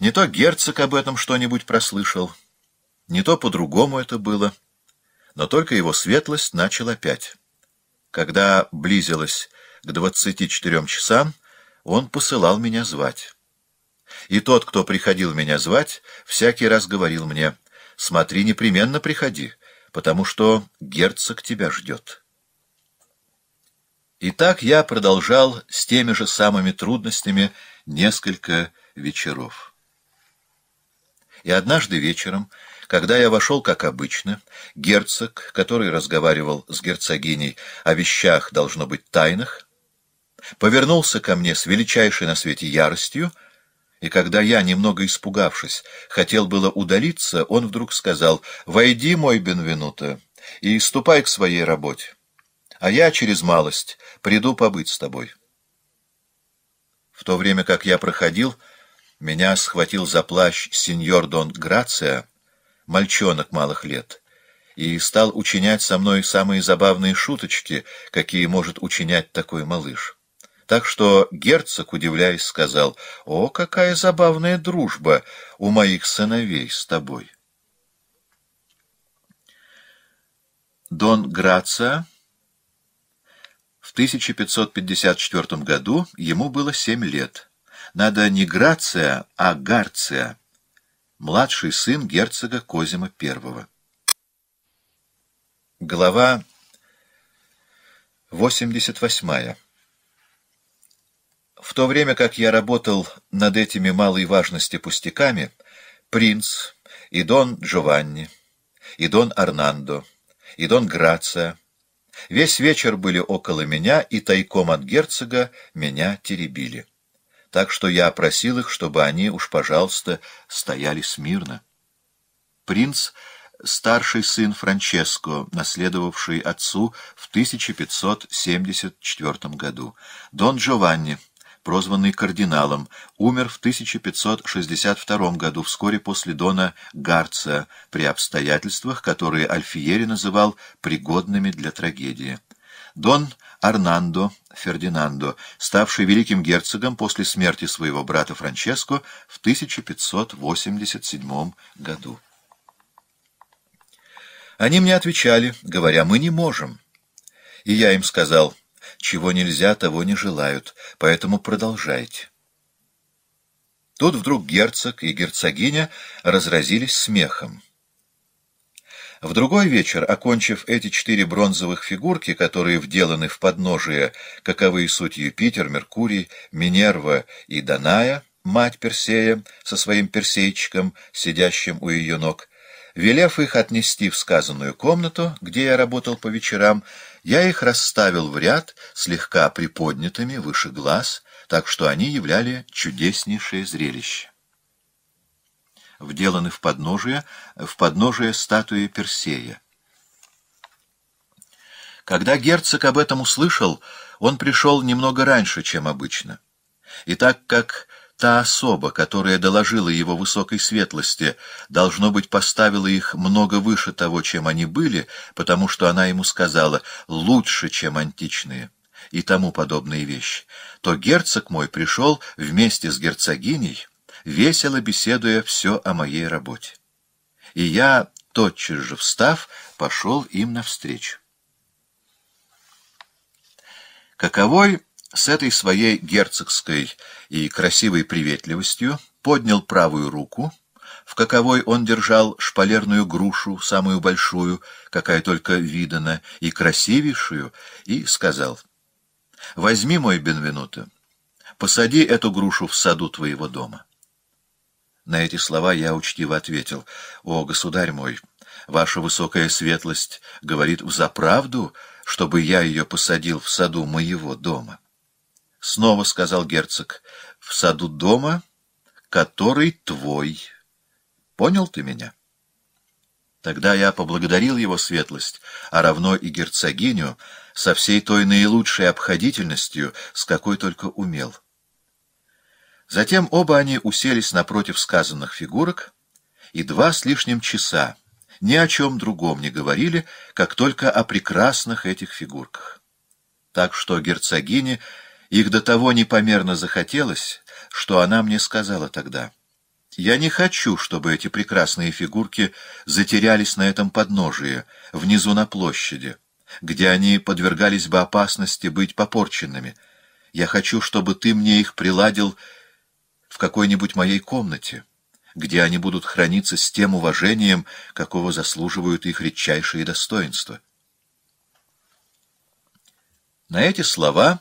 Не то герцог об этом что-нибудь прослышал, — не то по-другому это было, но только его светлость начал опять. Когда близилось к двадцати четырем часам, он посылал меня звать. И тот, кто приходил меня звать, всякий раз говорил мне, «Смотри, непременно приходи, потому что герцог тебя ждет». И так я продолжал с теми же самыми трудностями несколько вечеров. И однажды вечером когда я вошел, как обычно, герцог, который разговаривал с герцогиней о вещах, должно быть, тайных, повернулся ко мне с величайшей на свете яростью, и когда я, немного испугавшись, хотел было удалиться, он вдруг сказал «Войди, мой Бенвенуто, и ступай к своей работе, а я через малость приду побыть с тобой». В то время как я проходил, меня схватил за плащ сеньор Дон Грация, мальчонок малых лет, и стал учинять со мной самые забавные шуточки, какие может учинять такой малыш. Так что герцог, удивляясь, сказал, «О, какая забавная дружба у моих сыновей с тобой!» Дон Граца в 1554 году ему было семь лет. Надо не Грация, а Гарция — младший сын герцога Козима I. Глава 88. В то время как я работал над этими малой важности пустяками, принц и дон Джованни, и дон Арнандо, и дон Грация весь вечер были около меня и тайком от герцога меня теребили так что я просил их, чтобы они уж, пожалуйста, стояли смирно. Принц — старший сын Франческо, наследовавший отцу в 1574 году. Дон Джованни, прозванный кардиналом, умер в 1562 году, вскоре после Дона Гарца, при обстоятельствах, которые Альфиери называл «пригодными для трагедии». Дон Арнандо Фердинандо, ставший великим герцогом после смерти своего брата Франческо в 1587 году. Они мне отвечали, говоря, мы не можем. И я им сказал, чего нельзя, того не желают, поэтому продолжайте. Тут вдруг герцог и герцогиня разразились смехом. В другой вечер, окончив эти четыре бронзовых фигурки, которые вделаны в подножие, каковы суть Юпитер, Меркурий, Минерва и Даная, мать Персея со своим персейчиком, сидящим у ее ног, велев их отнести в сказанную комнату, где я работал по вечерам, я их расставил в ряд, слегка приподнятыми выше глаз, так что они являли чудеснейшее зрелище вделаны в подножие, в подножие статуи Персея. Когда герцог об этом услышал, он пришел немного раньше, чем обычно. И так как та особа, которая доложила его высокой светлости, должно быть, поставила их много выше того, чем они были, потому что она ему сказала «лучше, чем античные» и тому подобные вещи, то герцог мой пришел вместе с герцогиней, весело беседуя все о моей работе. И я, тотчас же встав, пошел им навстречу. Каковой с этой своей герцогской и красивой приветливостью поднял правую руку, в каковой он держал шпалерную грушу, самую большую, какая только видана, и красивейшую, и сказал, «Возьми, мой Бенвенуто, посади эту грушу в саду твоего дома». На эти слова я учтиво ответил. «О, государь мой, ваша высокая светлость говорит взаправду, чтобы я ее посадил в саду моего дома». Снова сказал герцог. «В саду дома, который твой. Понял ты меня?» Тогда я поблагодарил его светлость, а равно и герцогиню, со всей той наилучшей обходительностью, с какой только умел. Затем оба они уселись напротив сказанных фигурок, и два с лишним часа ни о чем другом не говорили, как только о прекрасных этих фигурках. Так что герцогине их до того непомерно захотелось, что она мне сказала тогда. Я не хочу, чтобы эти прекрасные фигурки затерялись на этом подножии, внизу на площади, где они подвергались бы опасности быть попорченными. Я хочу, чтобы ты мне их приладил в какой-нибудь моей комнате, где они будут храниться с тем уважением, какого заслуживают их редчайшие достоинства. На эти слова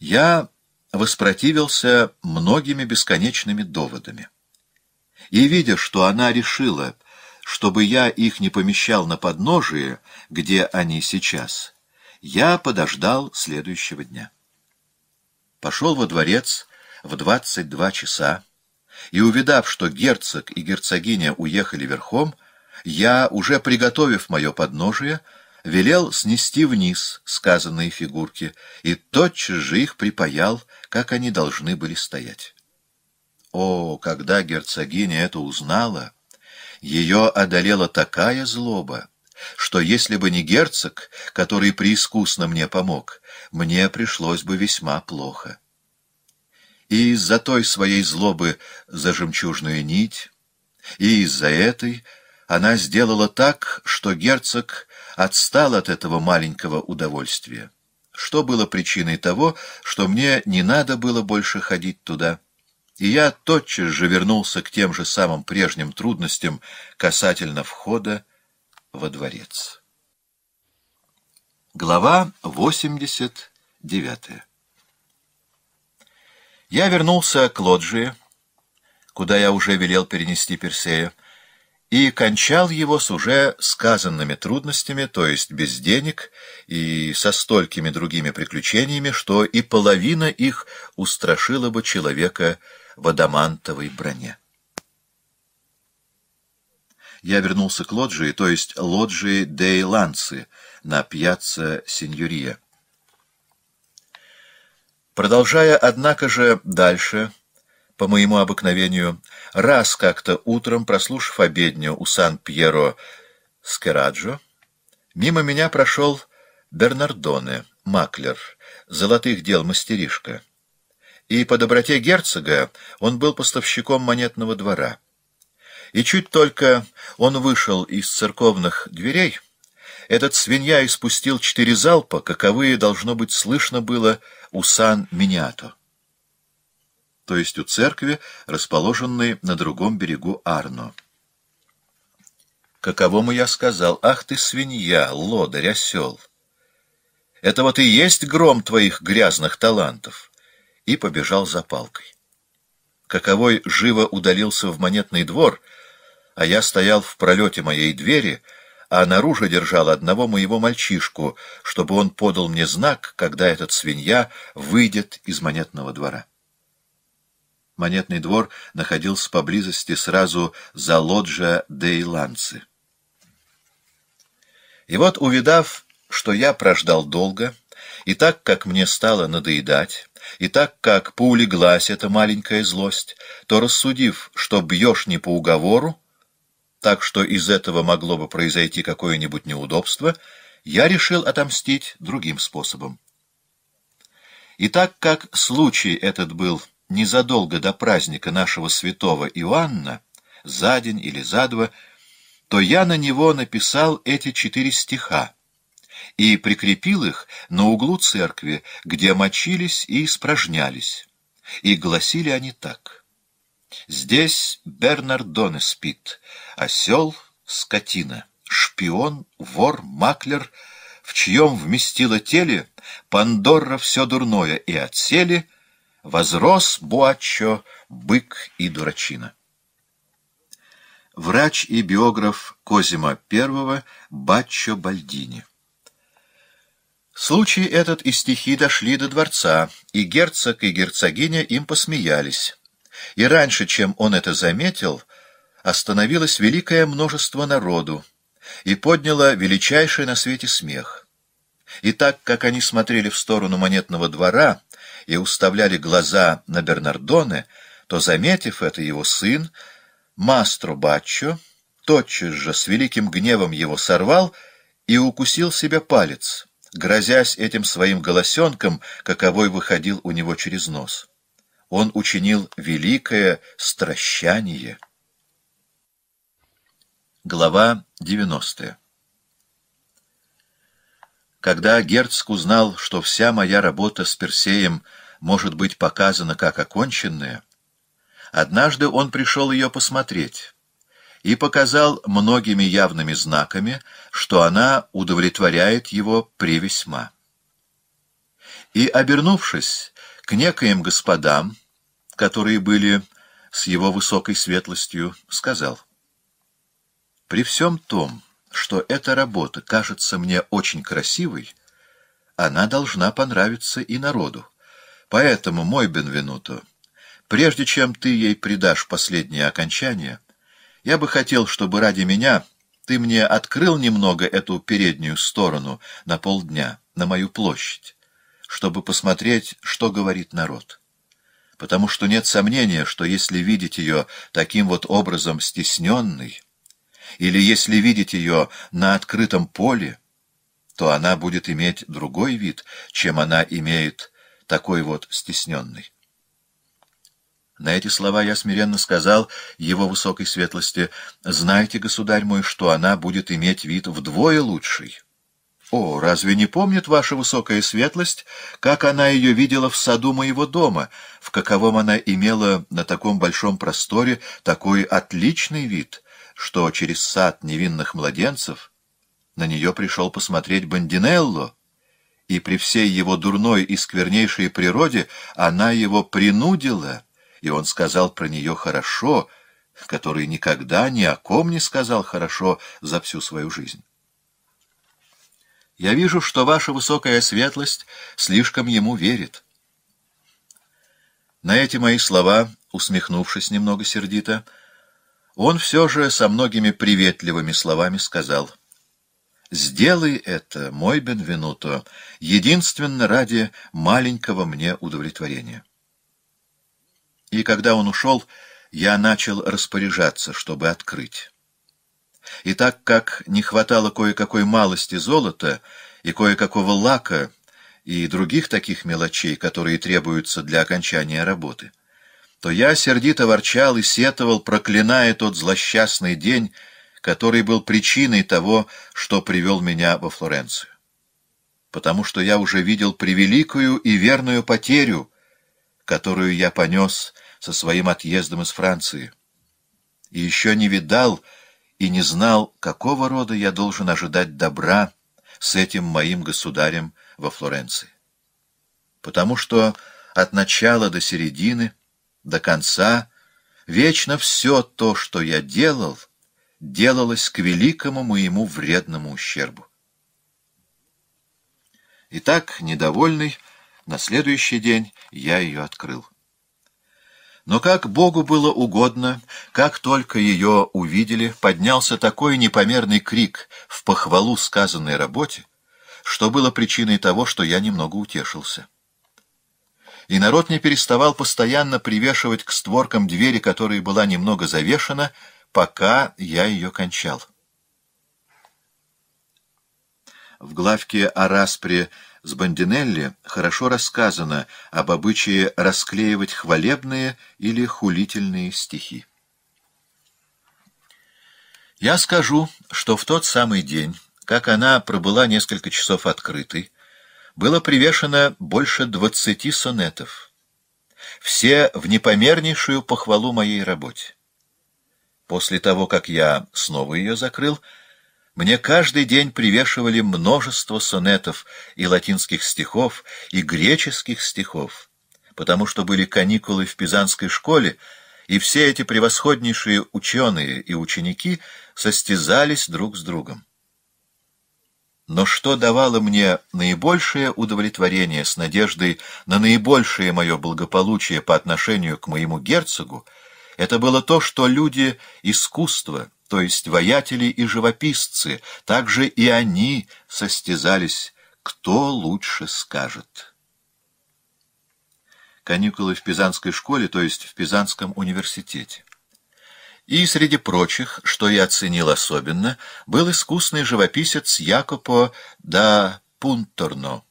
я воспротивился многими бесконечными доводами. И, видя, что она решила, чтобы я их не помещал на подножие, где они сейчас, я подождал следующего дня. Пошел во дворец, в 22 часа, и, увидав, что герцог и герцогиня уехали верхом, я, уже приготовив мое подножие, велел снести вниз сказанные фигурки и тотчас же их припаял, как они должны были стоять. О, когда герцогиня это узнала, ее одолела такая злоба, что если бы не герцог, который преискусно мне помог, мне пришлось бы весьма плохо и из-за той своей злобы за жемчужную нить, и из-за этой она сделала так, что герцог отстал от этого маленького удовольствия, что было причиной того, что мне не надо было больше ходить туда. И я тотчас же вернулся к тем же самым прежним трудностям касательно входа во дворец. Глава 89 я вернулся к лоджии, куда я уже велел перенести Персея, и кончал его с уже сказанными трудностями, то есть без денег и со столькими другими приключениями, что и половина их устрашила бы человека в адамантовой броне. Я вернулся к лоджии, то есть лоджии Дейланцы на пьяцца Синьория. Продолжая, однако же, дальше, по моему обыкновению, раз как-то утром, прослушав обедню у Сан-Пьеро Скераджо, мимо меня прошел Бернардоне, маклер, золотых дел мастеришка. И по доброте герцога он был поставщиком монетного двора. И чуть только он вышел из церковных дверей, этот свинья испустил четыре залпа, каковые, должно быть, слышно было у Сан-Миниато, то есть у церкви, расположенной на другом берегу Арно. Каковому я сказал, ах ты свинья, лодырь, осел! Это вот и есть гром твоих грязных талантов! И побежал за палкой. Каковой живо удалился в монетный двор, а я стоял в пролете моей двери — а наружу держал одного моего мальчишку, чтобы он подал мне знак, когда этот свинья выйдет из монетного двора. Монетный двор находился поблизости сразу за лоджа Дейланцы. И вот, увидав, что я прождал долго, и так как мне стало надоедать, и так как поулеглась эта маленькая злость, то, рассудив, что бьешь не по уговору, так что из этого могло бы произойти какое-нибудь неудобство, я решил отомстить другим способом. И так как случай этот был незадолго до праздника нашего святого Иоанна, за день или за два, то я на него написал эти четыре стиха и прикрепил их на углу церкви, где мочились и испражнялись. И гласили они так. Здесь Бернардоне спит, осел — скотина, шпион, вор, маклер, в чьем вместило теле Пандора все дурное и отсели, возрос Буаччо, бык и дурачина. Врач и биограф Козима I Баччо Бальдини Случай этот и стихи дошли до дворца, и герцог и герцогиня им посмеялись и раньше, чем он это заметил, остановилось великое множество народу и подняло величайший на свете смех. И так как они смотрели в сторону монетного двора и уставляли глаза на Бернардоне, то, заметив это, его сын, Мастро Баччо, тотчас же с великим гневом его сорвал и укусил себе палец, грозясь этим своим голосенком, каковой выходил у него через нос он учинил великое стращание. Глава 90 Когда Герцк узнал, что вся моя работа с Персеем может быть показана как оконченная, однажды он пришел ее посмотреть и показал многими явными знаками, что она удовлетворяет его превесьма. И, обернувшись, к некоим господам, которые были с его высокой светлостью, сказал. «При всем том, что эта работа кажется мне очень красивой, она должна понравиться и народу. Поэтому, мой Бенвенуто, прежде чем ты ей придашь последнее окончание, я бы хотел, чтобы ради меня ты мне открыл немного эту переднюю сторону на полдня, на мою площадь, чтобы посмотреть, что говорит народ. Потому что нет сомнения, что если видеть ее таким вот образом стесненной, или если видеть ее на открытом поле, то она будет иметь другой вид, чем она имеет такой вот стесненный. На эти слова я смиренно сказал его высокой светлости, «Знайте, государь мой, что она будет иметь вид вдвое лучший». О, разве не помнит ваша высокая светлость, как она ее видела в саду моего дома, в каковом она имела на таком большом просторе такой отличный вид, что через сад невинных младенцев на нее пришел посмотреть Бандинелло, и при всей его дурной и сквернейшей природе она его принудила, и он сказал про нее «хорошо», который никогда ни о ком не сказал «хорошо» за всю свою жизнь. Я вижу, что ваша высокая светлость слишком ему верит. На эти мои слова, усмехнувшись немного сердито, он все же со многими приветливыми словами сказал — Сделай это, мой Бенвенуто, единственно ради маленького мне удовлетворения. И когда он ушел, я начал распоряжаться, чтобы открыть. И так как не хватало кое-какой малости золота и кое-какого лака и других таких мелочей, которые требуются для окончания работы, то я сердито ворчал и сетовал, проклиная тот злосчастный день, который был причиной того, что привел меня во Флоренцию. Потому что я уже видел превеликую и верную потерю, которую я понес со своим отъездом из Франции. И еще не видал, и не знал, какого рода я должен ожидать добра с этим моим государем во Флоренции. Потому что от начала до середины, до конца, вечно все то, что я делал, делалось к великому моему вредному ущербу. Итак, недовольный, на следующий день я ее открыл. Но как Богу было угодно, как только ее увидели, поднялся такой непомерный крик в похвалу сказанной работе, что было причиной того, что я немного утешился. И народ не переставал постоянно привешивать к створкам двери, которая была немного завешена, пока я ее кончал. В главке о распре с Бандинелли хорошо рассказано об обычае расклеивать хвалебные или хулительные стихи. Я скажу, что в тот самый день, как она пробыла несколько часов открытой, было привешено больше двадцати сонетов, все в непомернейшую похвалу моей работе. После того, как я снова ее закрыл, мне каждый день привешивали множество сонетов и латинских стихов, и греческих стихов, потому что были каникулы в Пизанской школе, и все эти превосходнейшие ученые и ученики состязались друг с другом. Но что давало мне наибольшее удовлетворение с надеждой на наибольшее мое благополучие по отношению к моему герцогу, это было то, что люди искусства — то есть воятели и живописцы, также и они состязались, кто лучше скажет. Каникулы в Пизанской школе, то есть в Пизанском университете. И среди прочих, что я оценил особенно, был искусный живописец Якопо да Пунторно,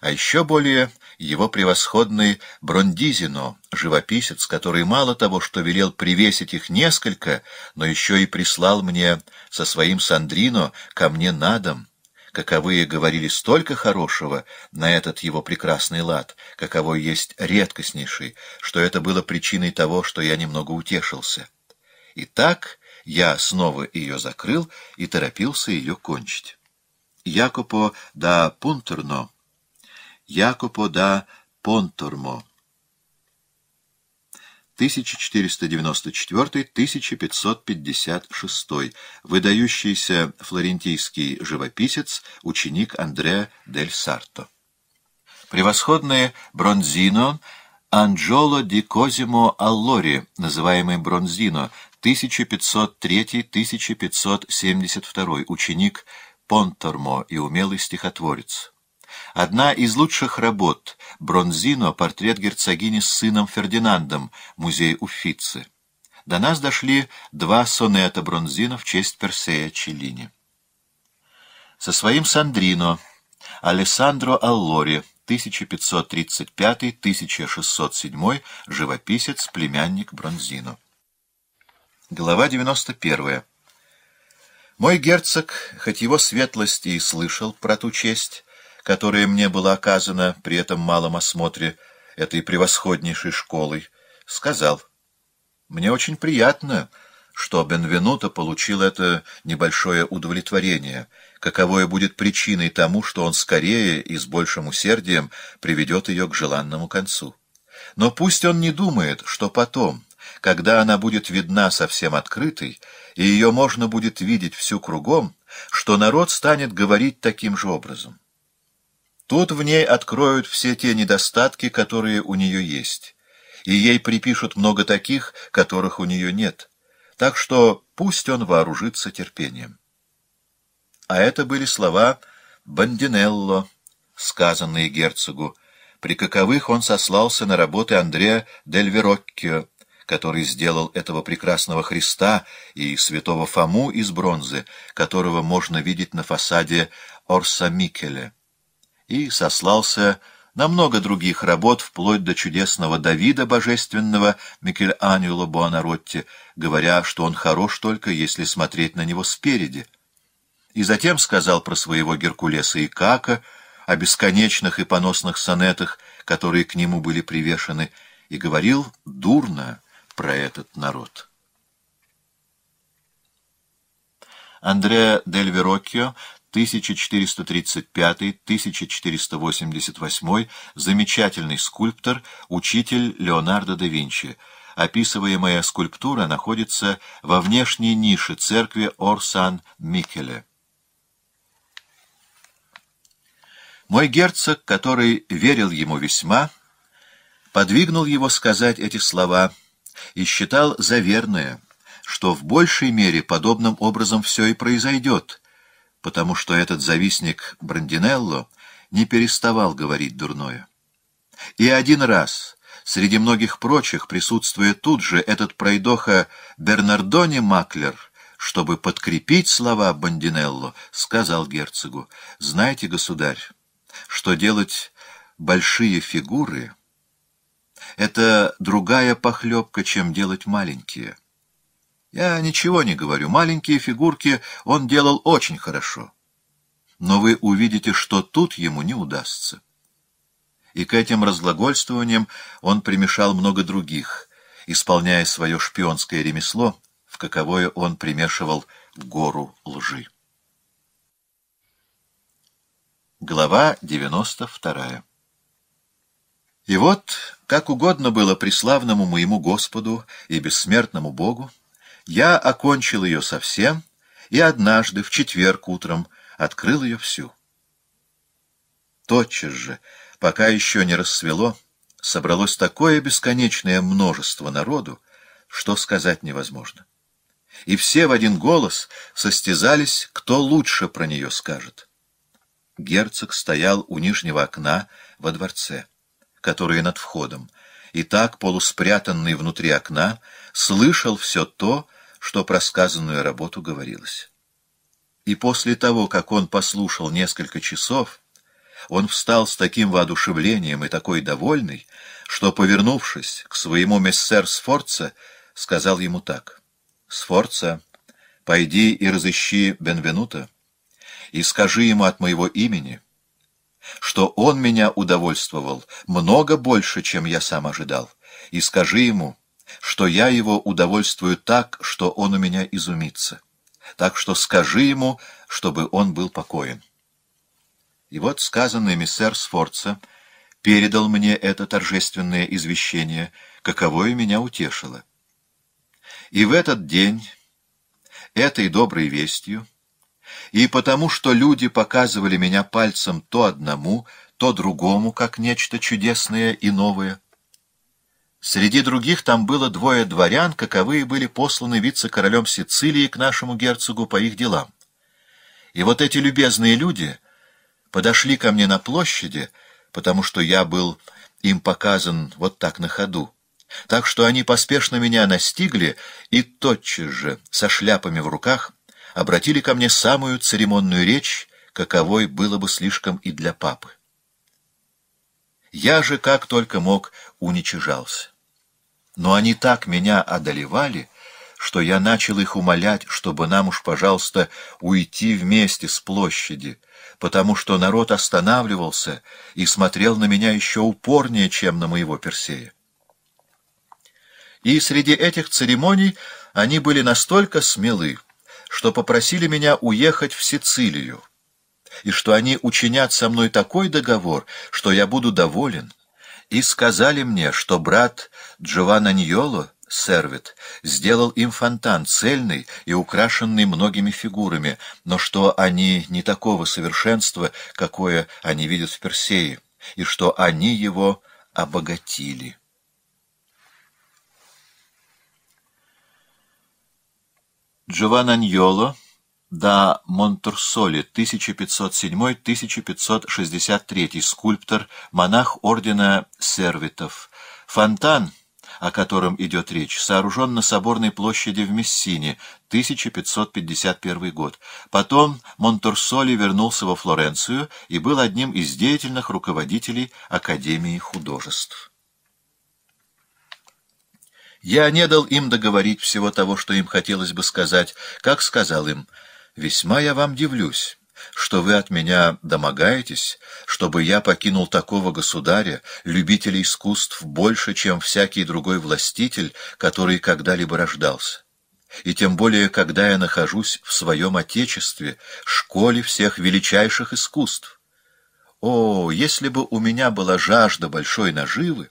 а еще более его превосходный Брондизино, живописец, который мало того, что велел привесить их несколько, но еще и прислал мне со своим Сандрино ко мне на дом. Каковые говорили столько хорошего на этот его прекрасный лад, каковой есть редкостнейший, что это было причиной того, что я немного утешился. Итак, я снова ее закрыл и торопился ее кончить. Якопо да Пунтерно Якопо да Понтормо. 1494-1556, выдающийся флорентийский живописец, ученик Андреа дель Сарто. Превосходные Бронзино, Анджоло ди Козимо Аллори, называемый Бронзино, 1503-1572, ученик Понтормо и умелый стихотворец. Одна из лучших работ — Бронзино, портрет герцогини с сыном Фердинандом, музей Уффици. До нас дошли два сонета Бронзино в честь Персея Челлини. Со своим Сандрино, Алессандро Аллори, 1535-1607, живописец, племянник Бронзино. Глава 91. Мой герцог, хоть его светлости и слышал про ту честь, которое мне было оказано при этом малом осмотре этой превосходнейшей школой, сказал, «Мне очень приятно, что Бенвенуто получил это небольшое удовлетворение, каковое будет причиной тому, что он скорее и с большим усердием приведет ее к желанному концу. Но пусть он не думает, что потом, когда она будет видна совсем открытой, и ее можно будет видеть всю кругом, что народ станет говорить таким же образом. Тут в ней откроют все те недостатки, которые у нее есть, и ей припишут много таких, которых у нее нет. Так что пусть он вооружится терпением. А это были слова «Бандинелло», сказанные герцогу, при каковых он сослался на работы Андреа Дель Вероккио, который сделал этого прекрасного Христа и святого Фому из бронзы, которого можно видеть на фасаде Орса Микеля и сослался на много других работ, вплоть до чудесного Давида Божественного Микеланджело Буонаротти, говоря, что он хорош только, если смотреть на него спереди. И затем сказал про своего Геркулеса и Кака, о бесконечных и поносных сонетах, которые к нему были привешены, и говорил дурно про этот народ. Андреа Дель Вероккио 1435-1488 замечательный скульптор, учитель Леонардо да Винчи. Описываемая скульптура находится во внешней нише церкви Орсан микеле Мой герцог, который верил ему весьма, подвигнул его сказать эти слова и считал за верное, что в большей мере подобным образом все и произойдет — потому что этот завистник Брандинелло не переставал говорить дурное. И один раз, среди многих прочих, присутствуя тут же этот пройдоха Бернардони Маклер, чтобы подкрепить слова Бандинелло, сказал герцогу, «Знаете, государь, что делать большие фигуры — это другая похлебка, чем делать маленькие». Я ничего не говорю. Маленькие фигурки он делал очень хорошо. Но вы увидите, что тут ему не удастся. И к этим разглагольствованиям он примешал много других, исполняя свое шпионское ремесло, в каковое он примешивал гору лжи. Глава 92 И вот, как угодно было преславному моему Господу и бессмертному Богу, я окончил ее совсем и однажды, в четверг утром, открыл ее всю. Тотчас же, пока еще не рассвело, собралось такое бесконечное множество народу, что сказать невозможно. И все в один голос состязались, кто лучше про нее скажет. Герцог стоял у нижнего окна во дворце, которое над входом — и так, полуспрятанный внутри окна, слышал все то, что про сказанную работу говорилось. И после того, как он послушал несколько часов, он встал с таким воодушевлением и такой довольный, что, повернувшись к своему мессер Сфорца, сказал ему так. «Сфорца, пойди и разыщи Бенвенута, и скажи ему от моего имени» что он меня удовольствовал много больше, чем я сам ожидал, и скажи ему, что я его удовольствую так, что он у меня изумится. Так что скажи ему, чтобы он был покоен. И вот сказанный миссер Сфорца передал мне это торжественное извещение, каковое меня утешило. И в этот день, этой доброй вестью, и потому, что люди показывали меня пальцем то одному, то другому, как нечто чудесное и новое. Среди других там было двое дворян, каковые были посланы вице-королем Сицилии к нашему герцогу по их делам. И вот эти любезные люди подошли ко мне на площади, потому что я был им показан вот так на ходу. Так что они поспешно меня настигли и тотчас же, со шляпами в руках, обратили ко мне самую церемонную речь, каковой было бы слишком и для папы. Я же как только мог уничижался. Но они так меня одолевали, что я начал их умолять, чтобы нам уж, пожалуйста, уйти вместе с площади, потому что народ останавливался и смотрел на меня еще упорнее, чем на моего Персея. И среди этих церемоний они были настолько смелы, что попросили меня уехать в Сицилию, и что они учинят со мной такой договор, что я буду доволен, и сказали мне, что брат Джовананьоло, сервит, сделал им фонтан цельный и украшенный многими фигурами, но что они не такого совершенства, какое они видят в Персее, и что они его обогатили. Джовананьоло да Монтерсоли, 1507-1563, скульптор, монах ордена сервитов. Фонтан, о котором идет речь, сооружен на соборной площади в Мессине, 1551 год. Потом Монтурсоли вернулся во Флоренцию и был одним из деятельных руководителей Академии художеств. Я не дал им договорить всего того, что им хотелось бы сказать, как сказал им, «Весьма я вам дивлюсь» что вы от меня домогаетесь, чтобы я покинул такого государя, любителя искусств больше, чем всякий другой властитель, который когда-либо рождался. И тем более, когда я нахожусь в своем отечестве, школе всех величайших искусств. О, если бы у меня была жажда большой наживы,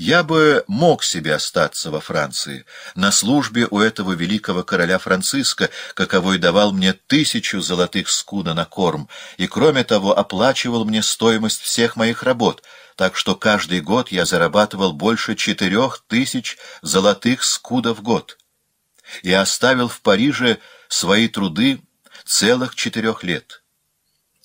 я бы мог себе остаться во Франции, на службе у этого великого короля Франциска, каковой давал мне тысячу золотых скуда на корм, и, кроме того, оплачивал мне стоимость всех моих работ, так что каждый год я зарабатывал больше четырех тысяч золотых скуда в год. И оставил в Париже свои труды целых четырех лет».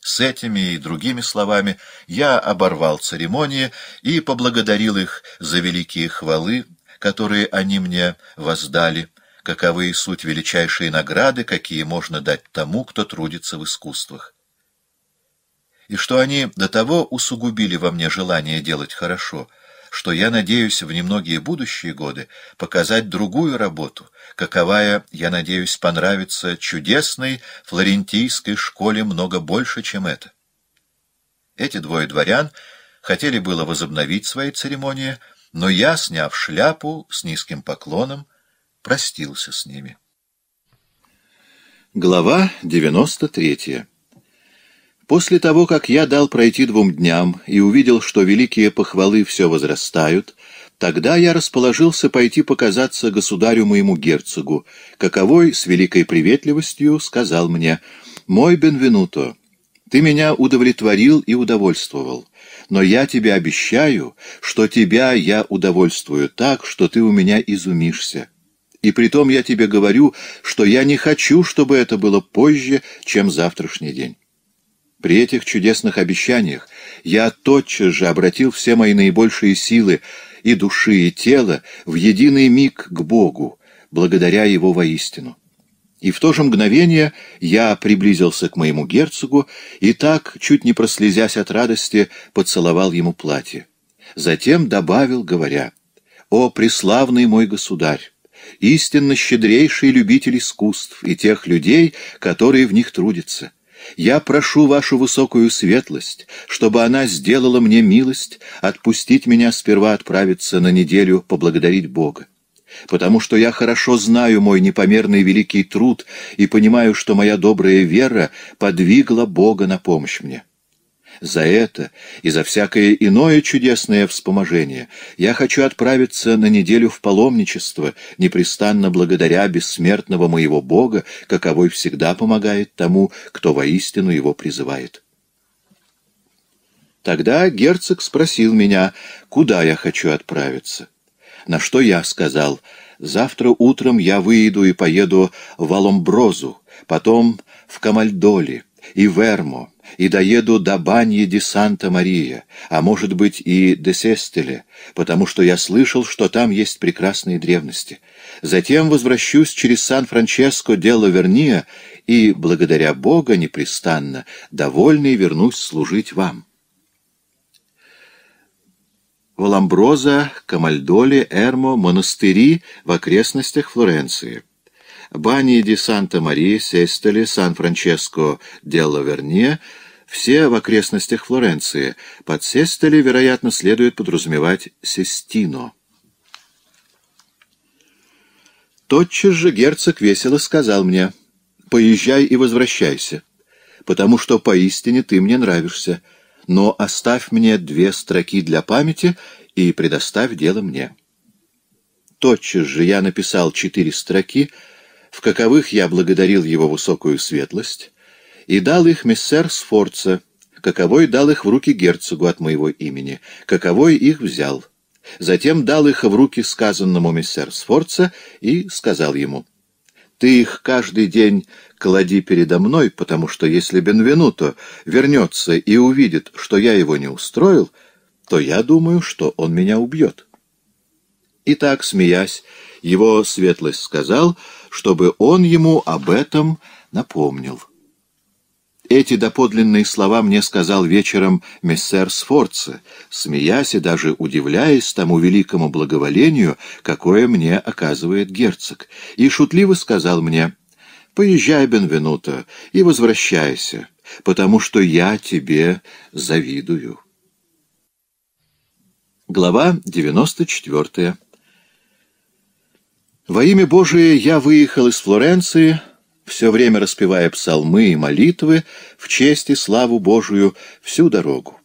С этими и другими словами я оборвал церемонии и поблагодарил их за великие хвалы, которые они мне воздали, каковы и суть величайшие награды, какие можно дать тому, кто трудится в искусствах. И что они до того усугубили во мне желание делать хорошо — что я надеюсь в немногие будущие годы показать другую работу, каковая, я надеюсь, понравится чудесной флорентийской школе много больше, чем это. Эти двое дворян хотели было возобновить свои церемонии, но я, сняв шляпу с низким поклоном, простился с ними. Глава девяносто третья После того, как я дал пройти двум дням и увидел, что великие похвалы все возрастают, тогда я расположился пойти показаться государю моему герцогу, каковой с великой приветливостью сказал мне «Мой Бенвенуто, ты меня удовлетворил и удовольствовал, но я тебе обещаю, что тебя я удовольствую так, что ты у меня изумишься». И притом я тебе говорю, что я не хочу, чтобы это было позже, чем завтрашний день. При этих чудесных обещаниях я тотчас же обратил все мои наибольшие силы и души, и тела в единый миг к Богу, благодаря Его воистину. И в то же мгновение я приблизился к моему герцогу и так, чуть не прослезясь от радости, поцеловал ему платье. Затем добавил, говоря, «О, преславный мой государь! Истинно щедрейший любитель искусств и тех людей, которые в них трудятся! Я прошу вашу высокую светлость, чтобы она сделала мне милость отпустить меня сперва отправиться на неделю поблагодарить Бога. Потому что я хорошо знаю мой непомерный великий труд и понимаю, что моя добрая вера подвигла Бога на помощь мне. За это и за всякое иное чудесное вспоможение я хочу отправиться на неделю в паломничество, непрестанно благодаря бессмертного моего Бога, каковой всегда помогает тому, кто воистину его призывает. Тогда герцог спросил меня, куда я хочу отправиться. На что я сказал, завтра утром я выйду и поеду в Аломброзу, потом в Камальдоли и в Эрмо, и доеду до баньи де Санта-Мария, а может быть и де Сестеле, потому что я слышал, что там есть прекрасные древности. Затем возвращусь через Сан-Франческо де Лаверния и, благодаря Бога непрестанно, довольный вернусь служить вам. Воламброза, Камальдоли, Эрмо, монастыри в окрестностях Флоренции. Бани де Санта-Мария, Сестеле, Сан-Франческо де Лаверния — все в окрестностях Флоренции. Под Сестели, вероятно, следует подразумевать Сестино. Тотчас же герцог весело сказал мне, «Поезжай и возвращайся, потому что поистине ты мне нравишься, но оставь мне две строки для памяти и предоставь дело мне». Тотчас же я написал четыре строки, в каковых я благодарил его высокую светлость, и дал их мессер Сфорца, каковой дал их в руки герцогу от моего имени, каковой их взял. Затем дал их в руки сказанному мессер Сфорца и сказал ему, «Ты их каждый день клади передо мной, потому что если Бенвенуто вернется и увидит, что я его не устроил, то я думаю, что он меня убьет». И так, смеясь, его светлость сказал, чтобы он ему об этом напомнил. Эти доподлинные слова мне сказал вечером мессер Сфорца, смеясь и даже удивляясь тому великому благоволению, какое мне оказывает герцог, и шутливо сказал мне «Поезжай, Бенвенуто, и возвращайся, потому что я тебе завидую». Глава 94 «Во имя Божие я выехал из Флоренции», все время распевая псалмы и молитвы в честь и славу Божию всю дорогу.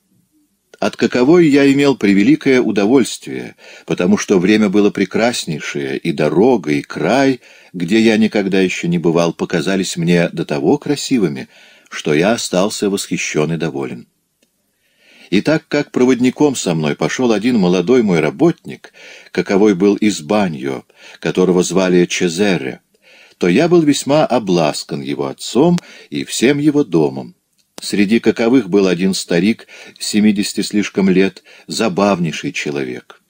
От каковой я имел превеликое удовольствие, потому что время было прекраснейшее, и дорога, и край, где я никогда еще не бывал, показались мне до того красивыми, что я остался восхищен и доволен. И так как проводником со мной пошел один молодой мой работник, каковой был из Баньо, которого звали Чезерре, то я был весьма обласкан его отцом и всем его домом, среди каковых был один старик, семидесяти слишком лет, забавнейший человек.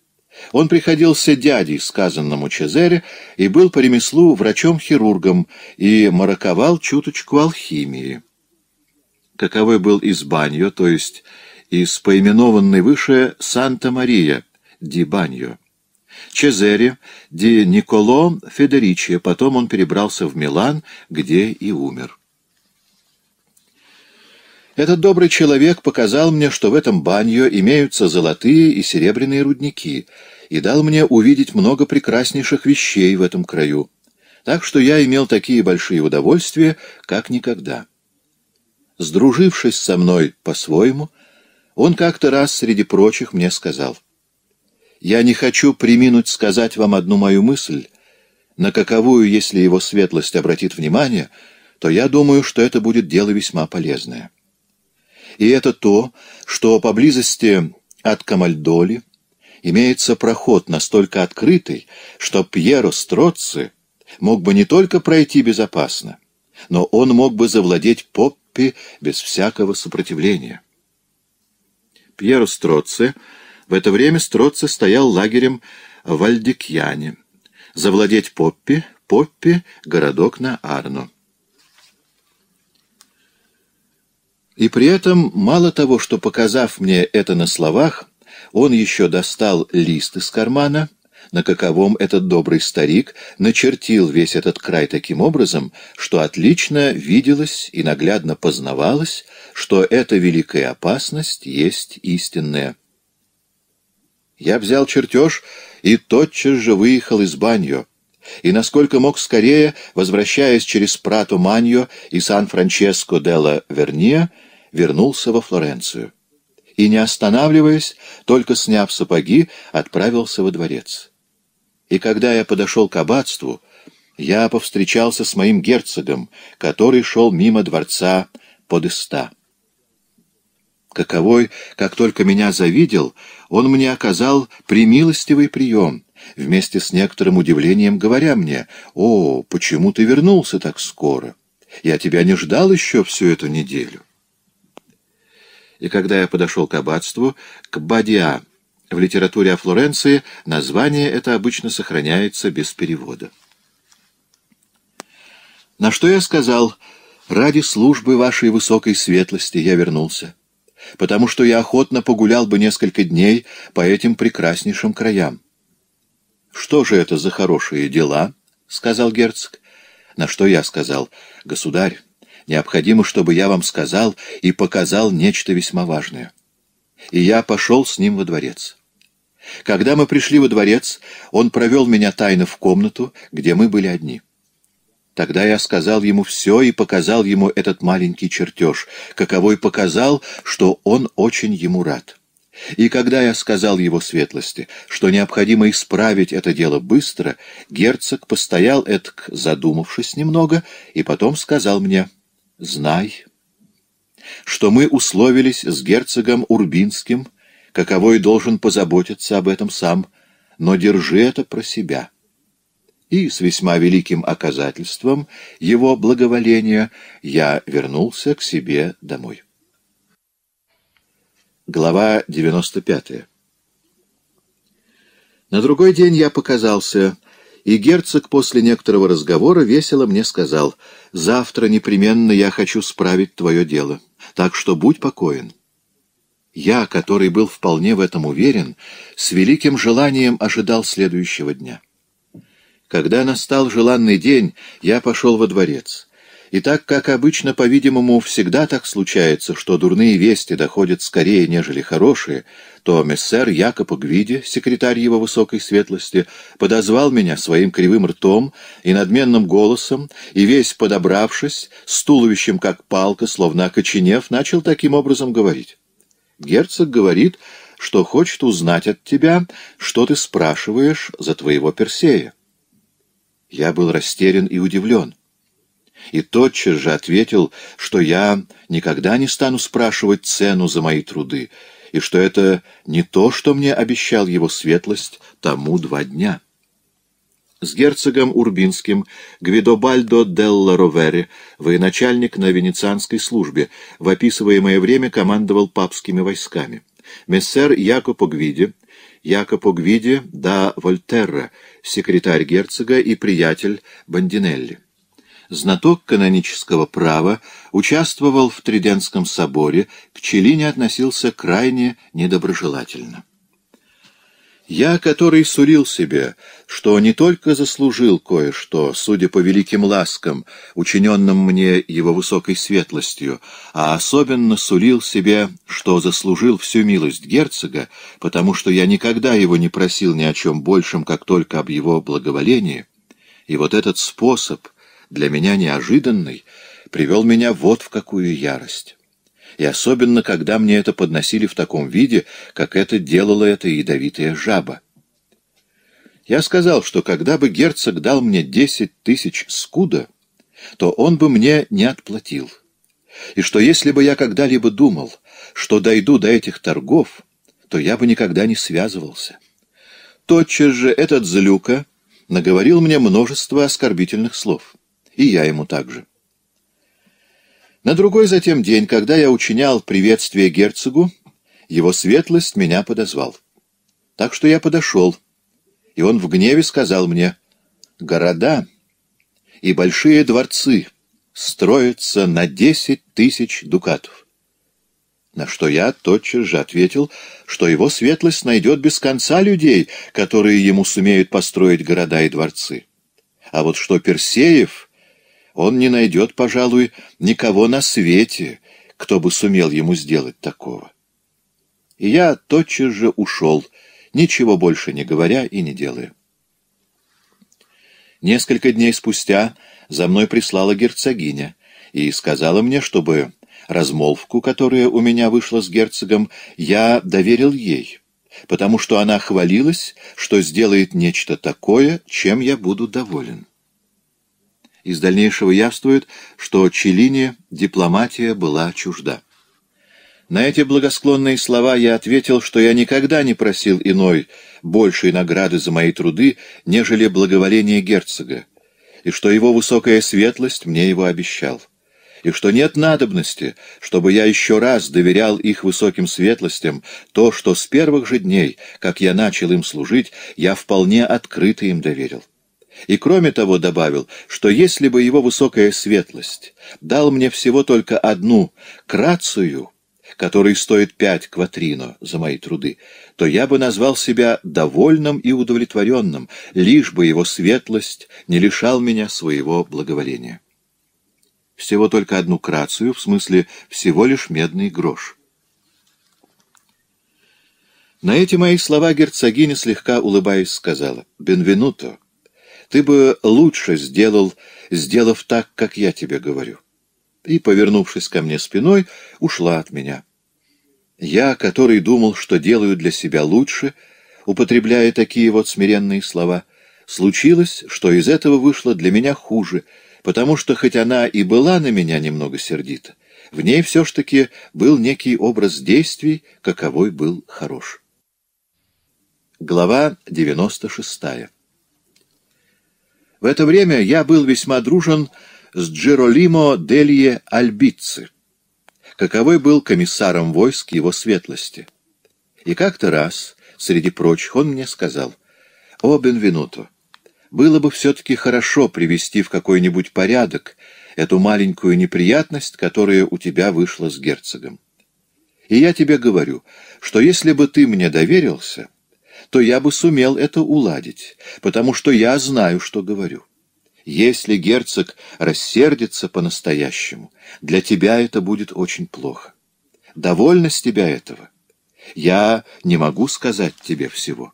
Он приходился дядей, сказанному Чезере и был по ремеслу врачом-хирургом и мараковал чуточку алхимии. Каковой был из Баньо, то есть из поименованной выше Санта-Мария, Ди Баньо. Чезаре ди Николо Федеричи, потом он перебрался в Милан, где и умер. Этот добрый человек показал мне, что в этом баньо имеются золотые и серебряные рудники, и дал мне увидеть много прекраснейших вещей в этом краю. Так что я имел такие большие удовольствия, как никогда. Сдружившись со мной по-своему, он как-то раз среди прочих мне сказал — я не хочу приминуть сказать вам одну мою мысль, на каковую, если его светлость обратит внимание, то я думаю, что это будет дело весьма полезное. И это то, что поблизости от Камальдоли имеется проход настолько открытый, что Пьеро Строци мог бы не только пройти безопасно, но он мог бы завладеть Поппи без всякого сопротивления. Пьеро Строци — в это время Строци стоял лагерем в Альдикьяне. Завладеть Поппи, Поппи — городок на Арно. И при этом, мало того, что показав мне это на словах, он еще достал лист из кармана, на каковом этот добрый старик начертил весь этот край таким образом, что отлично виделось и наглядно познавалось, что эта великая опасность есть истинная. Я взял чертеж и тотчас же выехал из Баньо, и насколько мог скорее, возвращаясь через Прату Маньо и Сан-Франческо делла Верния, вернулся во Флоренцию. И, не останавливаясь, только сняв сапоги, отправился во дворец. И когда я подошел к аббатству, я повстречался с моим герцогом, который шел мимо дворца Подыста. Каковой, как только меня завидел, он мне оказал примилостивый прием, вместе с некоторым удивлением говоря мне, «О, почему ты вернулся так скоро? Я тебя не ждал еще всю эту неделю». И когда я подошел к аббатству, к Бадиа, в литературе о Флоренции название это обычно сохраняется без перевода. На что я сказал, «Ради службы вашей высокой светлости я вернулся» потому что я охотно погулял бы несколько дней по этим прекраснейшим краям. — Что же это за хорошие дела? — сказал герцог. На что я сказал, — Государь, необходимо, чтобы я вам сказал и показал нечто весьма важное. И я пошел с ним во дворец. Когда мы пришли во дворец, он провел меня тайно в комнату, где мы были одни. — Тогда я сказал ему все и показал ему этот маленький чертеж, каковой показал, что он очень ему рад. И когда я сказал его светлости, что необходимо исправить это дело быстро, герцог постоял этак, задумавшись немного, и потом сказал мне «Знай, что мы условились с герцогом Урбинским, каковой должен позаботиться об этом сам, но держи это про себя» и с весьма великим оказательством его благоволения я вернулся к себе домой. Глава 95 На другой день я показался, и герцог после некоторого разговора весело мне сказал, «Завтра непременно я хочу справить твое дело, так что будь покоен». Я, который был вполне в этом уверен, с великим желанием ожидал следующего дня. Когда настал желанный день, я пошел во дворец. И так, как обычно, по-видимому, всегда так случается, что дурные вести доходят скорее, нежели хорошие, то мессер Якоб Гвиди, секретарь его высокой светлости, подозвал меня своим кривым ртом и надменным голосом, и весь подобравшись, с туловищем как палка, словно окоченев, начал таким образом говорить. Герцог говорит, что хочет узнать от тебя, что ты спрашиваешь за твоего Персея. Я был растерян и удивлен. И тотчас же ответил, что я никогда не стану спрашивать цену за мои труды, и что это не то, что мне обещал его светлость тому два дня. С герцогом Урбинским Гвидобальдо делла Ровере, военачальник на венецианской службе, в описываемое время командовал папскими войсками. Мессер Якопо Гвиди Якопо Гвиди да Вольтерра, секретарь герцога и приятель Бандинелли. Знаток канонического права, участвовал в Триденском соборе, к Челине относился крайне недоброжелательно. Я, который сурил себе, что не только заслужил кое-что, судя по великим ласкам, учиненным мне его высокой светлостью, а особенно сулил себе, что заслужил всю милость герцога, потому что я никогда его не просил ни о чем большем, как только об его благоволении. И вот этот способ, для меня неожиданный, привел меня вот в какую ярость» и особенно, когда мне это подносили в таком виде, как это делала эта ядовитая жаба. Я сказал, что когда бы герцог дал мне десять тысяч скуда, то он бы мне не отплатил, и что если бы я когда-либо думал, что дойду до этих торгов, то я бы никогда не связывался. Тотчас же этот злюка наговорил мне множество оскорбительных слов, и я ему также. На другой затем день, когда я учинял приветствие герцогу, его светлость меня подозвал. Так что я подошел, и он в гневе сказал мне, «Города и большие дворцы строятся на десять тысяч дукатов». На что я тотчас же ответил, что его светлость найдет без конца людей, которые ему сумеют построить города и дворцы. А вот что Персеев он не найдет, пожалуй, никого на свете, кто бы сумел ему сделать такого. И я тотчас же ушел, ничего больше не говоря и не делая. Несколько дней спустя за мной прислала герцогиня и сказала мне, чтобы размолвку, которая у меня вышла с герцогом, я доверил ей, потому что она хвалилась, что сделает нечто такое, чем я буду доволен. Из дальнейшего явствует, что Челине дипломатия была чужда. На эти благосклонные слова я ответил, что я никогда не просил иной большей награды за мои труды, нежели благоволение герцога, и что его высокая светлость мне его обещал, и что нет надобности, чтобы я еще раз доверял их высоким светлостям то, что с первых же дней, как я начал им служить, я вполне открыто им доверил. И кроме того добавил, что если бы его высокая светлость дал мне всего только одну крацию, который стоит пять кватрино за мои труды, то я бы назвал себя довольным и удовлетворенным, лишь бы его светлость не лишал меня своего благоволения. Всего только одну крацию, в смысле всего лишь медный грош. На эти мои слова герцогиня, слегка улыбаясь, сказала «Бенвенуто». Ты бы лучше сделал, сделав так, как я тебе говорю. И, повернувшись ко мне спиной, ушла от меня. Я, который думал, что делаю для себя лучше, употребляя такие вот смиренные слова, случилось, что из этого вышло для меня хуже, потому что, хоть она и была на меня немного сердита, в ней все ж таки был некий образ действий, каковой был хорош. Глава девяносто шестая. В это время я был весьма дружен с Джеролимо Делье Альбици, каковой был комиссаром войск его светлости. И как-то раз, среди прочих, он мне сказал, «О, Бенвенуто, было бы все-таки хорошо привести в какой-нибудь порядок эту маленькую неприятность, которая у тебя вышла с герцогом. И я тебе говорю, что если бы ты мне доверился...» то я бы сумел это уладить, потому что я знаю, что говорю. Если герцог рассердится по-настоящему, для тебя это будет очень плохо. Довольно с тебя этого. Я не могу сказать тебе всего.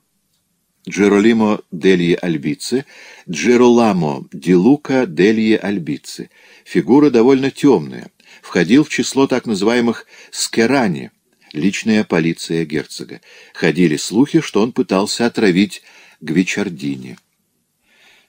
Джеролимо Дельи Альбицы, Джероламо Ди Лука Дельи Альбицы. Фигура довольно темная. Входил в число так называемых «скерани», личная полиция герцога. Ходили слухи, что он пытался отравить Гвичардини.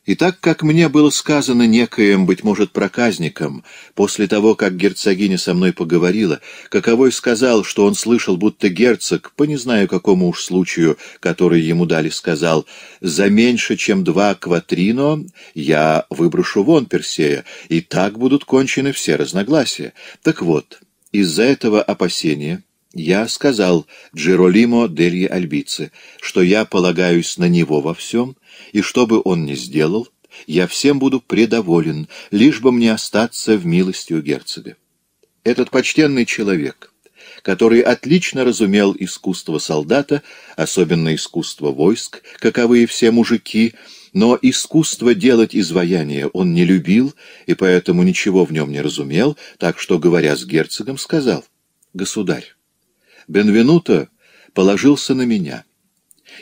И так как мне было сказано некоим, быть может, проказником, после того, как герцогиня со мной поговорила, каковой сказал, что он слышал, будто герцог, по не знаю какому уж случаю, который ему дали, сказал, «За меньше, чем два кватрино я выброшу вон Персея, и так будут кончены все разногласия». Так вот, из-за этого опасения я сказал Джеролимо Дельи Альбице, что я полагаюсь на него во всем, и что бы он ни сделал, я всем буду предоволен, лишь бы мне остаться в милости у герцога. Этот почтенный человек, который отлично разумел искусство солдата, особенно искусство войск, каковы все мужики, но искусство делать изваяние он не любил, и поэтому ничего в нем не разумел, так что, говоря с герцогом, сказал «Государь». Бенвенуто положился на меня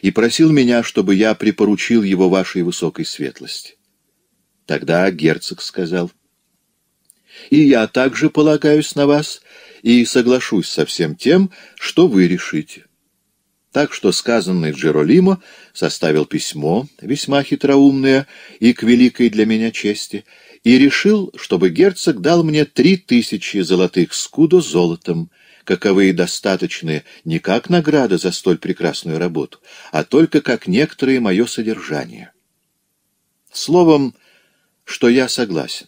и просил меня, чтобы я припоручил его вашей высокой светлости. Тогда герцог сказал, «И я также полагаюсь на вас и соглашусь со всем тем, что вы решите». Так что сказанный Джеролимо составил письмо, весьма хитроумное и к великой для меня чести, и решил, чтобы герцог дал мне три тысячи золотых скудо золотом — каковые достаточны не как награда за столь прекрасную работу, а только как некоторое мое содержание. Словом, что я согласен.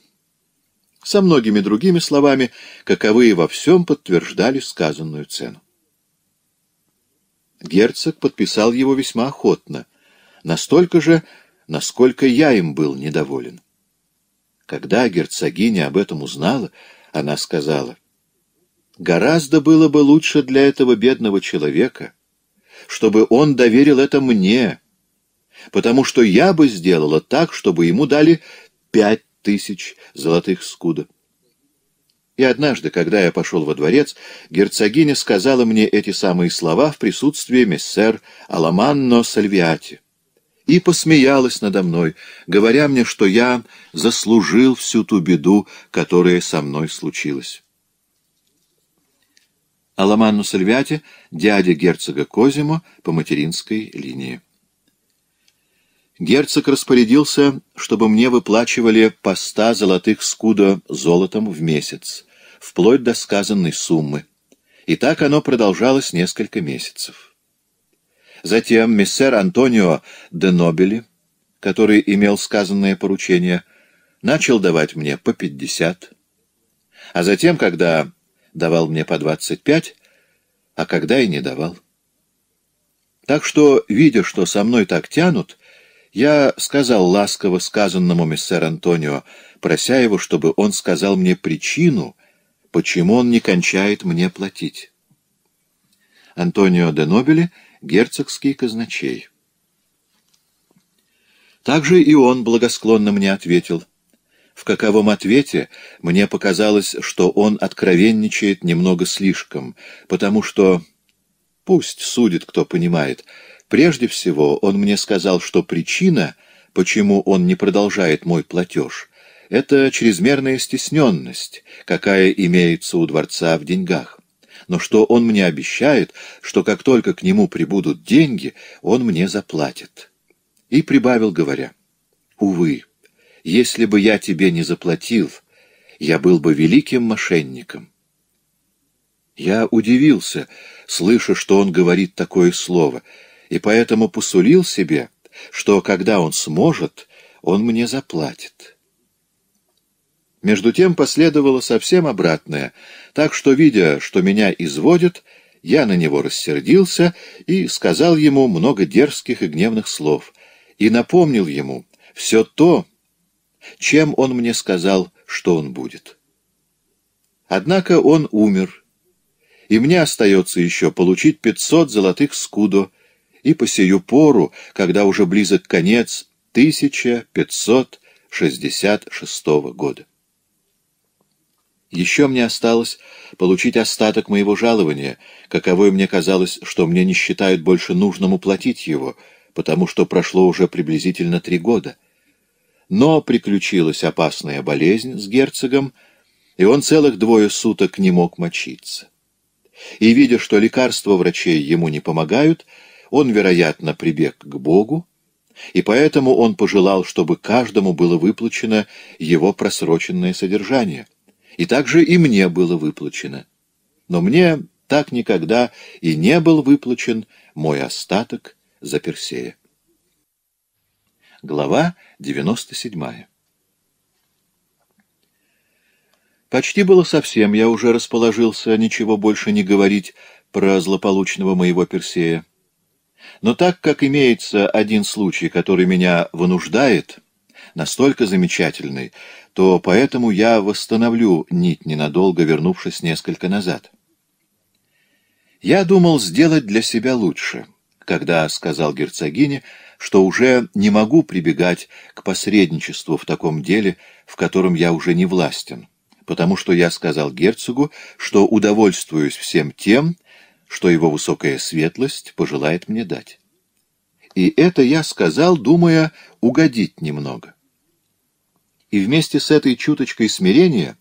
Со многими другими словами, каковые во всем подтверждали сказанную цену. Герцог подписал его весьма охотно, настолько же, насколько я им был недоволен. Когда герцогиня об этом узнала, она сказала — Гораздо было бы лучше для этого бедного человека, чтобы он доверил это мне, потому что я бы сделала так, чтобы ему дали пять тысяч золотых скуда. И однажды, когда я пошел во дворец, герцогиня сказала мне эти самые слова в присутствии мессер Аламанно Сальвиати и посмеялась надо мной, говоря мне, что я заслужил всю ту беду, которая со мной случилась а Ломанну Сальвяти — дяде герцога Козимо по материнской линии. Герцог распорядился, чтобы мне выплачивали по ста золотых скуда золотом в месяц, вплоть до сказанной суммы. И так оно продолжалось несколько месяцев. Затем мессер Антонио де Нобели, который имел сказанное поручение, начал давать мне по пятьдесят. А затем, когда давал мне по 25, а когда и не давал. Так что, видя, что со мной так тянут, я сказал ласково сказанному мистер Антонио, прося его, чтобы он сказал мне причину, почему он не кончает мне платить. Антонио де Нобеле, герцогский казначей. Также и он благосклонно мне ответил — в каковом ответе мне показалось, что он откровенничает немного слишком, потому что... Пусть судит, кто понимает. Прежде всего, он мне сказал, что причина, почему он не продолжает мой платеж, это чрезмерная стесненность, какая имеется у дворца в деньгах. Но что он мне обещает, что как только к нему прибудут деньги, он мне заплатит. И прибавил, говоря, «Увы». Если бы я тебе не заплатил, я был бы великим мошенником. Я удивился, слыша, что он говорит такое слово, и поэтому посулил себе, что, когда он сможет, он мне заплатит. Между тем последовало совсем обратное, так что, видя, что меня изводят, я на него рассердился и сказал ему много дерзких и гневных слов, и напомнил ему все то, чем он мне сказал, что он будет. Однако он умер, и мне остается еще получить 500 золотых скудо, и по сию пору, когда уже близок конец 1566 года. Еще мне осталось получить остаток моего жалования, каковой мне казалось, что мне не считают больше нужным уплатить его, потому что прошло уже приблизительно три года — но приключилась опасная болезнь с герцогом, и он целых двое суток не мог мочиться. И, видя, что лекарства врачей ему не помогают, он, вероятно, прибег к Богу, и поэтому он пожелал, чтобы каждому было выплачено его просроченное содержание. И также и мне было выплачено. Но мне так никогда и не был выплачен мой остаток за Персея. Глава 97. Почти было совсем, я уже расположился ничего больше не говорить про злополучного моего Персея. Но так как имеется один случай, который меня вынуждает, настолько замечательный, то поэтому я восстановлю нить ненадолго, вернувшись несколько назад. Я думал сделать для себя лучше, когда сказал герцогине — что уже не могу прибегать к посредничеству в таком деле, в котором я уже не властен, потому что я сказал герцогу, что удовольствуюсь всем тем, что его высокая светлость пожелает мне дать. И это я сказал, думая угодить немного. И вместе с этой чуточкой смирения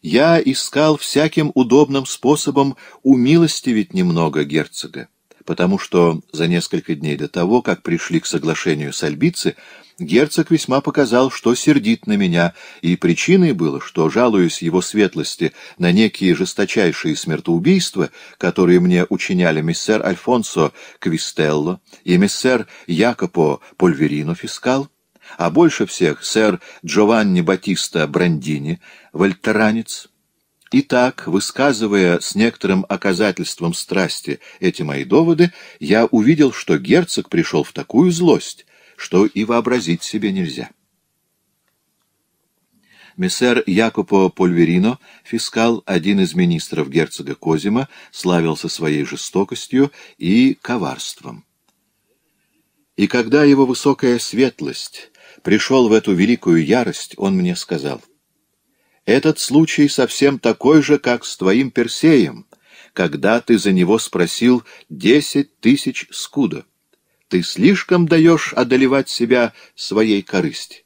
я искал всяким удобным способом умилостивить немного герцога потому что за несколько дней до того, как пришли к соглашению с Альбицы, герцог весьма показал, что сердит на меня, и причиной было, что, жалуюсь его светлости на некие жесточайшие смертоубийства, которые мне учиняли миссер Альфонсо Квистелло и миссер Якопо Польверино Фискал, а больше всех сэр Джованни Батиста Брандини, вольтеранец, Итак, высказывая с некоторым оказательством страсти эти мои доводы, я увидел, что герцог пришел в такую злость, что и вообразить себе нельзя. Мессер Якопо Польверино, фискал, один из министров герцога Козима, славился своей жестокостью и коварством. И когда его высокая светлость пришел в эту великую ярость, он мне сказал — этот случай совсем такой же, как с твоим Персеем, когда ты за него спросил десять тысяч скуда. Ты слишком даешь одолевать себя своей корысти.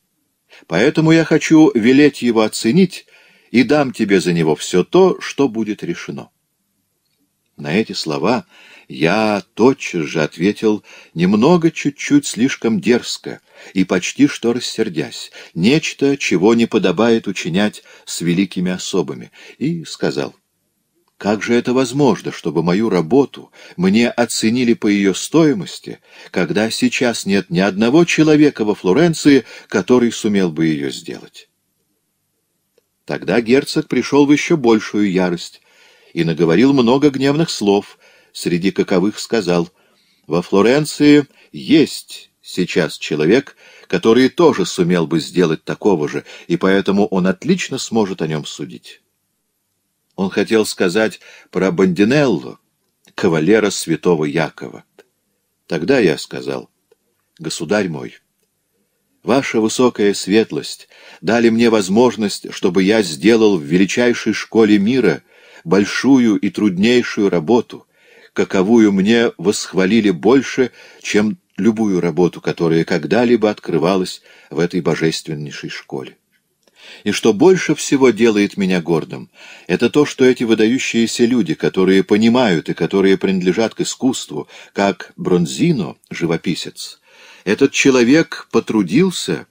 Поэтому я хочу велеть его оценить и дам тебе за него все то, что будет решено. На эти слова я тотчас же ответил немного чуть-чуть слишком дерзко и почти что рассердясь, нечто, чего не подобает учинять с великими особами, и сказал, «Как же это возможно, чтобы мою работу мне оценили по ее стоимости, когда сейчас нет ни одного человека во Флоренции, который сумел бы ее сделать?» Тогда герцог пришел в еще большую ярость и наговорил много гневных слов — среди каковых сказал, «Во Флоренции есть сейчас человек, который тоже сумел бы сделать такого же, и поэтому он отлично сможет о нем судить». Он хотел сказать про Бандинелло, кавалера святого Якова. Тогда я сказал, «Государь мой, Ваша высокая светлость дали мне возможность, чтобы я сделал в величайшей школе мира большую и труднейшую работу, каковую мне восхвалили больше, чем любую работу, которая когда-либо открывалась в этой божественнейшей школе. И что больше всего делает меня гордым, это то, что эти выдающиеся люди, которые понимают и которые принадлежат к искусству, как Бронзино, живописец, этот человек потрудился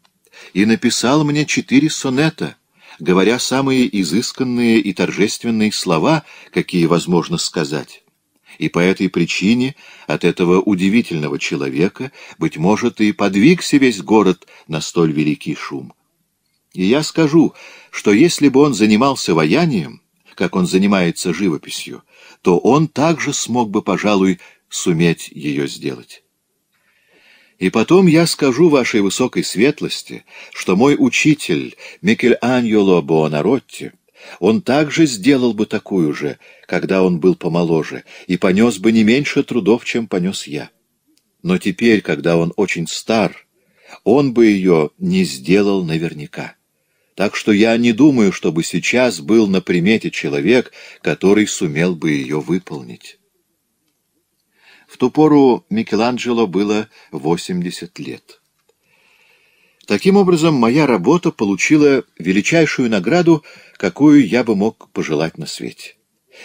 и написал мне четыре сонета, говоря самые изысканные и торжественные слова, какие возможно сказать и по этой причине от этого удивительного человека, быть может, и подвигся весь город на столь великий шум. И я скажу, что если бы он занимался ваянием, как он занимается живописью, то он также смог бы, пожалуй, суметь ее сделать. И потом я скажу вашей высокой светлости, что мой учитель Микеланджело Буонаротти — он также сделал бы такую же, когда он был помоложе, и понес бы не меньше трудов, чем понес я. Но теперь, когда он очень стар, он бы ее не сделал наверняка. Так что я не думаю, чтобы сейчас был на примете человек, который сумел бы ее выполнить. В ту пору Микеланджело было 80 лет. Таким образом, моя работа получила величайшую награду, какую я бы мог пожелать на свете.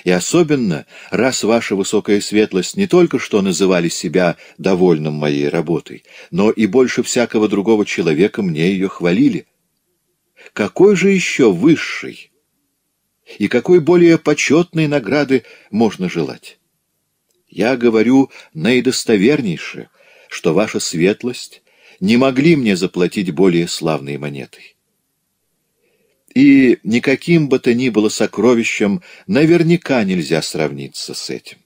И особенно, раз ваша высокая светлость не только что называли себя довольным моей работой, но и больше всякого другого человека мне ее хвалили. Какой же еще высший и какой более почетной награды можно желать? Я говорю наидостовернейше, что ваша светлость не могли мне заплатить более славной монетой. И никаким бы то ни было сокровищем наверняка нельзя сравниться с этим.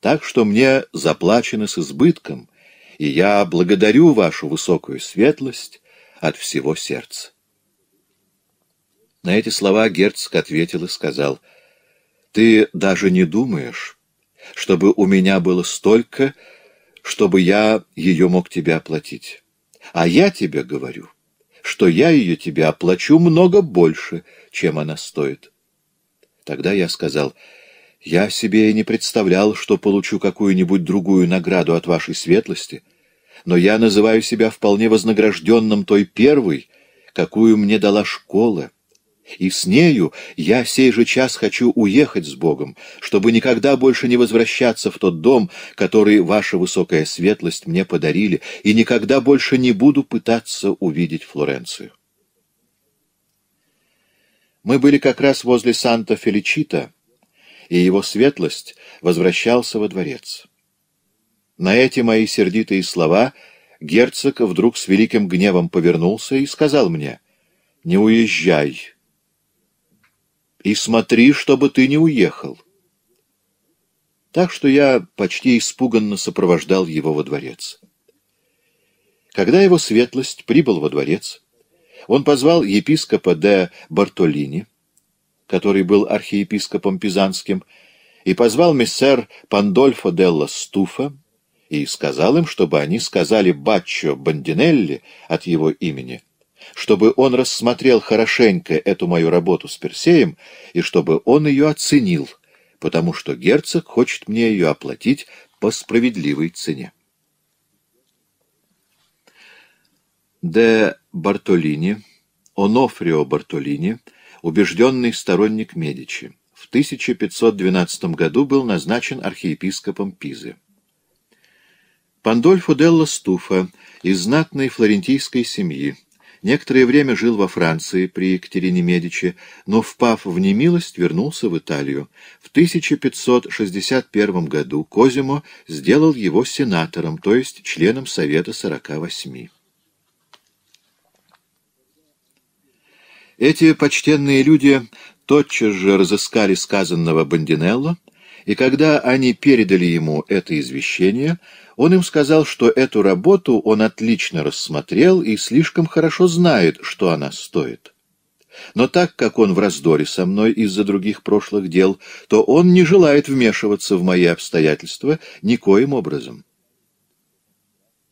Так что мне заплачено с избытком, и я благодарю вашу высокую светлость от всего сердца. На эти слова герцог ответил и сказал, «Ты даже не думаешь, чтобы у меня было столько, чтобы я ее мог тебе оплатить. А я тебе говорю, что я ее тебе оплачу много больше, чем она стоит. Тогда я сказал, я себе и не представлял, что получу какую-нибудь другую награду от вашей светлости, но я называю себя вполне вознагражденным той первой, какую мне дала школа. И с нею я сей же час хочу уехать с Богом, чтобы никогда больше не возвращаться в тот дом, который ваша высокая светлость мне подарили, и никогда больше не буду пытаться увидеть Флоренцию. Мы были как раз возле Санта-Феличита, и его светлость возвращался во дворец. На эти мои сердитые слова герцог вдруг с великим гневом повернулся и сказал мне, «Не уезжай» и смотри, чтобы ты не уехал. Так что я почти испуганно сопровождал его во дворец. Когда его светлость прибыл во дворец, он позвал епископа де Бартолини, который был архиепископом Пизанским, и позвал мессер Пандольфо делла Стуфа, и сказал им, чтобы они сказали Баччо Бандинелли от его имени — чтобы он рассмотрел хорошенько эту мою работу с Персеем и чтобы он ее оценил, потому что герцог хочет мне ее оплатить по справедливой цене. Де Бартолини, Онофрио Бартолини, убежденный сторонник Медичи, в 1512 году был назначен архиепископом Пизы. Пандольфо делла Стуфа из знатной флорентийской семьи, Некоторое время жил во Франции при Екатерине Медичи, но, впав в немилость, вернулся в Италию. В 1561 году Козимо сделал его сенатором, то есть членом Совета 48. Эти почтенные люди тотчас же разыскали сказанного Бандинелло, и когда они передали ему это извещение, он им сказал, что эту работу он отлично рассмотрел и слишком хорошо знает, что она стоит. Но так как он в раздоре со мной из-за других прошлых дел, то он не желает вмешиваться в мои обстоятельства никоим образом.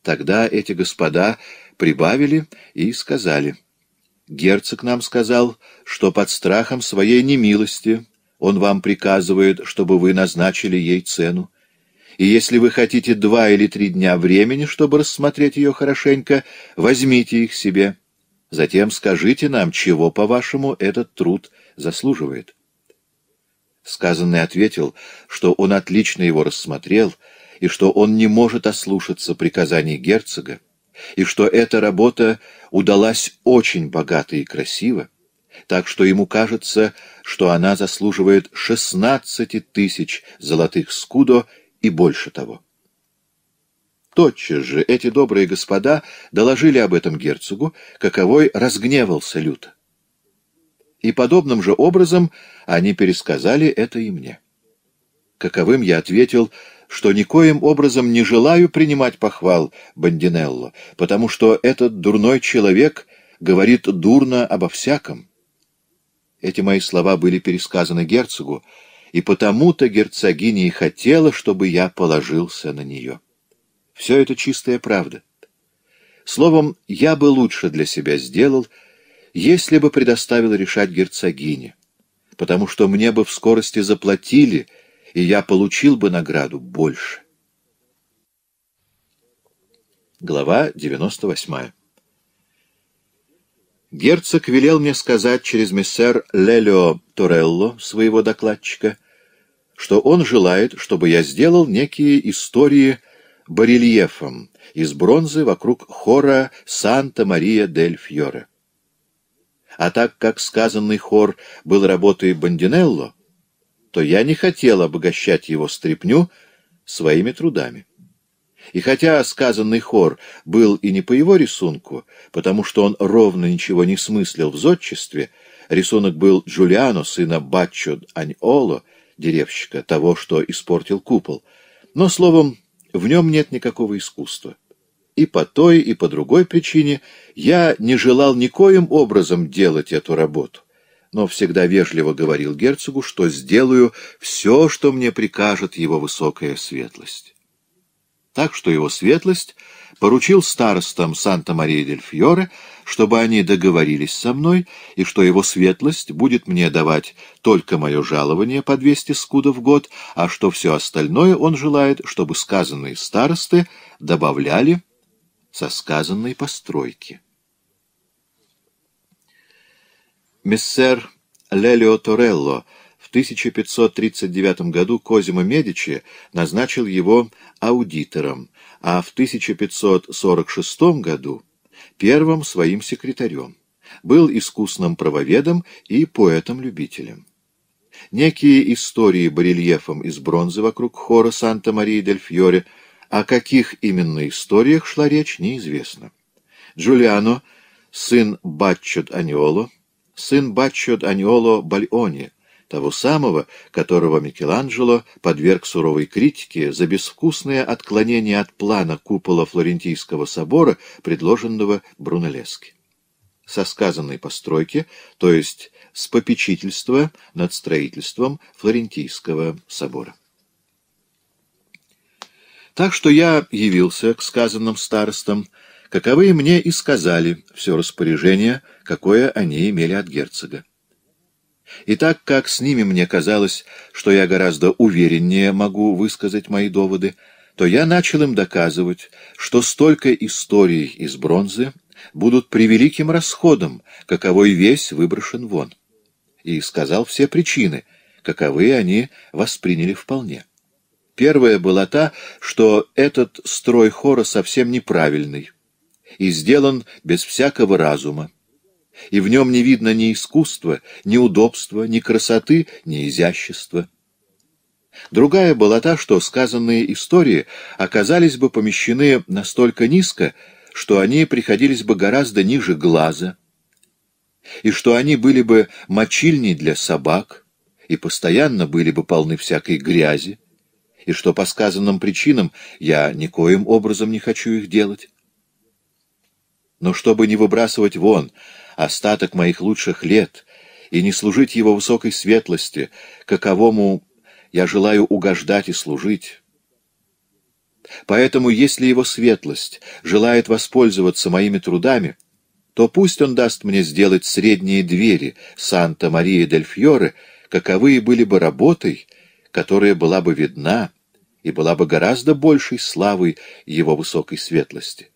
Тогда эти господа прибавили и сказали. «Герцог нам сказал, что под страхом своей немилости он вам приказывает, чтобы вы назначили ей цену и если вы хотите два или три дня времени, чтобы рассмотреть ее хорошенько, возьмите их себе. Затем скажите нам, чего, по-вашему, этот труд заслуживает. Сказанный ответил, что он отлично его рассмотрел, и что он не может ослушаться приказаний герцога, и что эта работа удалась очень богато и красиво, так что ему кажется, что она заслуживает 16 тысяч золотых скудо и больше того. Тотчас же эти добрые господа доложили об этом герцогу, каковой разгневался люто. И подобным же образом они пересказали это и мне. Каковым я ответил, что никоим образом не желаю принимать похвал Бандинелло, потому что этот дурной человек говорит дурно обо всяком. Эти мои слова были пересказаны герцогу, и потому-то герцогиня и хотела, чтобы я положился на нее. Все это чистая правда. Словом, я бы лучше для себя сделал, если бы предоставил решать герцогине, потому что мне бы в скорости заплатили, и я получил бы награду больше. Глава 98 Герцог велел мне сказать через мессер Лелио Торелло, своего докладчика, — что он желает, чтобы я сделал некие истории барельефом из бронзы вокруг хора Санта-Мария-дель-Фьоре. А так как сказанный хор был работой Бандинелло, то я не хотел обогащать его стряпню своими трудами. И хотя сказанный хор был и не по его рисунку, потому что он ровно ничего не смыслил в зодчестве, рисунок был Джулиано, сына Баччо Аньоло, деревщика, того, что испортил купол. Но, словом, в нем нет никакого искусства. И по той, и по другой причине я не желал никоим образом делать эту работу, но всегда вежливо говорил герцогу, что сделаю все, что мне прикажет его высокая светлость. Так что его светлость поручил старостам Санта-Мария-дель-Фьоре чтобы они договорились со мной, и что его светлость будет мне давать только мое жалование по 200 скудов в год, а что все остальное он желает, чтобы сказанные старосты добавляли со сказанной постройки. Мессер Лелио Торелло в 1539 году Козимо Медичи назначил его аудитором, а в 1546 году первым своим секретарем, был искусным правоведом и поэтом-любителем. Некие истории барельефом из бронзы вокруг хора Санта-Марии-дель-Фьоре, о каких именно историях шла речь, неизвестно. Джулиано, сын Батчет Аниоло, сын Батчет Аниоло Бальони, того самого, которого Микеланджело подверг суровой критике за безвкусное отклонение от плана купола Флорентийского собора, предложенного Брунеллески. Со сказанной постройки, то есть с попечительства над строительством Флорентийского собора. Так что я явился к сказанным старостам, каковые мне и сказали все распоряжение, какое они имели от герцога. И так как с ними мне казалось, что я гораздо увереннее могу высказать мои доводы, то я начал им доказывать, что столько историй из бронзы будут превеликим расходом, каковой весь выброшен вон. И сказал все причины, каковы они восприняли вполне. Первая была та, что этот строй хора совсем неправильный и сделан без всякого разума, и в нем не видно ни искусства, ни удобства, ни красоты, ни изящества. Другая была та, что сказанные истории оказались бы помещены настолько низко, что они приходились бы гораздо ниже глаза, и что они были бы мочильней для собак, и постоянно были бы полны всякой грязи, и что по сказанным причинам я никоим образом не хочу их делать. Но чтобы не выбрасывать вон остаток моих лучших лет и не служить его высокой светлости, каковому я желаю угождать и служить. Поэтому, если его светлость желает воспользоваться моими трудами, то пусть он даст мне сделать средние двери санта Марии дель фьоре каковые были бы работой, которая была бы видна и была бы гораздо большей славой его высокой светлости.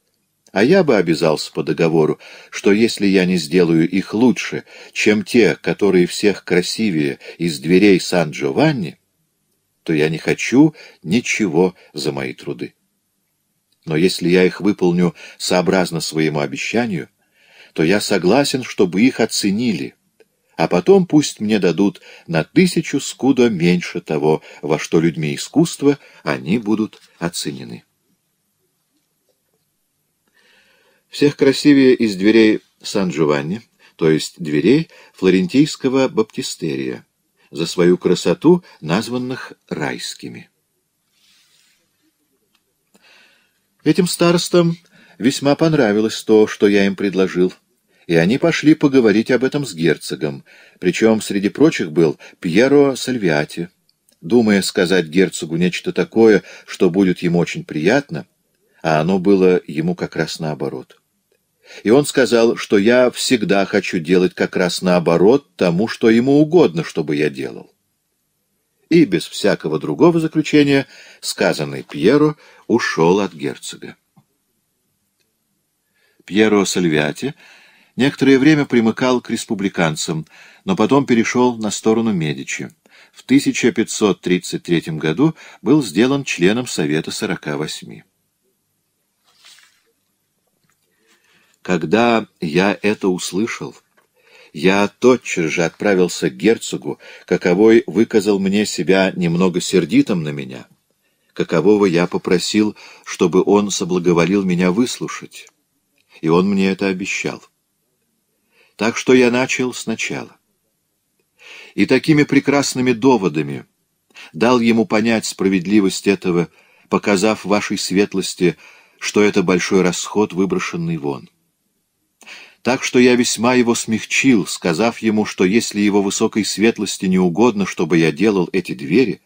А я бы обязался по договору, что если я не сделаю их лучше, чем те, которые всех красивее из дверей Сан-Джованни, то я не хочу ничего за мои труды. Но если я их выполню сообразно своему обещанию, то я согласен, чтобы их оценили, а потом пусть мне дадут на тысячу скудо меньше того, во что людьми искусства они будут оценены. Всех красивее из дверей Сан-Джованни, то есть дверей флорентийского баптистерия, за свою красоту названных райскими. Этим старостам весьма понравилось то, что я им предложил, и они пошли поговорить об этом с герцогом, причем среди прочих был Пьеро Сальвиати. Думая сказать герцогу нечто такое, что будет ему очень приятно, а оно было ему как раз наоборот. И он сказал, что я всегда хочу делать как раз наоборот тому, что ему угодно, чтобы я делал. И без всякого другого заключения, сказанный Пьеро, ушел от герцога. Пьеро Сальвиати некоторое время примыкал к республиканцам, но потом перешел на сторону Медичи. В 1533 году был сделан членом Совета 48. Когда я это услышал, я тотчас же отправился к герцогу, каковой выказал мне себя немного сердитым на меня, какового я попросил, чтобы он соблаговолил меня выслушать, и он мне это обещал. Так что я начал сначала. И такими прекрасными доводами дал ему понять справедливость этого, показав вашей светлости, что это большой расход, выброшенный вон. Так что я весьма его смягчил, сказав ему, что если его высокой светлости не угодно, чтобы я делал эти двери,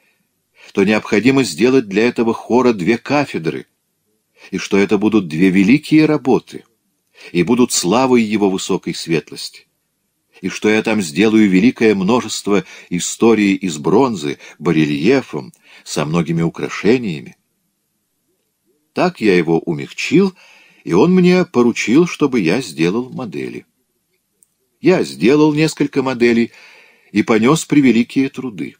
то необходимо сделать для этого хора две кафедры, и что это будут две великие работы, и будут славой его высокой светлости, и что я там сделаю великое множество истории из бронзы, барельефом, со многими украшениями. Так я его умягчил, — и он мне поручил, чтобы я сделал модели. Я сделал несколько моделей и понес превеликие труды.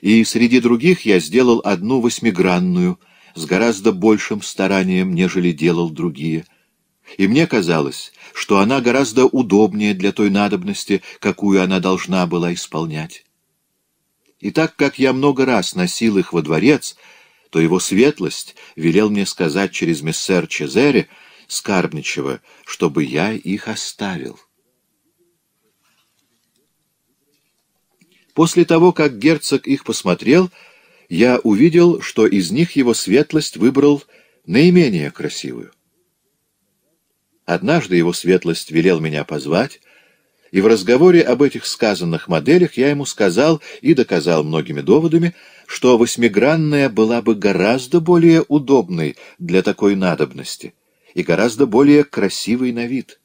И среди других я сделал одну восьмигранную, с гораздо большим старанием, нежели делал другие. И мне казалось, что она гораздо удобнее для той надобности, какую она должна была исполнять. И так как я много раз носил их во дворец, то его светлость велел мне сказать через мессер Чезере скарбничего, чтобы я их оставил. После того, как герцог их посмотрел, я увидел, что из них его светлость выбрал наименее красивую. Однажды его светлость велел меня позвать, и в разговоре об этих сказанных моделях я ему сказал и доказал многими доводами, что восьмигранная была бы гораздо более удобной для такой надобности и гораздо более красивой на вид.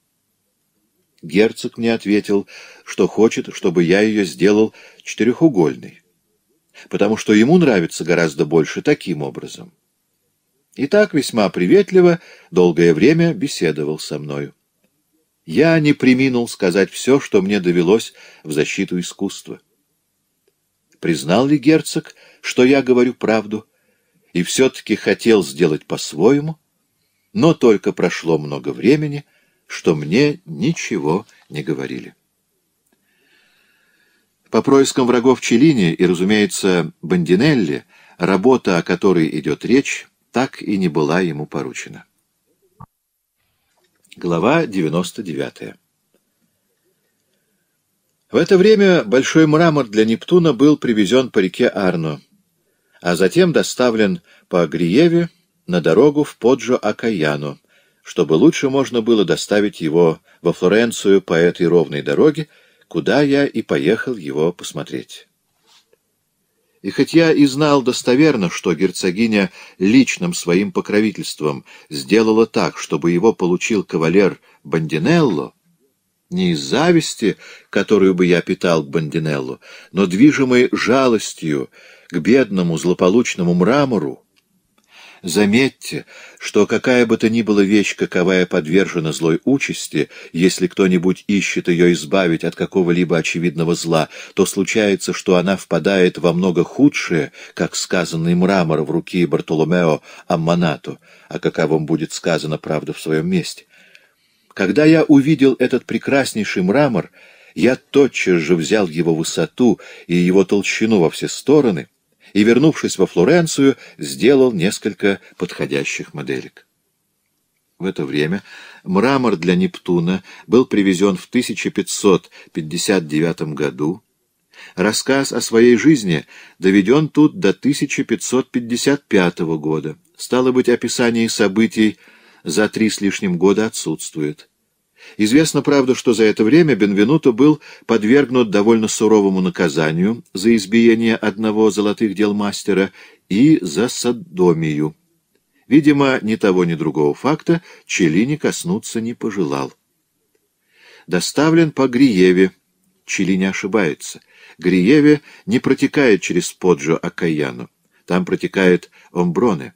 Герцог мне ответил, что хочет, чтобы я ее сделал четырехугольной, потому что ему нравится гораздо больше таким образом. И так весьма приветливо долгое время беседовал со мною. Я не приминул сказать все, что мне довелось в защиту искусства. Признал ли герцог, что я говорю правду, и все-таки хотел сделать по-своему, но только прошло много времени, что мне ничего не говорили. По проискам врагов Челлини и, разумеется, Бандинелли, работа, о которой идет речь, так и не была ему поручена. Глава 99 В это время большой мрамор для Нептуна был привезен по реке Арно, а затем доставлен по Гриеве на дорогу в Поджо-Акаяну, чтобы лучше можно было доставить его во Флоренцию по этой ровной дороге, куда я и поехал его посмотреть. И хоть я и знал достоверно, что герцогиня личным своим покровительством сделала так, чтобы его получил кавалер Бандинелло, не из зависти, которую бы я питал к Бандинеллу, но движимой жалостью, к бедному злополучному мрамору, Заметьте, что какая бы то ни была вещь, каковая подвержена злой участи, если кто-нибудь ищет ее избавить от какого-либо очевидного зла, то случается, что она впадает во много худшее, как сказанный мрамор в руки Бартоломео Амманато, о каковом будет сказано, правда, в своем месте. Когда я увидел этот прекраснейший мрамор, я тотчас же взял его высоту и его толщину во все стороны — и, вернувшись во Флоренцию, сделал несколько подходящих моделек. В это время мрамор для Нептуна был привезен в 1559 году. Рассказ о своей жизни доведен тут до 1555 года. Стало быть, описание событий за три с лишним года отсутствует. Известно, правда, что за это время Бенвенуто был подвергнут довольно суровому наказанию за избиение одного золотых дел мастера и за садомию. Видимо, ни того, ни другого факта Челини коснуться не пожелал. Доставлен по Гриеве. Челини ошибается. Гриеве не протекает через Поджо Акаяну. Там протекает Омброне.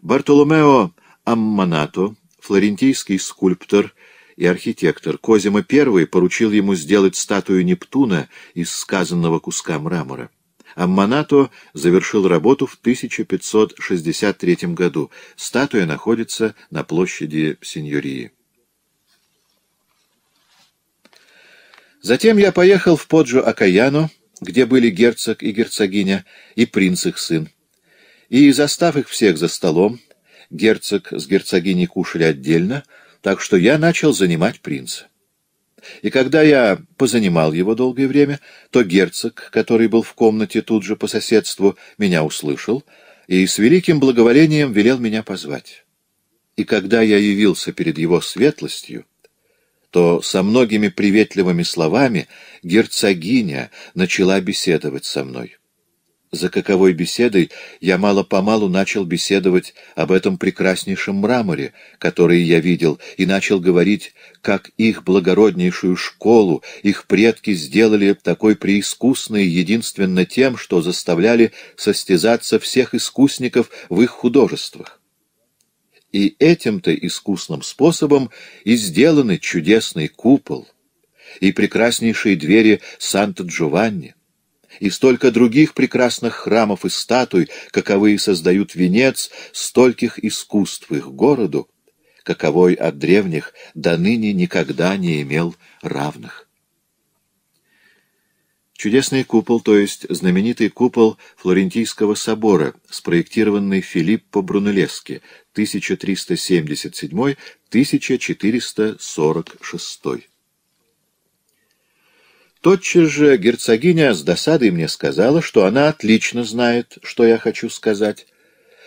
Бартоломео Амманато, флорентийский скульптор, и архитектор. Козима I поручил ему сделать статую Нептуна из сказанного куска мрамора. Амманато завершил работу в 1563 году. Статуя находится на площади Синьории. Затем я поехал в Поджо-Акаяно, где были герцог и герцогиня, и принц их сын. И, застав их всех за столом, герцог с герцогиней кушали отдельно — так что я начал занимать принца. И когда я позанимал его долгое время, то герцог, который был в комнате тут же по соседству, меня услышал и с великим благоволением велел меня позвать. И когда я явился перед его светлостью, то со многими приветливыми словами герцогиня начала беседовать со мной. За каковой беседой я мало-помалу начал беседовать об этом прекраснейшем мраморе, который я видел, и начал говорить, как их благороднейшую школу их предки сделали такой преискусной единственно тем, что заставляли состязаться всех искусников в их художествах. И этим-то искусным способом и сделаны чудесный купол и прекраснейшие двери Санта-Джованни и столько других прекрасных храмов и статуй, каковые создают венец стольких искусств их городу, каковой от древних до ныне никогда не имел равных. Чудесный купол, то есть знаменитый купол Флорентийского собора, спроектированный Филиппо Брунеллески, 1377-1446. Тотчас же герцогиня с досадой мне сказала, что она отлично знает, что я хочу сказать,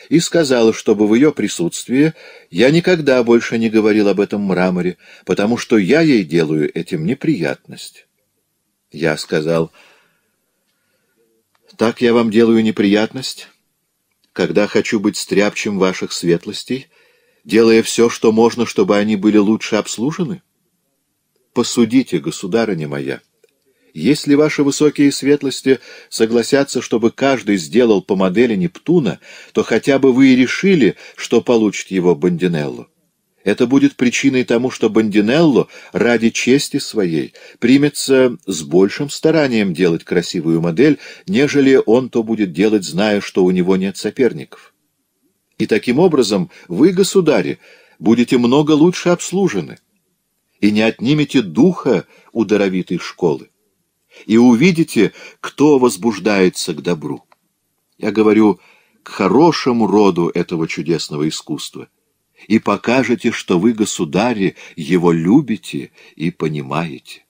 и сказала, чтобы в ее присутствии я никогда больше не говорил об этом мраморе, потому что я ей делаю этим неприятность. Я сказал, «Так я вам делаю неприятность, когда хочу быть стряпчем ваших светлостей, делая все, что можно, чтобы они были лучше обслужены? Посудите, государыня моя». Если ваши высокие светлости согласятся, чтобы каждый сделал по модели Нептуна, то хотя бы вы и решили, что получит его Бандинелло. Это будет причиной тому, что Бандинелло ради чести своей примется с большим старанием делать красивую модель, нежели он то будет делать, зная, что у него нет соперников. И таким образом вы, государи, будете много лучше обслужены и не отнимете духа у даровитой школы и увидите, кто возбуждается к добру. Я говорю, к хорошему роду этого чудесного искусства. И покажете, что вы, государи, его любите и понимаете.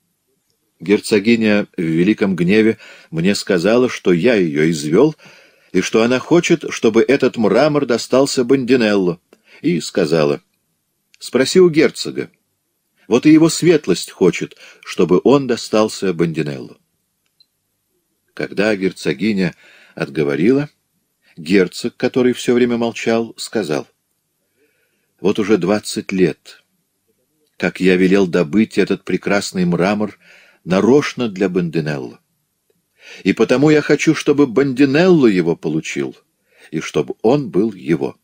Герцогиня в великом гневе мне сказала, что я ее извел, и что она хочет, чтобы этот мрамор достался Бандинелло, и сказала, «Спроси у герцога, вот и его светлость хочет, чтобы он достался Бандинеллу. Когда герцогиня отговорила, герцог, который все время молчал, сказал, «Вот уже двадцать лет, как я велел добыть этот прекрасный мрамор нарочно для Бандинелло. И потому я хочу, чтобы Бандинелло его получил, и чтобы он был его».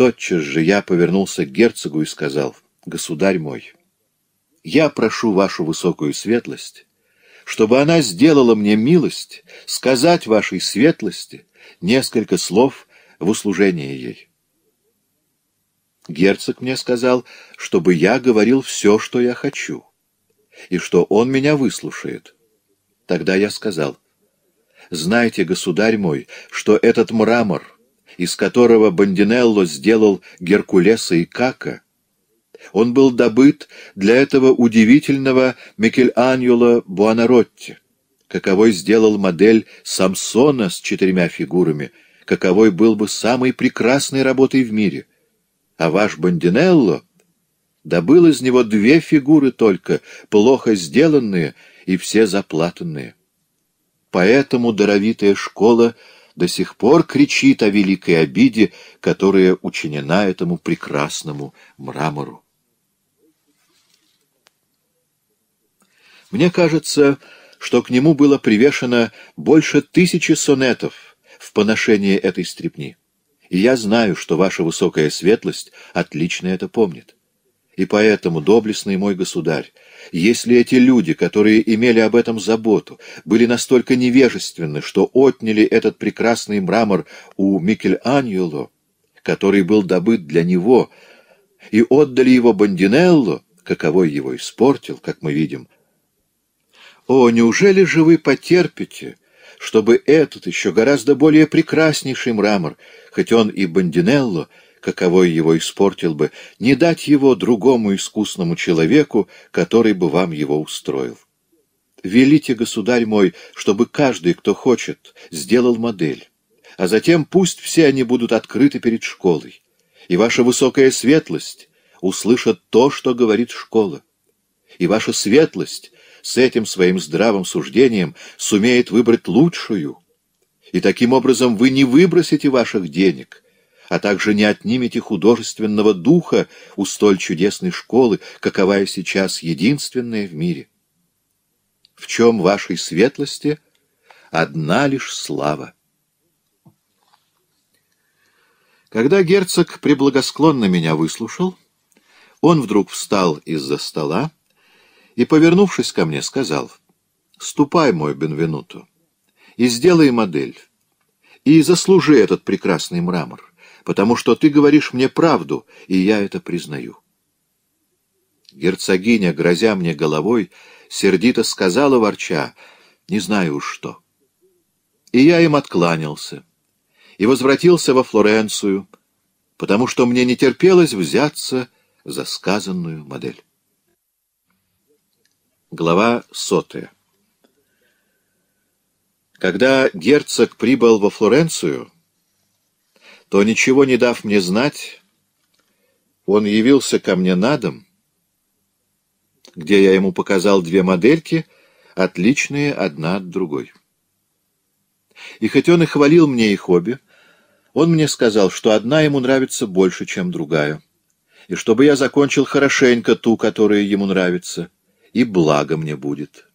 Тотчас же я повернулся к герцогу и сказал, «Государь мой, я прошу вашу высокую светлость, чтобы она сделала мне милость сказать вашей светлости несколько слов в услужении ей». Герцог мне сказал, чтобы я говорил все, что я хочу, и что он меня выслушает. Тогда я сказал, «Знайте, государь мой, что этот мрамор — из которого Бандинелло сделал Геркулеса и Кака, он был добыт для этого удивительного Микеланджело Буонаротти, каковой сделал модель Самсона с четырьмя фигурами, каковой был бы самой прекрасной работой в мире. А ваш Бандинелло добыл из него две фигуры только, плохо сделанные и все заплатанные. Поэтому даровитая школа — до сих пор кричит о великой обиде, которая учинена этому прекрасному мрамору. Мне кажется, что к нему было привешено больше тысячи сонетов в поношении этой стрипни, И я знаю, что ваша высокая светлость отлично это помнит. И поэтому, доблестный мой государь, если эти люди, которые имели об этом заботу, были настолько невежественны, что отняли этот прекрасный мрамор у Микеланджело, который был добыт для него, и отдали его Бондинелло, каковой его испортил, как мы видим. О, неужели же вы потерпите, чтобы этот еще гораздо более прекраснейший мрамор, хоть он и Бондинелло, каковой его испортил бы, не дать его другому искусному человеку, который бы вам его устроил. Велите, государь мой, чтобы каждый, кто хочет, сделал модель, а затем пусть все они будут открыты перед школой, и ваша высокая светлость услышит то, что говорит школа, и ваша светлость с этим своим здравым суждением сумеет выбрать лучшую, и таким образом вы не выбросите ваших денег — а также не отнимете художественного духа у столь чудесной школы, каковая сейчас единственная в мире. В чем вашей светлости одна лишь слава? Когда герцог преблагосклонно меня выслушал, он вдруг встал из-за стола и, повернувшись ко мне, сказал, «Ступай, мой Бенвенуто, и сделай модель, и заслужи этот прекрасный мрамор потому что ты говоришь мне правду, и я это признаю. Герцогиня, грозя мне головой, сердито сказала, ворча, не знаю уж что. И я им откланялся, и возвратился во Флоренцию, потому что мне не терпелось взяться за сказанную модель. Глава сотая Когда герцог прибыл во Флоренцию, то, ничего не дав мне знать, он явился ко мне на дом, где я ему показал две модельки, отличные одна от другой. И хоть он и хвалил мне их обе, он мне сказал, что одна ему нравится больше, чем другая, и чтобы я закончил хорошенько ту, которая ему нравится, и благо мне будет.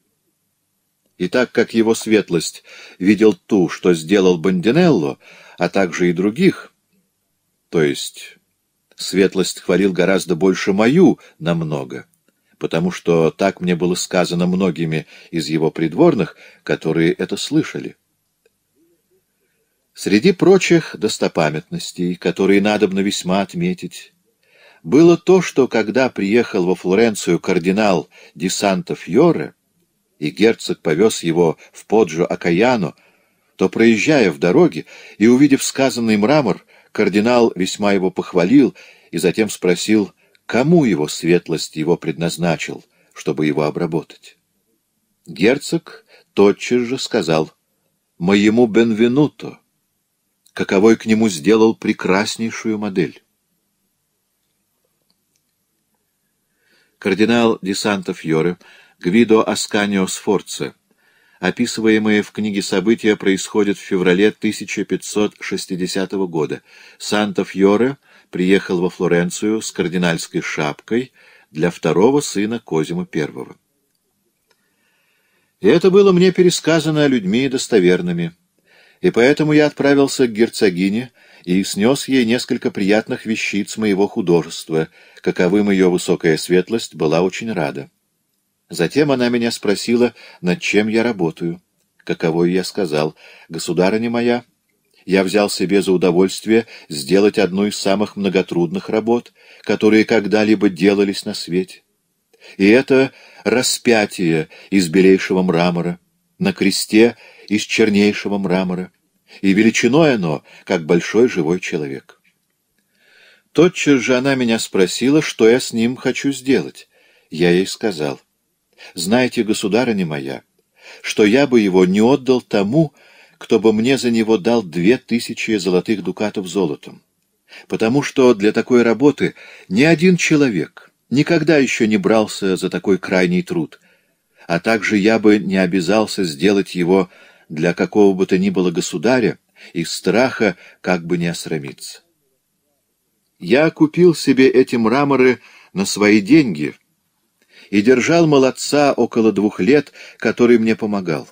И так как его светлость видел ту, что сделал Бандинелло, а также и других, то есть светлость хвалил гораздо больше мою намного, потому что так мне было сказано многими из его придворных, которые это слышали. Среди прочих достопамятностей, которые надобно весьма отметить, было то, что когда приехал во Флоренцию кардинал Десантов Фьоре и герцог повез его в Поджо Акаяно, то, проезжая в дороге и увидев сказанный мрамор, кардинал весьма его похвалил и затем спросил, кому его светлость его предназначил, чтобы его обработать. Герцог тотчас же сказал «Моему Бенвенуто», каковой к нему сделал прекраснейшую модель. Кардинал Десантов Йоре, Гвидо Асканио Сфорце, Описываемые в книге события происходят в феврале 1560 года. Санта-Фьоре приехал во Флоренцию с кардинальской шапкой для второго сына Козима I. И это было мне пересказано людьми достоверными. И поэтому я отправился к герцогине и снес ей несколько приятных вещиц моего художества, каковым ее высокая светлость была очень рада. Затем она меня спросила, над чем я работаю. Каково я сказал, «Государыня моя, я взял себе за удовольствие сделать одну из самых многотрудных работ, которые когда-либо делались на свете. И это распятие из белейшего мрамора, на кресте из чернейшего мрамора, и величиной оно, как большой живой человек. Тотчас же она меня спросила, что я с ним хочу сделать. Я ей сказал, знаете, государыня моя, что я бы его не отдал тому, кто бы мне за него дал две тысячи золотых дукатов золотом. Потому что для такой работы ни один человек никогда еще не брался за такой крайний труд, а также я бы не обязался сделать его для какого бы то ни было государя из страха как бы не осрамиться. Я купил себе эти мраморы на свои деньги — и держал молодца около двух лет, который мне помогал.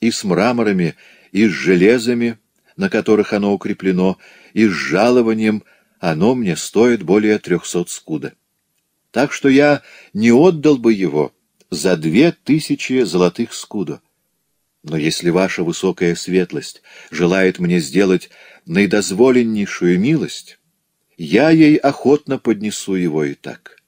И с мраморами, и с железами, на которых оно укреплено, и с жалованием оно мне стоит более трехсот скуда. Так что я не отдал бы его за две тысячи золотых скуда. Но если ваша высокая светлость желает мне сделать наидозволеннейшую милость, я ей охотно поднесу его и так».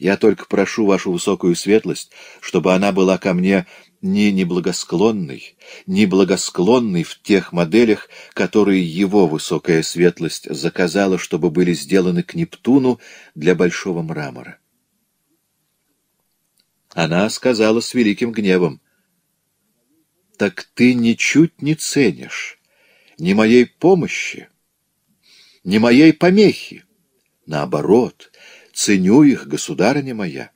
Я только прошу вашу высокую светлость, чтобы она была ко мне не неблагосклонной, не благосклонной в тех моделях, которые его высокая светлость заказала, чтобы были сделаны к Нептуну для большого мрамора. Она сказала с великим гневом, «Так ты ничуть не ценишь ни моей помощи, ни моей помехи. Наоборот, Ценю их, государыня моя.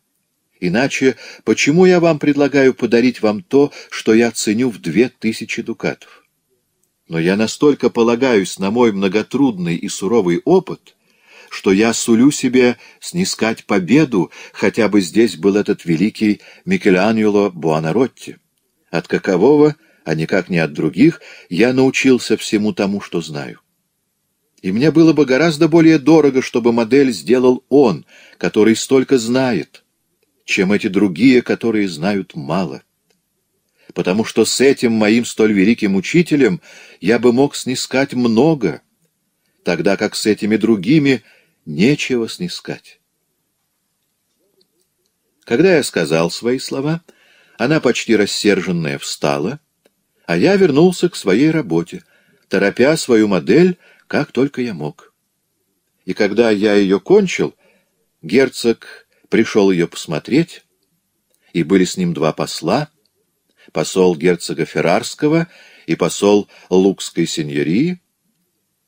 Иначе почему я вам предлагаю подарить вам то, что я ценю в две тысячи дукатов? Но я настолько полагаюсь на мой многотрудный и суровый опыт, что я сулю себе снискать победу, хотя бы здесь был этот великий Микеланджело Буонаротти, от какового, а никак не от других, я научился всему тому, что знаю. И мне было бы гораздо более дорого, чтобы модель сделал он, который столько знает, чем эти другие, которые знают мало. Потому что с этим моим столь великим учителем я бы мог снискать много, тогда как с этими другими нечего снискать. Когда я сказал свои слова, она почти рассерженная встала, а я вернулся к своей работе, торопя свою модель — как только я мог. И когда я ее кончил, герцог пришел ее посмотреть, и были с ним два посла, посол герцога Феррарского и посол Лукской сеньории,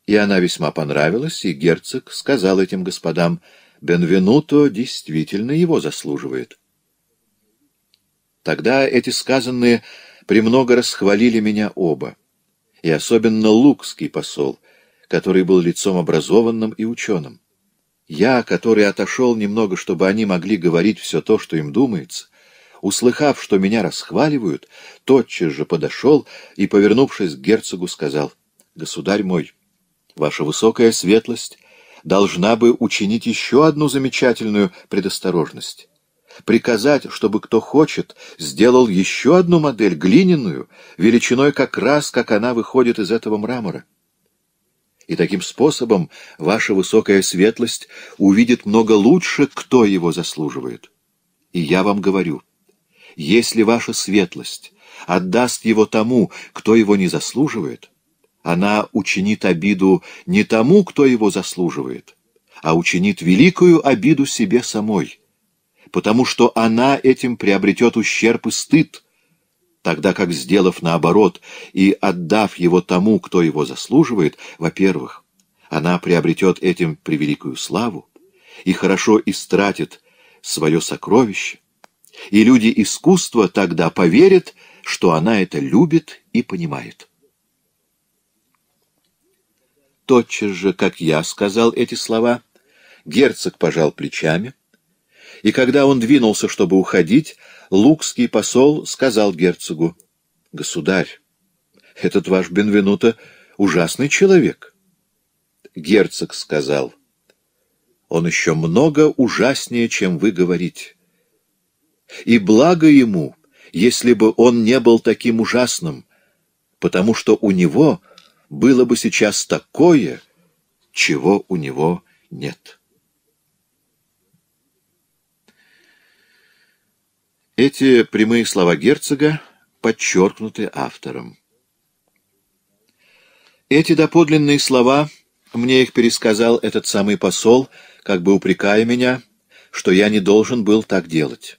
и она весьма понравилась, и герцог сказал этим господам, «Бенвенуто действительно его заслуживает». Тогда эти сказанные премного расхвалили меня оба, и особенно лукский посол — который был лицом образованным и ученым. Я, который отошел немного, чтобы они могли говорить все то, что им думается, услыхав, что меня расхваливают, тотчас же подошел и, повернувшись к герцогу, сказал, «Государь мой, ваша высокая светлость должна бы учинить еще одну замечательную предосторожность» приказать, чтобы кто хочет, сделал еще одну модель, глиняную, величиной как раз, как она выходит из этого мрамора. И таким способом ваша высокая светлость увидит много лучше, кто его заслуживает. И я вам говорю, если ваша светлость отдаст его тому, кто его не заслуживает, она учинит обиду не тому, кто его заслуживает, а учинит великую обиду себе самой, потому что она этим приобретет ущерб и стыд, тогда как, сделав наоборот и отдав его тому, кто его заслуживает, во-первых, она приобретет этим превеликую славу и хорошо истратит свое сокровище, и люди искусства тогда поверят, что она это любит и понимает. Тотчас же, как я сказал эти слова, герцог пожал плечами, и когда он двинулся, чтобы уходить, лукский посол сказал герцогу, «Государь, этот ваш Бенвенуто ужасный человек». Герцог сказал, «Он еще много ужаснее, чем вы говорите. И благо ему, если бы он не был таким ужасным, потому что у него было бы сейчас такое, чего у него нет». Эти прямые слова герцога подчеркнуты автором. Эти доподлинные слова, мне их пересказал этот самый посол, как бы упрекая меня, что я не должен был так делать.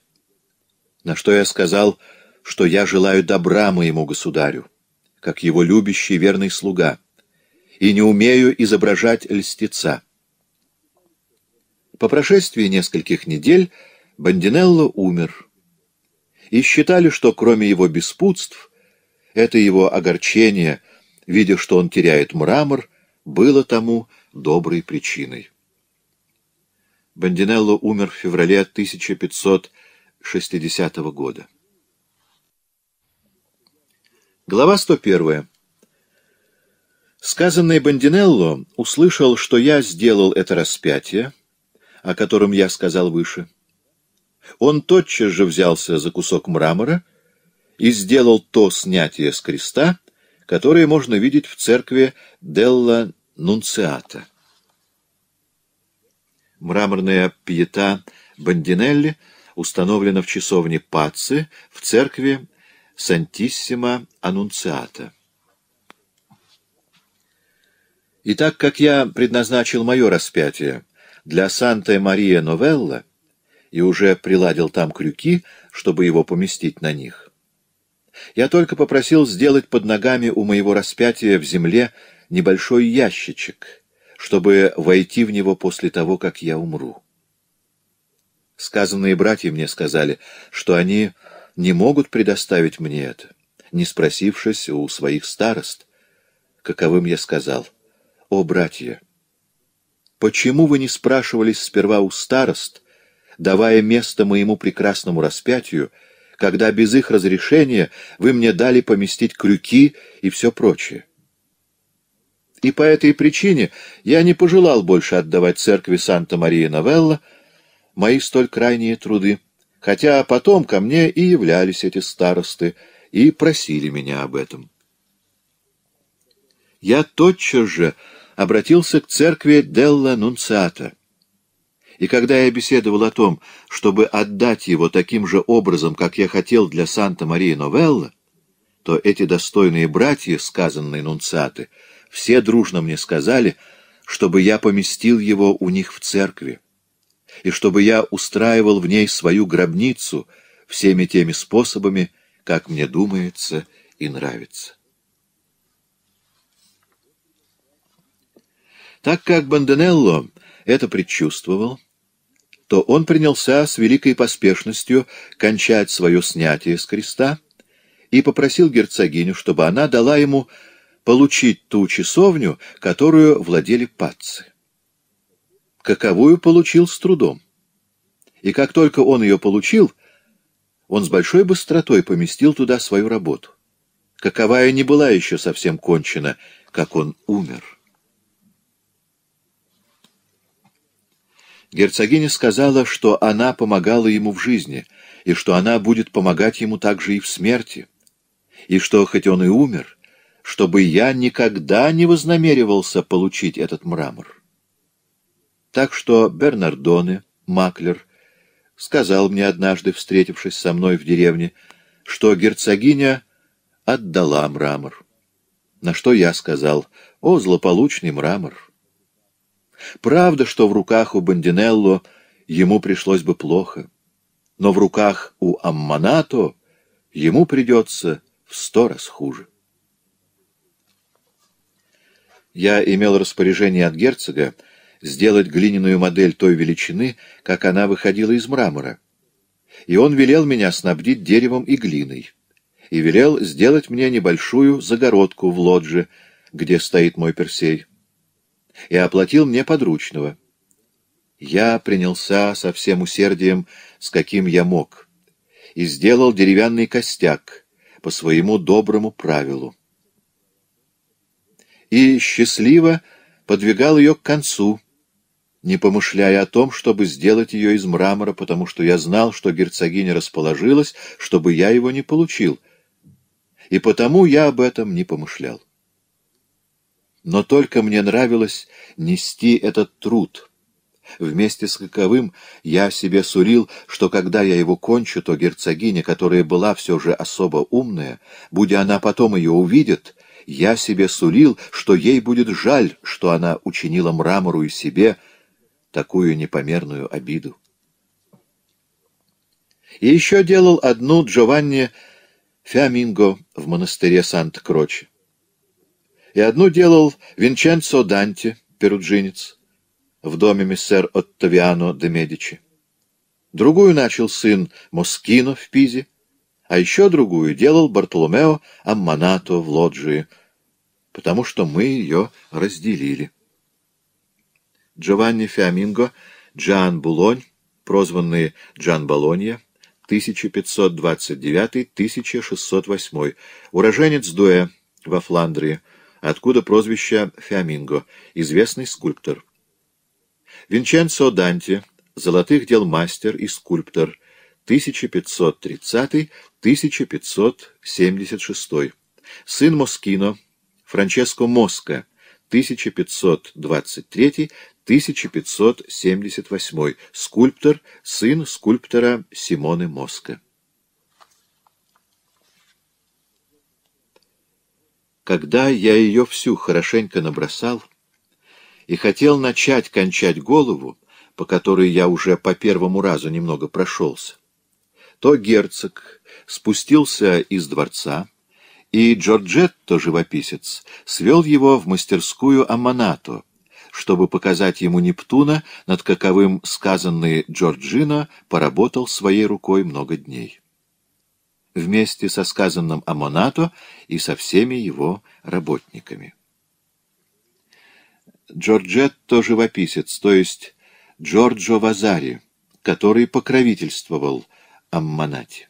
На что я сказал, что я желаю добра моему государю, как его любящий верный слуга, и не умею изображать льстеца. По прошествии нескольких недель Бандинелло умер и считали, что кроме его беспутств, это его огорчение, видя, что он теряет мрамор, было тому доброй причиной. Бандинелло умер в феврале 1560 года. Глава 101. Сказанный Бандинелло услышал, что я сделал это распятие, о котором я сказал выше, — он тотчас же взялся за кусок мрамора и сделал то снятие с креста, которое можно видеть в церкви Делла Нунциата. Мраморная пьета Бандинелли установлена в часовне Паци в церкви Сантиссима Анунциата. И так как я предназначил мое распятие для Санта-Мария Новелла, и уже приладил там крюки, чтобы его поместить на них. Я только попросил сделать под ногами у моего распятия в земле небольшой ящичек, чтобы войти в него после того, как я умру. Сказанные братья мне сказали, что они не могут предоставить мне это, не спросившись у своих старост, каковым я сказал, «О, братья, почему вы не спрашивались сперва у старост, давая место моему прекрасному распятию, когда без их разрешения вы мне дали поместить крюки и все прочее. И по этой причине я не пожелал больше отдавать церкви Санта-Мария-Новелла мои столь крайние труды, хотя потом ко мне и являлись эти старосты и просили меня об этом. Я тотчас же обратился к церкви Делла Нунциата — и когда я беседовал о том, чтобы отдать его таким же образом, как я хотел для Санта-Марии Новелла, то эти достойные братья, сказанные нунциаты, все дружно мне сказали, чтобы я поместил его у них в церкви, и чтобы я устраивал в ней свою гробницу всеми теми способами, как мне думается и нравится. Так как Банденелло это предчувствовал, то он принялся с великой поспешностью кончать свое снятие с креста и попросил герцогиню, чтобы она дала ему получить ту часовню, которую владели патцы. Каковую получил с трудом. И как только он ее получил, он с большой быстротой поместил туда свою работу. Каковая не была еще совсем кончена, как он умер. Герцогиня сказала, что она помогала ему в жизни, и что она будет помогать ему также и в смерти, и что, хоть он и умер, чтобы я никогда не вознамеривался получить этот мрамор. Так что Бернардоне, маклер, сказал мне однажды, встретившись со мной в деревне, что герцогиня отдала мрамор. На что я сказал, «О, злополучный мрамор!» Правда, что в руках у Бандинелло ему пришлось бы плохо, но в руках у Амманато ему придется в сто раз хуже. Я имел распоряжение от герцога сделать глиняную модель той величины, как она выходила из мрамора. И он велел меня снабдить деревом и глиной. И велел сделать мне небольшую загородку в лоджии, где стоит мой персей и оплатил мне подручного. Я принялся со всем усердием, с каким я мог, и сделал деревянный костяк по своему доброму правилу. И счастливо подвигал ее к концу, не помышляя о том, чтобы сделать ее из мрамора, потому что я знал, что герцогиня расположилась, чтобы я его не получил, и потому я об этом не помышлял. Но только мне нравилось нести этот труд. Вместе с каковым я себе сурил, что когда я его кончу, то герцогиня, которая была все же особо умная, будь она потом ее увидит, я себе сурил, что ей будет жаль, что она учинила мрамору и себе такую непомерную обиду. И еще делал одну Джованни Фиаминго в монастыре Санта-Кроче. И одну делал Винченцо Данти, перуджинец, в доме миссер Оттавиано де Медичи. Другую начал сын Москино в Пизе, а еще другую делал Бартоломео Амманато в Лоджии, потому что мы ее разделили. Джованни Фиаминго, Джан Булонь, прозванный Джан Болонья, 1529-1608, уроженец Дуэ во Фландрии, откуда прозвище Фиаминго, известный скульптор. Винченцо Данти, золотых дел мастер и скульптор, 1530-1576. Сын Москино, Франческо Моска, 1523-1578, скульптор, сын скульптора Симоны Моска. Когда я ее всю хорошенько набросал и хотел начать кончать голову, по которой я уже по первому разу немного прошелся, то герцог спустился из дворца, и Джорджетто, живописец, свел его в мастерскую Аманато, чтобы показать ему Нептуна, над каковым сказанный Джорджино поработал своей рукой много дней вместе со сказанным Амонато и со всеми его работниками. Джорджетто — живописец, то есть Джорджо Вазари, который покровительствовал Амманате.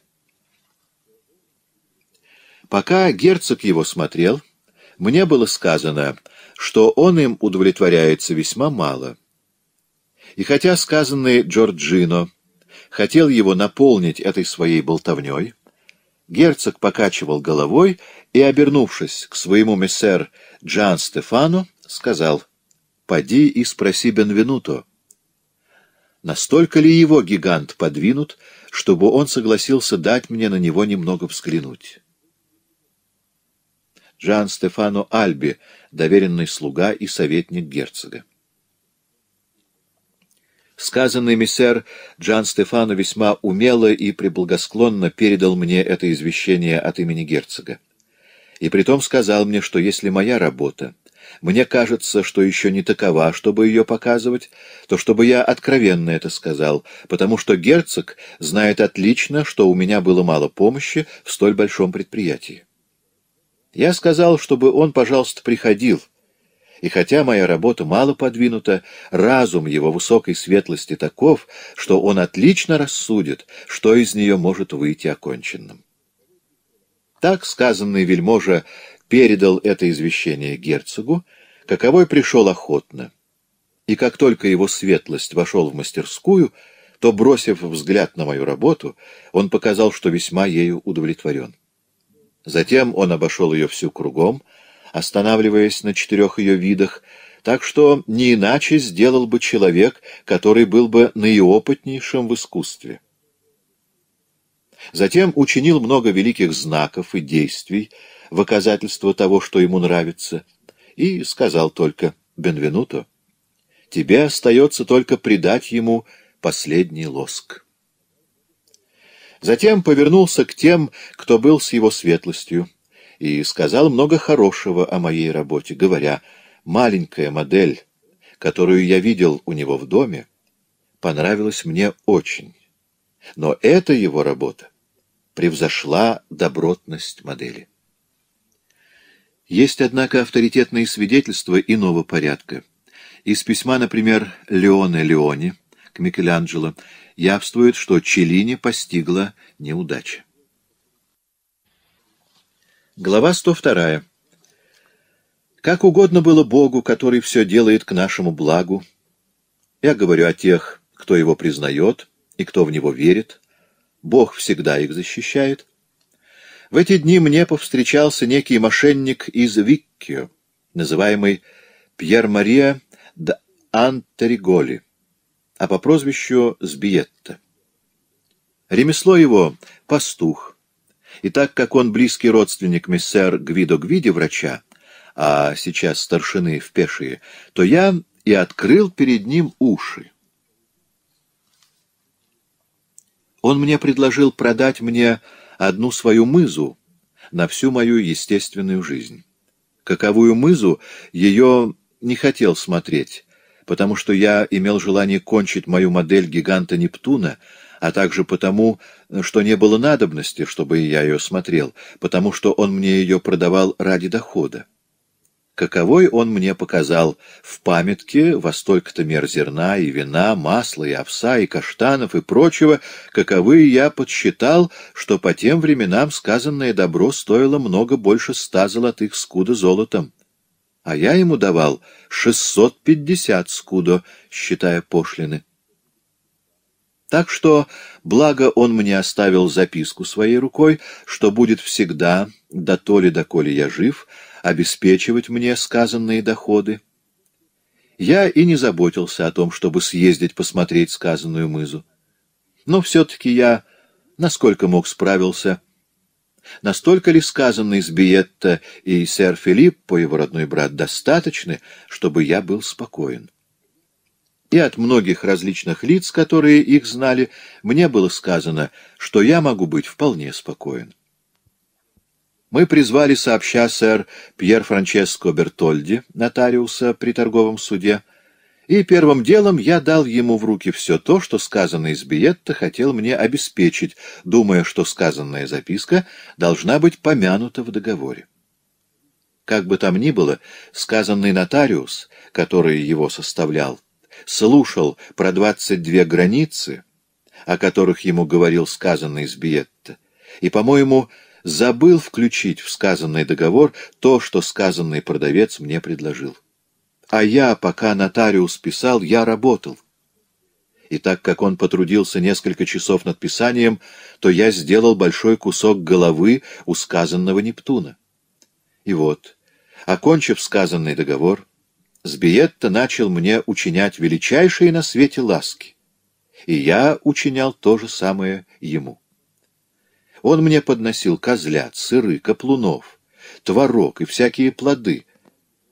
Пока герцог его смотрел, мне было сказано, что он им удовлетворяется весьма мало. И хотя сказанный Джорджино хотел его наполнить этой своей болтовней, Герцог покачивал головой и, обернувшись к своему мессер Джан Стефану, сказал «Поди и спроси Бенвенуто, настолько ли его гигант подвинут, чтобы он согласился дать мне на него немного взглянуть?» Джан Стефано Альби, доверенный слуга и советник герцога. Сказанный миссер Джан Стефану весьма умело и преблагосклонно передал мне это извещение от имени герцога. И притом сказал мне, что если моя работа, мне кажется, что еще не такова, чтобы ее показывать, то чтобы я откровенно это сказал, потому что герцог знает отлично, что у меня было мало помощи в столь большом предприятии. Я сказал, чтобы он, пожалуйста, приходил, — и хотя моя работа мало подвинута, разум его высокой светлости таков, что он отлично рассудит, что из нее может выйти оконченным. Так сказанный вельможа передал это извещение герцогу, каковой пришел охотно. И как только его светлость вошел в мастерскую, то, бросив взгляд на мою работу, он показал, что весьма ею удовлетворен. Затем он обошел ее всю кругом — останавливаясь на четырех ее видах, так что не иначе сделал бы человек, который был бы наиопытнейшим в искусстве. Затем учинил много великих знаков и действий в оказательство того, что ему нравится, и сказал только «Бенвенуто, тебе остается только придать ему последний лоск». Затем повернулся к тем, кто был с его светлостью, и сказал много хорошего о моей работе, говоря, «Маленькая модель, которую я видел у него в доме, понравилась мне очень, но эта его работа превзошла добротность модели». Есть, однако, авторитетные свидетельства иного порядка. Из письма, например, Леоне Леони к Микеланджело явствует, что Челлини постигла неудача. Глава 102. Как угодно было Богу, который все делает к нашему благу. Я говорю о тех, кто его признает и кто в него верит. Бог всегда их защищает. В эти дни мне повстречался некий мошенник из Виккио, называемый Пьер-Мария де Антериголи, а по прозвищу Сбиетта. Ремесло его — пастух, и так как он близкий родственник мессер Гвидо Гвиди, врача, а сейчас старшины в пешие, то я и открыл перед ним уши. Он мне предложил продать мне одну свою мызу на всю мою естественную жизнь. Каковую мызу ее не хотел смотреть, потому что я имел желание кончить мою модель гиганта Нептуна — а также потому, что не было надобности, чтобы я ее смотрел, потому что он мне ее продавал ради дохода. Каковой он мне показал в памятке во столько-то мер зерна и вина, масла и овса и каштанов и прочего, каковы я подсчитал, что по тем временам сказанное добро стоило много больше ста золотых скуда золотом. А я ему давал шестьсот пятьдесят скудо, считая пошлины. Так что, благо он мне оставил записку своей рукой, что будет всегда, до то ли доколе я жив, обеспечивать мне сказанные доходы. Я и не заботился о том, чтобы съездить посмотреть сказанную мызу. Но все-таки я, насколько мог, справился. Настолько ли сказанный с Биетто и сэр Филипп, по его родной брат, достаточны, чтобы я был спокоен? и от многих различных лиц, которые их знали, мне было сказано, что я могу быть вполне спокоен. Мы призвали сообща сэр Пьер Франческо Бертольди, нотариуса при торговом суде, и первым делом я дал ему в руки все то, что сказанное из Биетта хотел мне обеспечить, думая, что сказанная записка должна быть помянута в договоре. Как бы там ни было, сказанный нотариус, который его составлял, слушал про двадцать две границы, о которых ему говорил сказанный из Биетта, и, по-моему, забыл включить в сказанный договор то, что сказанный продавец мне предложил. А я, пока нотариус писал, я работал. И так как он потрудился несколько часов над писанием, то я сделал большой кусок головы у сказанного Нептуна. И вот, окончив сказанный договор, Сбиетто начал мне учинять величайшие на свете ласки, и я учинял то же самое ему. Он мне подносил козлят, сыры, каплунов, творог и всякие плоды,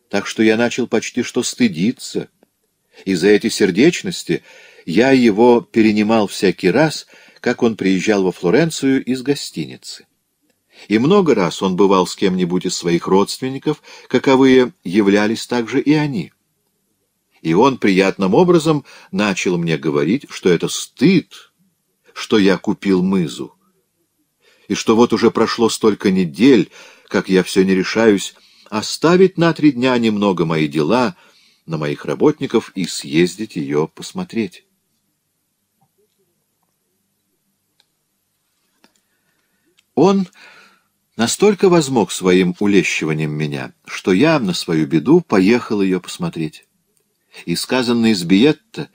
так что я начал почти что стыдиться, и за эти сердечности я его перенимал всякий раз, как он приезжал во Флоренцию из гостиницы. И много раз он бывал с кем-нибудь из своих родственников, каковые являлись также и они. И он приятным образом начал мне говорить, что это стыд, что я купил мызу, и что вот уже прошло столько недель, как я все не решаюсь оставить на три дня немного мои дела на моих работников и съездить ее посмотреть. Он Настолько возмог своим улещиванием меня, что я на свою беду поехал ее посмотреть. И сказанный из Биетта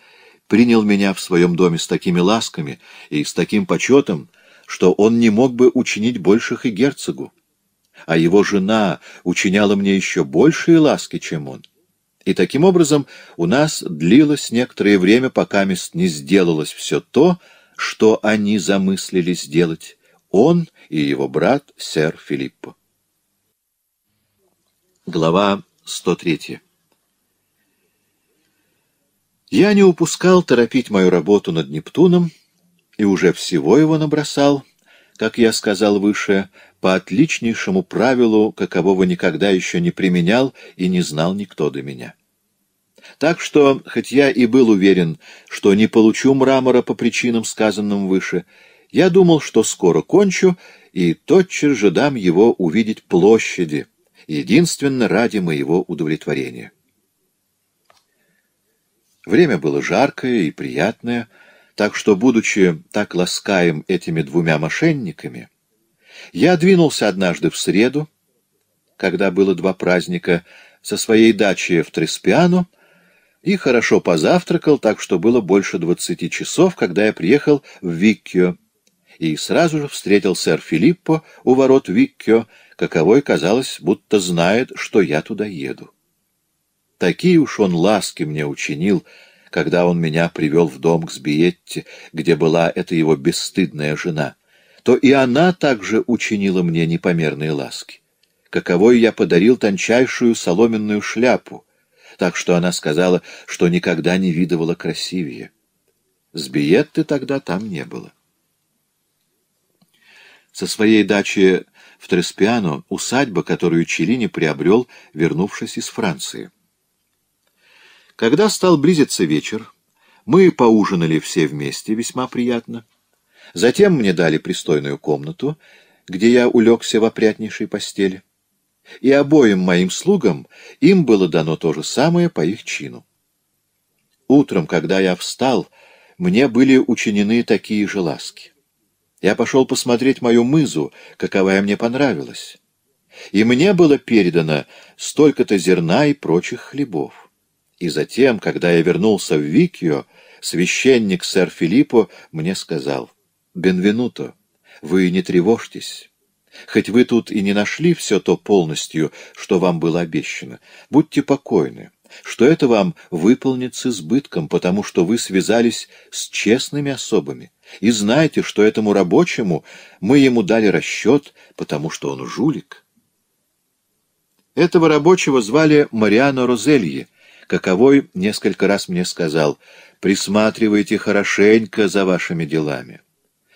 принял меня в своем доме с такими ласками и с таким почетом, что он не мог бы учинить больших и герцогу. А его жена учиняла мне еще большие ласки, чем он. И таким образом у нас длилось некоторое время, пока мест не сделалось все то, что они замыслили сделать, он и его брат сэр Филиппо. Глава 103 Я не упускал торопить мою работу над Нептуном и уже всего его набросал, как я сказал выше, по отличнейшему правилу, какового никогда еще не применял и не знал никто до меня. Так что, хоть я и был уверен, что не получу мрамора по причинам, сказанным выше, — я думал, что скоро кончу, и тотчас же дам его увидеть площади, единственно ради моего удовлетворения. Время было жаркое и приятное, так что, будучи так ласкаем этими двумя мошенниками, я двинулся однажды в среду, когда было два праздника, со своей дачи в Треспиану и хорошо позавтракал, так что было больше двадцати часов, когда я приехал в Виккио, и сразу же встретил сэр Филиппо у ворот Виккио, каковой, казалось, будто знает, что я туда еду. Такие уж он ласки мне учинил, когда он меня привел в дом к Сбиетте, где была эта его бесстыдная жена, то и она также учинила мне непомерные ласки, каковой я подарил тончайшую соломенную шляпу, так что она сказала, что никогда не видывала красивее. Сбиетты тогда там не было. Со своей дачи в Треспиано — усадьба, которую Челлини приобрел, вернувшись из Франции. Когда стал близиться вечер, мы поужинали все вместе весьма приятно. Затем мне дали пристойную комнату, где я улегся в опрятнейшей постели. И обоим моим слугам им было дано то же самое по их чину. Утром, когда я встал, мне были учинены такие же ласки. Я пошел посмотреть мою мызу, каковая мне понравилась. И мне было передано столько-то зерна и прочих хлебов. И затем, когда я вернулся в Викио, священник сэр Филиппо мне сказал, «Бенвенуто, вы не тревожьтесь». Хоть вы тут и не нашли все то полностью, что вам было обещано, будьте покойны, что это вам выполнится с избытком, потому что вы связались с честными особами, и знайте, что этому рабочему мы ему дали расчет, потому что он жулик. Этого рабочего звали Мариано Розелье, каковой несколько раз мне сказал, «Присматривайте хорошенько за вашими делами.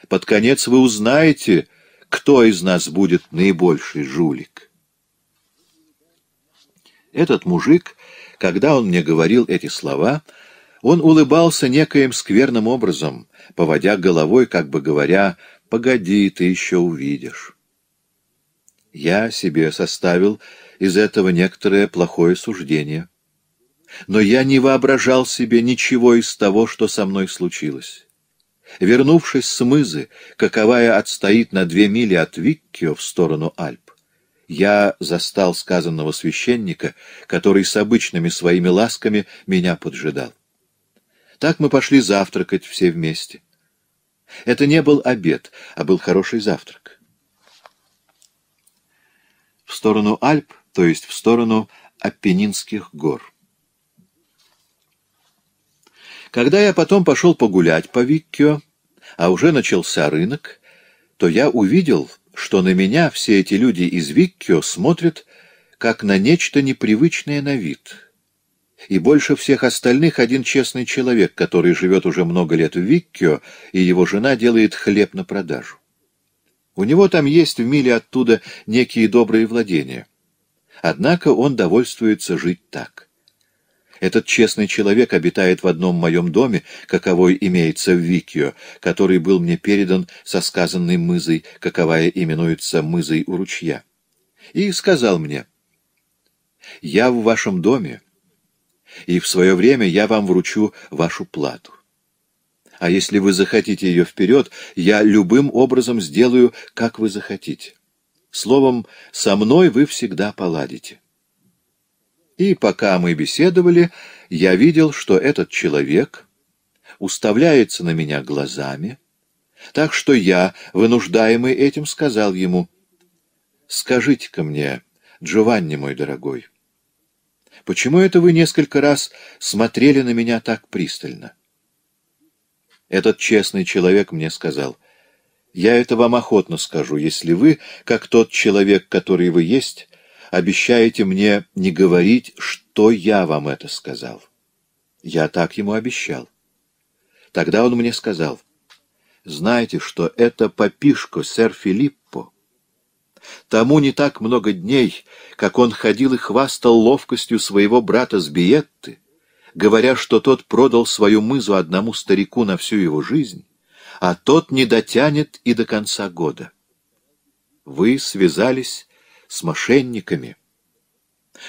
Под конец вы узнаете, кто из нас будет наибольший жулик». Этот мужик, когда он мне говорил эти слова, он улыбался некоим скверным образом, поводя головой, как бы говоря, «Погоди, ты еще увидишь». Я себе составил из этого некоторое плохое суждение. Но я не воображал себе ничего из того, что со мной случилось. Вернувшись с мызы, каковая отстоит на две мили от Виккио в сторону Альп, я застал сказанного священника, который с обычными своими ласками меня поджидал. Так мы пошли завтракать все вместе. Это не был обед, а был хороший завтрак. В сторону Альп, то есть в сторону Аппенинских гор. Когда я потом пошел погулять по Виккио, а уже начался рынок, то я увидел, что на меня все эти люди из Виккио смотрят, как на нечто непривычное на вид — и больше всех остальных один честный человек, который живет уже много лет в Виккио, и его жена делает хлеб на продажу. У него там есть в миле оттуда некие добрые владения. Однако он довольствуется жить так. Этот честный человек обитает в одном моем доме, каковой имеется в Викио, который был мне передан со сказанной мызой, каковая именуется мызой у ручья. И сказал мне, «Я в вашем доме, и в свое время я вам вручу вашу плату. А если вы захотите ее вперед, я любым образом сделаю, как вы захотите. Словом, со мной вы всегда поладите. И пока мы беседовали, я видел, что этот человек уставляется на меня глазами, так что я, вынуждаемый этим, сказал ему, «Скажите-ка мне, Джованни мой дорогой, — Почему это вы несколько раз смотрели на меня так пристально? Этот честный человек мне сказал, «Я это вам охотно скажу, если вы, как тот человек, который вы есть, обещаете мне не говорить, что я вам это сказал». Я так ему обещал. Тогда он мне сказал, «Знаете, что это попишку, сэр Филипп, Тому не так много дней, как он ходил и хвастал ловкостью своего брата с Биетты, говоря, что тот продал свою мызу одному старику на всю его жизнь, а тот не дотянет и до конца года. Вы связались с мошенниками.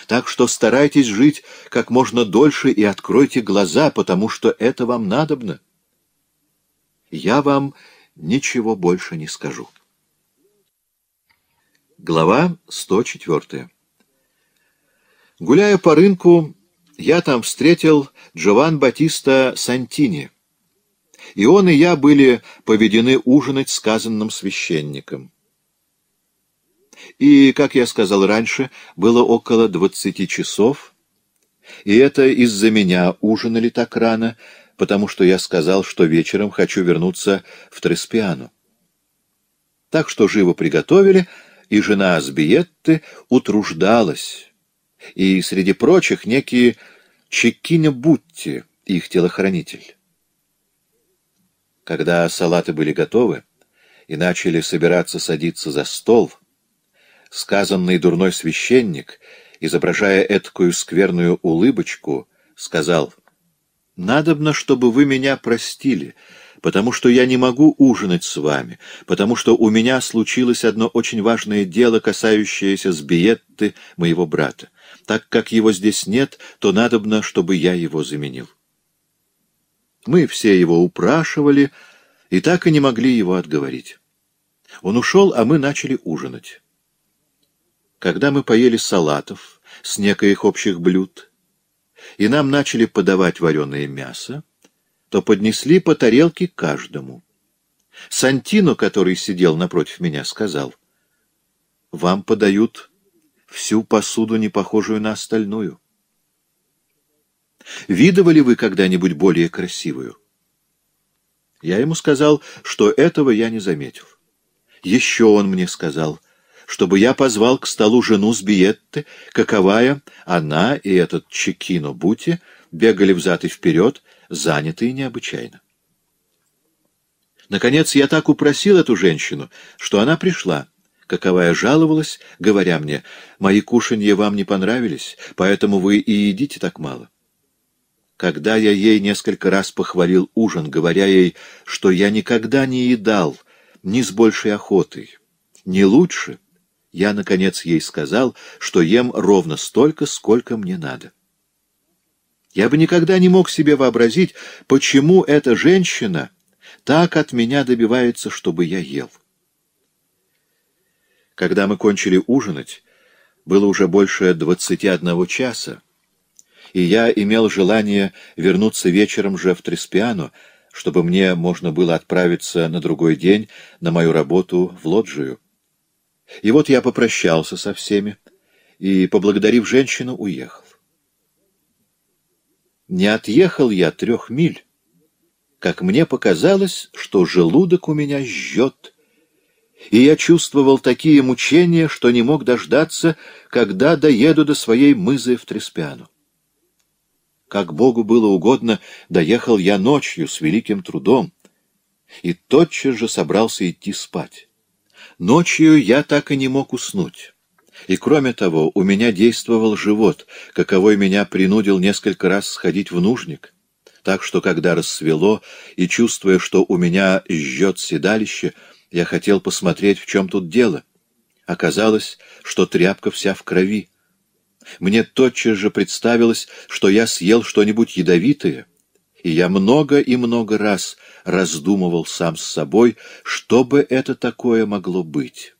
Так что старайтесь жить как можно дольше и откройте глаза, потому что это вам надобно. Я вам ничего больше не скажу. Глава 104. Гуляя по рынку, я там встретил Джован Батиста Сантини. И он и я были поведены ужинать сказанным священником. И, как я сказал раньше, было около двадцати часов, и это из-за меня ужинали так рано, потому что я сказал, что вечером хочу вернуться в Треспиану. Так что живо приготовили — и жена Азбиетты утруждалась, и, среди прочих, некие Чекиня Бутти, их телохранитель. Когда салаты были готовы и начали собираться садиться за стол, сказанный дурной священник, изображая эткую скверную улыбочку, сказал, «Надобно, чтобы вы меня простили, — потому что я не могу ужинать с вами, потому что у меня случилось одно очень важное дело, касающееся Сбиетты, моего брата. Так как его здесь нет, то надобно, чтобы я его заменил. Мы все его упрашивали и так и не могли его отговорить. Он ушел, а мы начали ужинать. Когда мы поели салатов с некоих общих блюд, и нам начали подавать вареное мясо, то поднесли по тарелке каждому. Сантино, который сидел напротив меня, сказал, «Вам подают всю посуду, не похожую на остальную». «Видывали вы когда-нибудь более красивую?» Я ему сказал, что этого я не заметил. Еще он мне сказал, чтобы я позвал к столу жену с Биетты, каковая она и этот Чекино Бути бегали взад и вперед, занятые необычайно. Наконец, я так упросил эту женщину, что она пришла, каковая жаловалась, говоря мне, «Мои кушанья вам не понравились, поэтому вы и едите так мало». Когда я ей несколько раз похвалил ужин, говоря ей, что я никогда не едал, ни с большей охотой, ни лучше, я, наконец, ей сказал, что ем ровно столько, сколько мне надо. Я бы никогда не мог себе вообразить, почему эта женщина так от меня добивается, чтобы я ел. Когда мы кончили ужинать, было уже больше двадцати одного часа, и я имел желание вернуться вечером же в Треспиано, чтобы мне можно было отправиться на другой день на мою работу в лоджию. И вот я попрощался со всеми и, поблагодарив женщину, уехал. Не отъехал я трех миль, как мне показалось, что желудок у меня жжет, и я чувствовал такие мучения, что не мог дождаться, когда доеду до своей мызы в Треспиану. Как Богу было угодно, доехал я ночью с великим трудом и тотчас же собрался идти спать. Ночью я так и не мог уснуть. И кроме того, у меня действовал живот, каковой меня принудил несколько раз сходить в нужник. Так что, когда рассвело, и чувствуя, что у меня жжет седалище, я хотел посмотреть, в чем тут дело. Оказалось, что тряпка вся в крови. Мне тотчас же представилось, что я съел что-нибудь ядовитое, и я много и много раз раздумывал сам с собой, что бы это такое могло быть».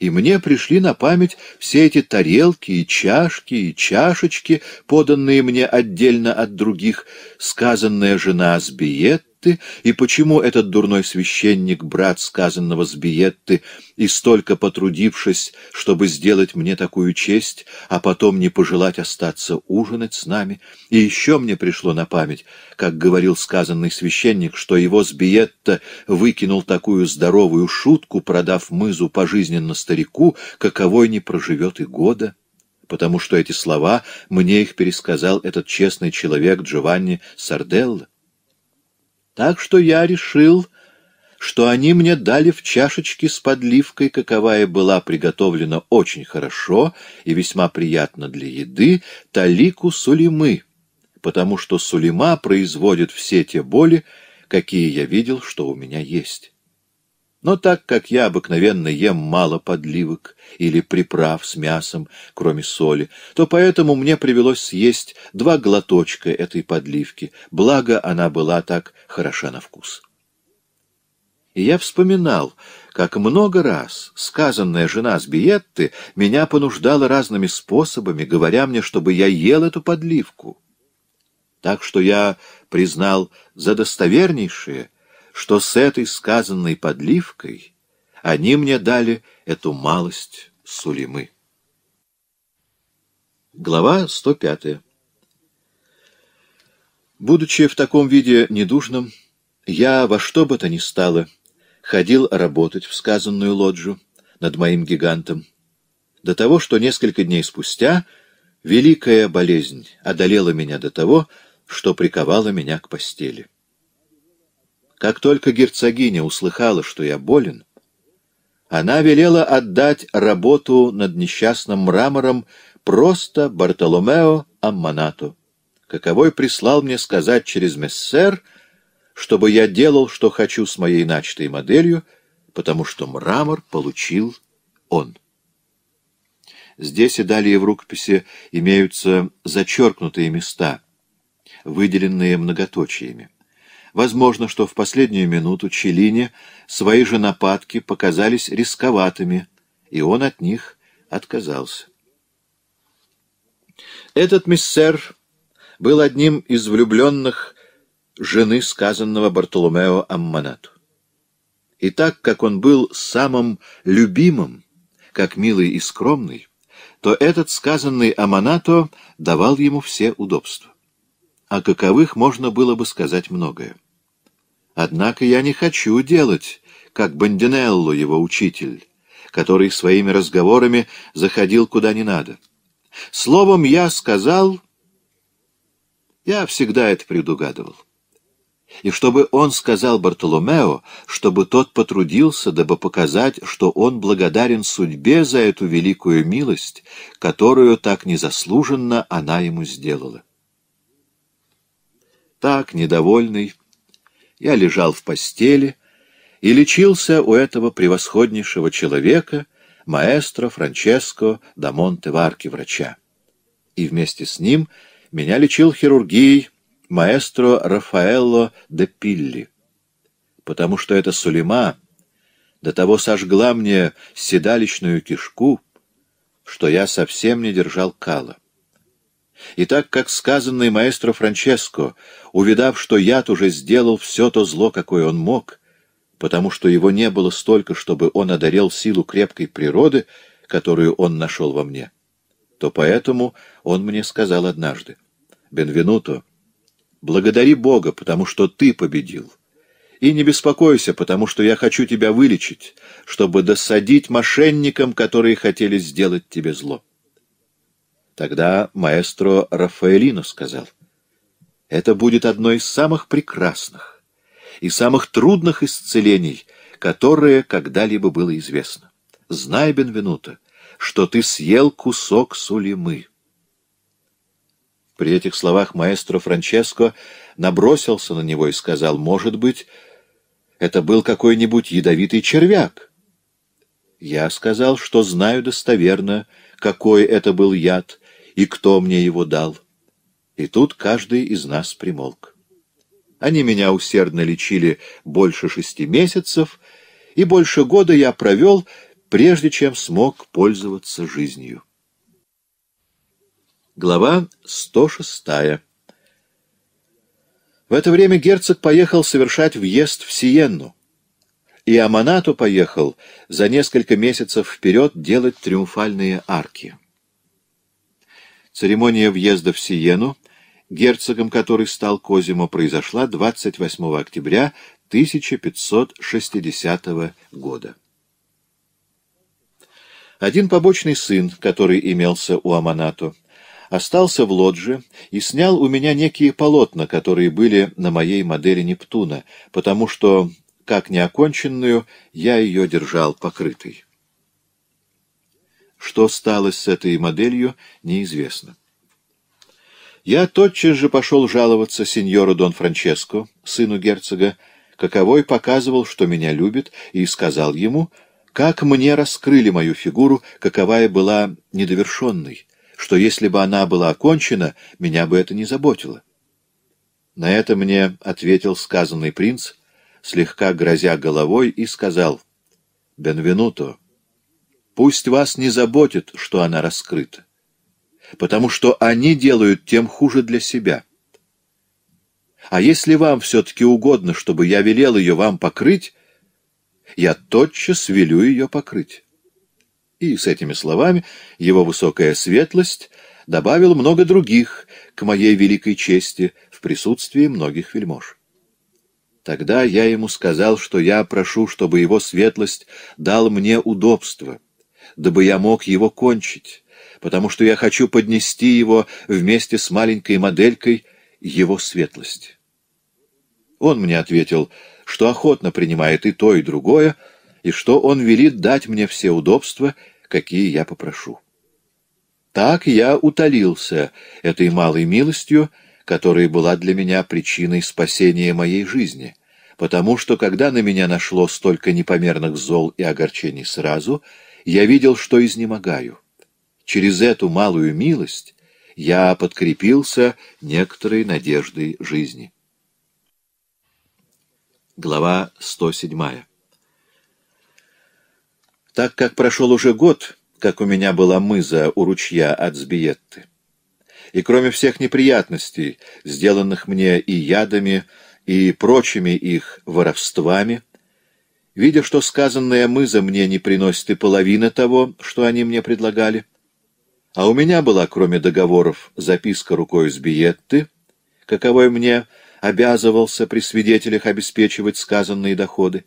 И мне пришли на память все эти тарелки и чашки и чашечки, поданные мне отдельно от других, сказанная жена Сбиет, Биетты и почему этот дурной священник, брат сказанного с Биетты, и столько потрудившись, чтобы сделать мне такую честь, а потом не пожелать остаться ужинать с нами. И еще мне пришло на память, как говорил сказанный священник, что его с Биетта выкинул такую здоровую шутку, продав мызу пожизненно старику, каковой не проживет и года потому что эти слова мне их пересказал этот честный человек Джованни Сарделла. Так что я решил, что они мне дали в чашечке с подливкой, каковая была приготовлена очень хорошо и весьма приятно для еды, талику сулимы, потому что сулима производит все те боли, какие я видел, что у меня есть. Но так как я обыкновенно ем мало подливок или приправ с мясом, кроме соли, то поэтому мне привелось съесть два глоточка этой подливки, благо она была так хороша на вкус. И я вспоминал, как много раз сказанная жена с Биетты меня понуждала разными способами, говоря мне, чтобы я ел эту подливку. Так что я признал за достовернейшее что с этой сказанной подливкой они мне дали эту малость Сулимы. Глава 105. Будучи в таком виде недужным, я во что бы то ни стало ходил работать в сказанную лоджу над моим гигантом, до того, что несколько дней спустя великая болезнь одолела меня до того, что приковала меня к постели. Как только герцогиня услыхала, что я болен, она велела отдать работу над несчастным мрамором просто Бартоломео Амманату, каковой прислал мне сказать через мессер, чтобы я делал, что хочу с моей начатой моделью, потому что мрамор получил он. Здесь и далее в рукописи имеются зачеркнутые места, выделенные многоточиями. Возможно, что в последнюю минуту Челине свои же нападки показались рисковатыми, и он от них отказался. Этот миссер был одним из влюбленных жены сказанного Бартоломео Амманату. И так как он был самым любимым, как милый и скромный, то этот сказанный Аманато давал ему все удобства. О каковых можно было бы сказать многое. Однако я не хочу делать, как Бандинелло, его учитель, который своими разговорами заходил куда не надо. Словом, я сказал... Я всегда это предугадывал. И чтобы он сказал Бартоломео, чтобы тот потрудился, дабы показать, что он благодарен судьбе за эту великую милость, которую так незаслуженно она ему сделала. Так, недовольный, я лежал в постели и лечился у этого превосходнейшего человека, маэстро Франческо да Монте-Варки, врача. И вместе с ним меня лечил хирургий маэстро Рафаэлло де Пилли, потому что эта Сулейма до того сожгла мне седалищную кишку, что я совсем не держал кала. И так как сказанный маэстро Франческо, увидав, что яд уже сделал все то зло, какое он мог, потому что его не было столько, чтобы он одарил силу крепкой природы, которую он нашел во мне, то поэтому он мне сказал однажды, «Бенвенуто, благодари Бога, потому что ты победил. И не беспокойся, потому что я хочу тебя вылечить, чтобы досадить мошенникам, которые хотели сделать тебе зло». Тогда маэстро Рафаэлино сказал, «Это будет одно из самых прекрасных и самых трудных исцелений, которое когда-либо было известно. Знай, Бенвенуто, что ты съел кусок сулимы». При этих словах маэстро Франческо набросился на него и сказал, «Может быть, это был какой-нибудь ядовитый червяк?» Я сказал, что знаю достоверно, какой это был яд, и кто мне его дал. И тут каждый из нас примолк. Они меня усердно лечили больше шести месяцев, и больше года я провел, прежде чем смог пользоваться жизнью. Глава 106 В это время герцог поехал совершать въезд в Сиенну, и Аманату поехал за несколько месяцев вперед делать триумфальные арки. Церемония въезда в Сиену, герцогом которой стал Козимо, произошла 28 октября 1560 года. Один побочный сын, который имелся у Аманато, остался в лодже и снял у меня некие полотна, которые были на моей модели Нептуна, потому что, как неоконченную, я ее держал покрытой. Что стало с этой моделью, неизвестно. Я тотчас же пошел жаловаться сеньору Дон Франческо, сыну герцога, каковой показывал, что меня любит, и сказал ему, как мне раскрыли мою фигуру, каковая была недовершенной, что если бы она была окончена, меня бы это не заботило. На это мне ответил сказанный принц, слегка грозя головой, и сказал «Бенвенуто». Пусть вас не заботит, что она раскрыта, потому что они делают тем хуже для себя. А если вам все-таки угодно, чтобы я велел ее вам покрыть, я тотчас велю ее покрыть. И с этими словами его высокая светлость добавил много других к моей великой чести в присутствии многих вельмож. Тогда я ему сказал, что я прошу, чтобы его светлость дал мне удобство, дабы я мог его кончить, потому что я хочу поднести его вместе с маленькой моделькой его светлости. Он мне ответил, что охотно принимает и то, и другое, и что он велит дать мне все удобства, какие я попрошу. Так я утолился этой малой милостью, которая была для меня причиной спасения моей жизни, потому что, когда на меня нашло столько непомерных зол и огорчений сразу, я видел, что изнемогаю. Через эту малую милость я подкрепился некоторой надеждой жизни. Глава 107 Так как прошел уже год, как у меня была мыза у ручья от Сбиетты, и кроме всех неприятностей, сделанных мне и ядами, и прочими их воровствами, Видя, что сказанное мыза мне не приносит и половины того, что они мне предлагали, а у меня была, кроме договоров, записка рукой с Биетты, каковой мне обязывался при свидетелях обеспечивать сказанные доходы,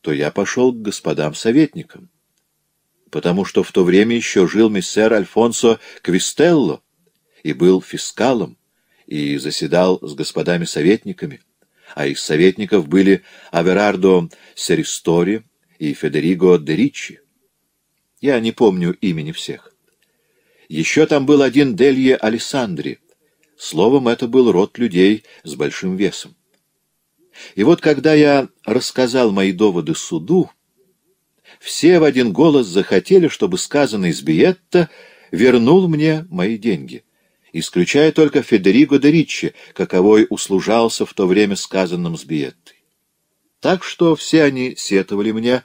то я пошел к господам советникам, потому что в то время еще жил миссер Альфонсо Квистелло и был фискалом, и заседал с господами советниками а их советников были Аверардо Серистори и Федериго де Ричи. Я не помню имени всех. Еще там был один Делье Алессандри. Словом, это был род людей с большим весом. И вот когда я рассказал мои доводы суду, все в один голос захотели, чтобы сказанный из Биетта вернул мне мои деньги — исключая только Федериго де Риччи, каковой услужался в то время сказанным с Биеттой. Так что все они сетовали мне,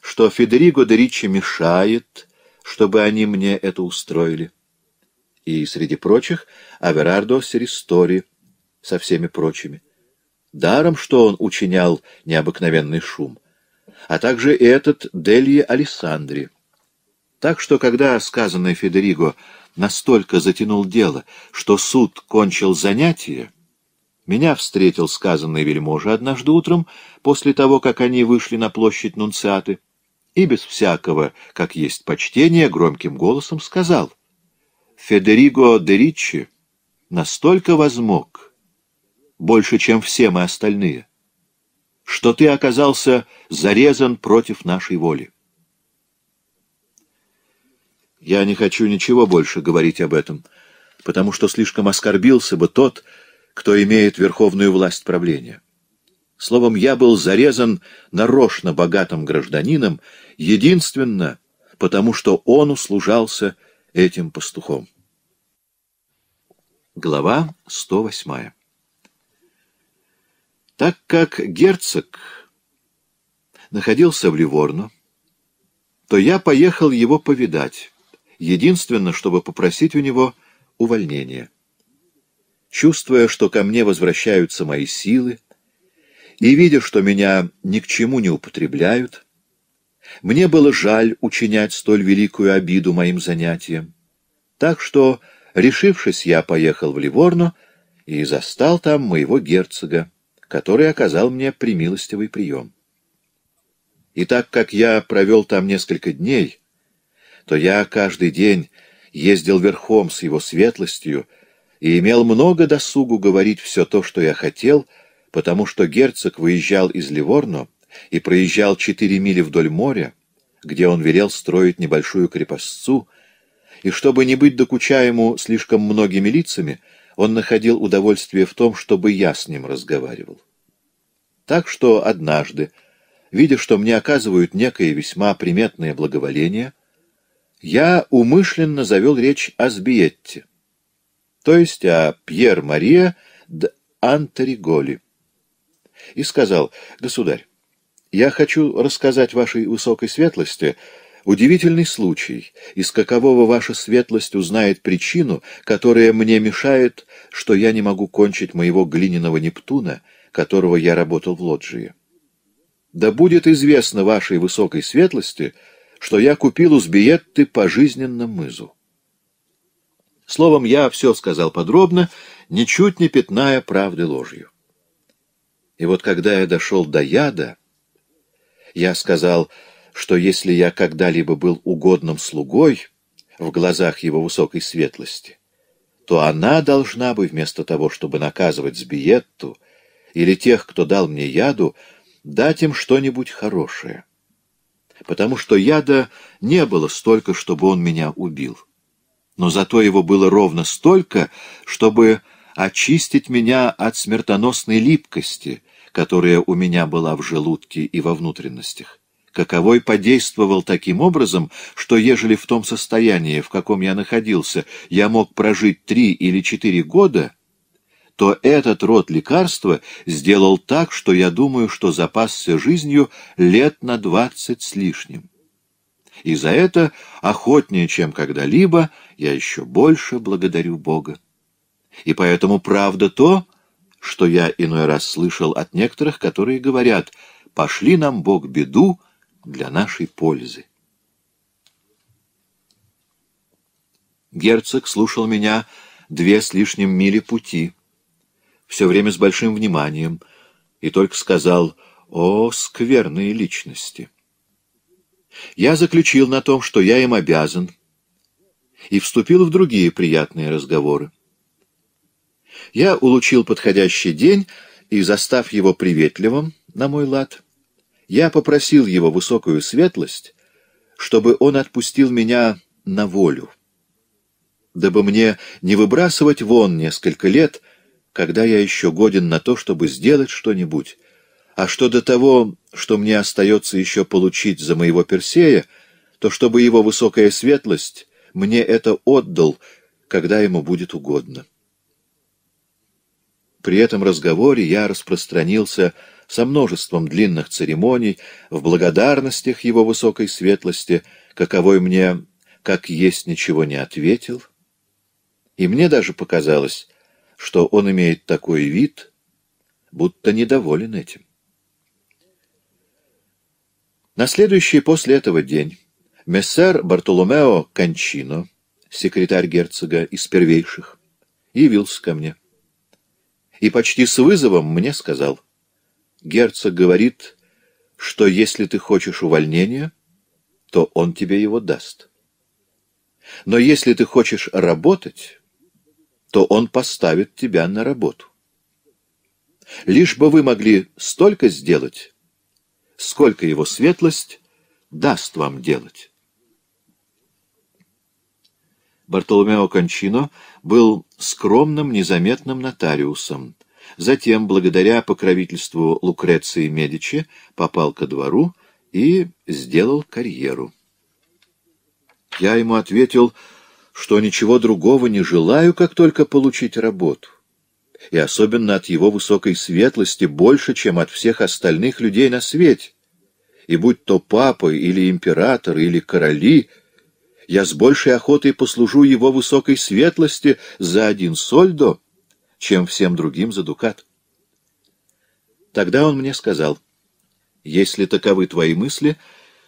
что Федериго де Риччи мешает, чтобы они мне это устроили. И, среди прочих, Аверардо Серистори со всеми прочими. Даром, что он учинял необыкновенный шум, а также этот Дельи Алессандри. Так что, когда сказанный Федериго настолько затянул дело, что суд кончил занятие, меня встретил сказанный вельможа однажды утром, после того, как они вышли на площадь Нунциаты, и без всякого, как есть почтение, громким голосом сказал «Федериго де Риччи настолько возмог, больше, чем все мы остальные, что ты оказался зарезан против нашей воли». Я не хочу ничего больше говорить об этом, потому что слишком оскорбился бы тот, кто имеет верховную власть правления. Словом, я был зарезан нарочно богатым гражданином, единственно потому, что он услужался этим пастухом. Глава 108 Так как герцог находился в Ливорно, то я поехал его повидать единственно, чтобы попросить у него увольнения. Чувствуя, что ко мне возвращаются мои силы, и видя, что меня ни к чему не употребляют, мне было жаль учинять столь великую обиду моим занятиям. Так что, решившись, я поехал в Ливорно и застал там моего герцога, который оказал мне примилостивый прием. И так как я провел там несколько дней, то я каждый день ездил верхом с его светлостью и имел много досугу говорить все то, что я хотел, потому что герцог выезжал из Ливорно и проезжал четыре мили вдоль моря, где он велел строить небольшую крепостцу, и чтобы не быть докучаему слишком многими лицами, он находил удовольствие в том, чтобы я с ним разговаривал. Так что однажды, видя, что мне оказывают некое весьма приметное благоволение, я умышленно завел речь о Сбиетте, то есть о Пьер-Мария де Антериголи, и сказал, «Государь, я хочу рассказать вашей высокой светлости удивительный случай, из какового ваша светлость узнает причину, которая мне мешает, что я не могу кончить моего глиняного Нептуна, которого я работал в лоджии. Да будет известно вашей высокой светлости, — что я купил у Сбиетты пожизненно мызу. Словом, я все сказал подробно, ничуть не пятная правды ложью. И вот когда я дошел до яда, я сказал, что если я когда-либо был угодным слугой в глазах его высокой светлости, то она должна бы, вместо того, чтобы наказывать Сбиетту или тех, кто дал мне яду, дать им что-нибудь хорошее потому что яда не было столько, чтобы он меня убил. Но зато его было ровно столько, чтобы очистить меня от смертоносной липкости, которая у меня была в желудке и во внутренностях. Каковой подействовал таким образом, что ежели в том состоянии, в каком я находился, я мог прожить три или четыре года — то этот род лекарства сделал так, что я думаю, что запасся жизнью лет на двадцать с лишним. И за это, охотнее, чем когда-либо, я еще больше благодарю Бога. И поэтому правда то, что я иной раз слышал от некоторых, которые говорят «пошли нам, Бог, беду для нашей пользы». Герцог слушал меня две с лишним мили пути все время с большим вниманием, и только сказал «О, скверные личности!». Я заключил на том, что я им обязан, и вступил в другие приятные разговоры. Я улучил подходящий день и, застав его приветливым, на мой лад, я попросил его высокую светлость, чтобы он отпустил меня на волю, дабы мне не выбрасывать вон несколько лет — когда я еще годен на то, чтобы сделать что-нибудь. А что до того, что мне остается еще получить за моего Персея, то чтобы его высокая светлость мне это отдал, когда ему будет угодно. При этом разговоре я распространился со множеством длинных церемоний в благодарностях его высокой светлости, каковой мне, как есть, ничего не ответил. И мне даже показалось, что он имеет такой вид, будто недоволен этим. На следующий после этого день мессер Бартоломео Кончино, секретарь герцога из первейших, явился ко мне. И почти с вызовом мне сказал, «Герцог говорит, что если ты хочешь увольнения, то он тебе его даст. Но если ты хочешь работать, то он поставит тебя на работу. Лишь бы вы могли столько сделать, сколько его светлость даст вам делать. Бартоломео Кончино был скромным, незаметным нотариусом. Затем, благодаря покровительству Лукреции Медичи, попал ко двору и сделал карьеру. Я ему ответил, что ничего другого не желаю, как только получить работу. И особенно от его высокой светлости больше, чем от всех остальных людей на свете. И будь то папа или император или короли, я с большей охотой послужу его высокой светлости за один сольдо, чем всем другим за дукат. Тогда он мне сказал, «Если таковы твои мысли,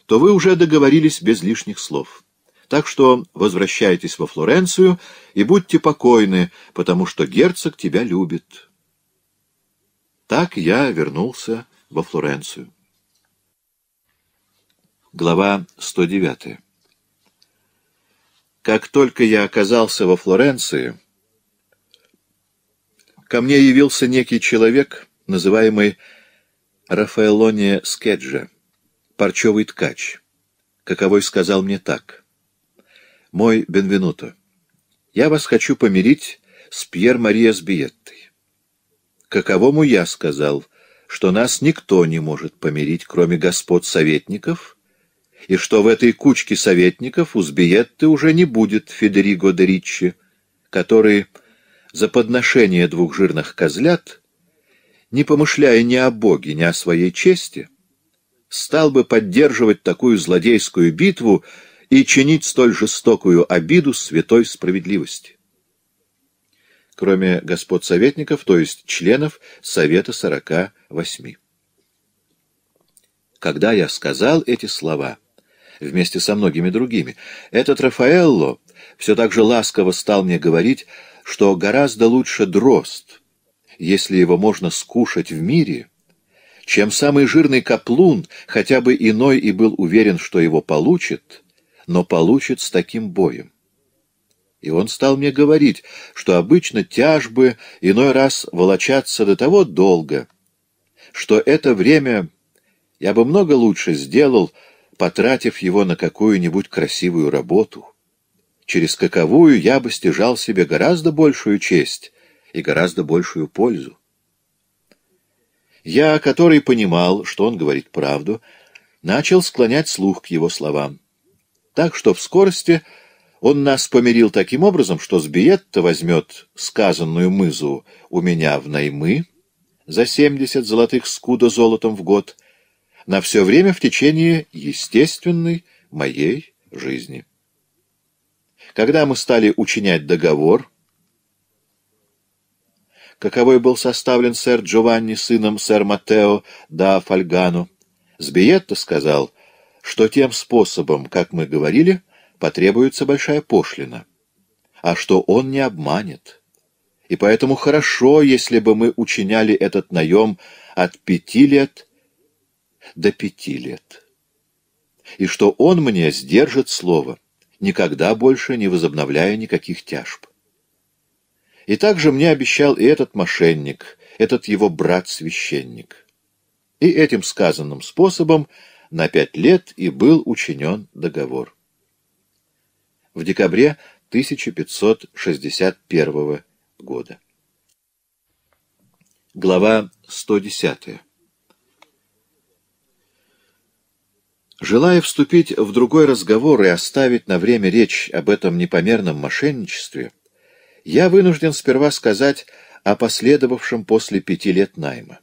то вы уже договорились без лишних слов». Так что возвращайтесь во Флоренцию и будьте покойны, потому что герцог тебя любит. Так я вернулся во Флоренцию. Глава 109 Как только я оказался во Флоренции, ко мне явился некий человек, называемый Рафаэлоне Скеджа, парчевый ткач, каковой сказал мне так — мой Бенвенуто, я вас хочу помирить с Пьер-Мария Сбиеттой. Каковому я сказал, что нас никто не может помирить, кроме господ советников, и что в этой кучке советников у Сбиетты уже не будет Федериго де Риччи, который за подношение двух жирных козлят, не помышляя ни о Боге, ни о своей чести, стал бы поддерживать такую злодейскую битву, и чинить столь жестокую обиду святой справедливости. Кроме господ советников, то есть членов Совета 48. Когда я сказал эти слова, вместе со многими другими, этот Рафаэлло все так же ласково стал мне говорить, что гораздо лучше дрозд, если его можно скушать в мире, чем самый жирный каплун, хотя бы иной и был уверен, что его получит, но получит с таким боем. И он стал мне говорить, что обычно тяжбы иной раз волочатся до того долго, что это время я бы много лучше сделал, потратив его на какую-нибудь красивую работу, через каковую я бы стяжал себе гораздо большую честь и гораздо большую пользу. Я, который понимал, что он говорит правду, начал склонять слух к его словам. Так что в скорости он нас помирил таким образом, что Сбиетта возьмет сказанную мызу у меня в наймы за 70 золотых скуда золотом в год на все время в течение естественной моей жизни. Когда мы стали учинять договор, каковой был составлен сэр Джованни сыном сэр Матео да Фальгану, Сбиетто сказал — что тем способом, как мы говорили, потребуется большая пошлина, а что он не обманет. И поэтому хорошо, если бы мы учиняли этот наем от пяти лет до пяти лет. И что он мне сдержит слово, никогда больше не возобновляя никаких тяжб. И также мне обещал и этот мошенник, этот его брат-священник. И этим сказанным способом на пять лет и был учинен договор. В декабре 1561 года. Глава 110. Желая вступить в другой разговор и оставить на время речь об этом непомерном мошенничестве, я вынужден сперва сказать о последовавшем после пяти лет найма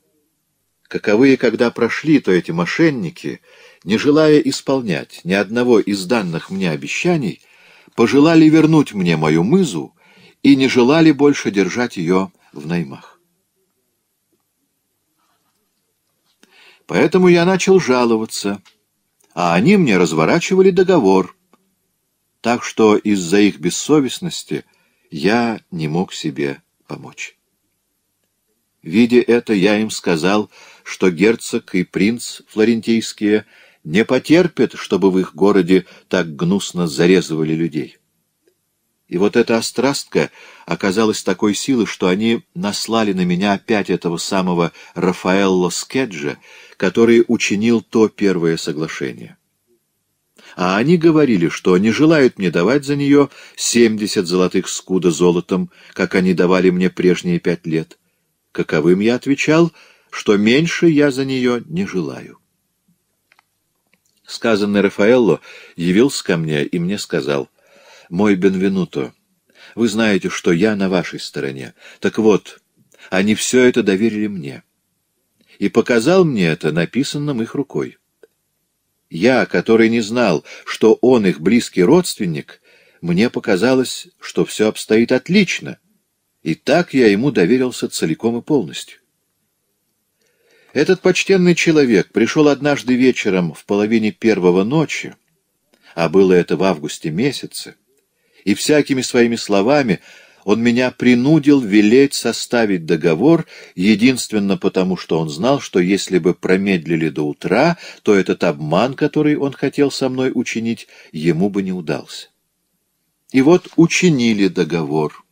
каковые, когда прошли, то эти мошенники, не желая исполнять ни одного из данных мне обещаний, пожелали вернуть мне мою мызу и не желали больше держать ее в наймах. Поэтому я начал жаловаться, а они мне разворачивали договор, так что из-за их бессовестности я не мог себе помочь. Видя это, я им сказал — что герцог и принц флорентийские не потерпят, чтобы в их городе так гнусно зарезывали людей. И вот эта острастка оказалась такой силы, что они наслали на меня опять этого самого Рафаэлло Скеджа, который учинил то первое соглашение. А они говорили, что не желают мне давать за нее семьдесят золотых скуда золотом, как они давали мне прежние пять лет. Каковым я отвечал — что меньше я за нее не желаю. Сказанный Рафаэлло явился ко мне и мне сказал, «Мой Бенвенуто, вы знаете, что я на вашей стороне. Так вот, они все это доверили мне. И показал мне это написанным их рукой. Я, который не знал, что он их близкий родственник, мне показалось, что все обстоит отлично, и так я ему доверился целиком и полностью. Этот почтенный человек пришел однажды вечером в половине первого ночи, а было это в августе месяце, и всякими своими словами он меня принудил велеть составить договор, единственно потому, что он знал, что если бы промедлили до утра, то этот обман, который он хотел со мной учинить, ему бы не удался. И вот учинили договор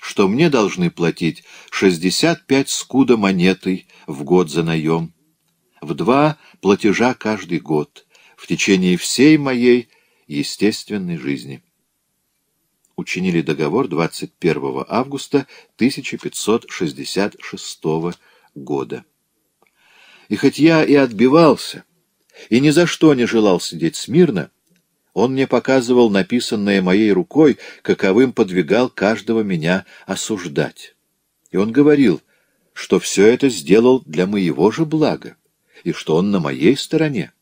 что мне должны платить 65 скуда монетой в год за наем, в два платежа каждый год, в течение всей моей естественной жизни. Учинили договор 21 августа 1566 года. И хоть я и отбивался, и ни за что не желал сидеть смирно, он мне показывал написанное моей рукой, каковым подвигал каждого меня осуждать. И он говорил, что все это сделал для моего же блага, и что он на моей стороне.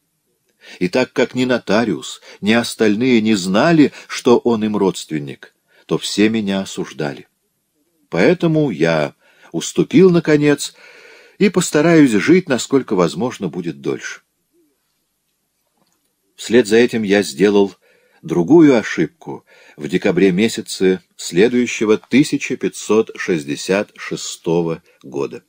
И так как ни нотариус, ни остальные не знали, что он им родственник, то все меня осуждали. Поэтому я уступил, наконец, и постараюсь жить, насколько возможно будет дольше. Вслед за этим я сделал другую ошибку в декабре месяце следующего 1566 года.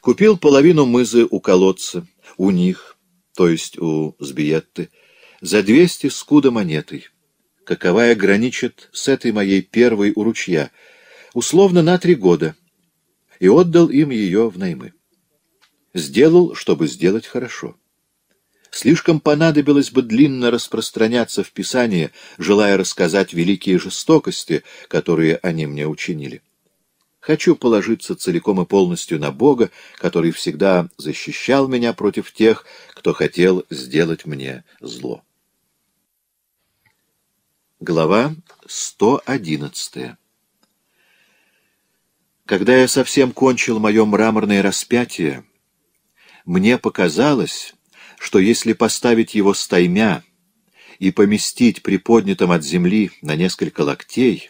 Купил половину мызы у колодца, у них, то есть у Сбиетты, за 200 скуда монетой, каковая граничит с этой моей первой у ручья, условно на три года, и отдал им ее в наймы. Сделал, чтобы сделать хорошо. Слишком понадобилось бы длинно распространяться в Писании, желая рассказать великие жестокости, которые они мне учинили. Хочу положиться целиком и полностью на Бога, который всегда защищал меня против тех, кто хотел сделать мне зло. Глава 111 Когда я совсем кончил мое мраморное распятие, мне показалось что если поставить его стаймя и поместить приподнятым от земли на несколько локтей,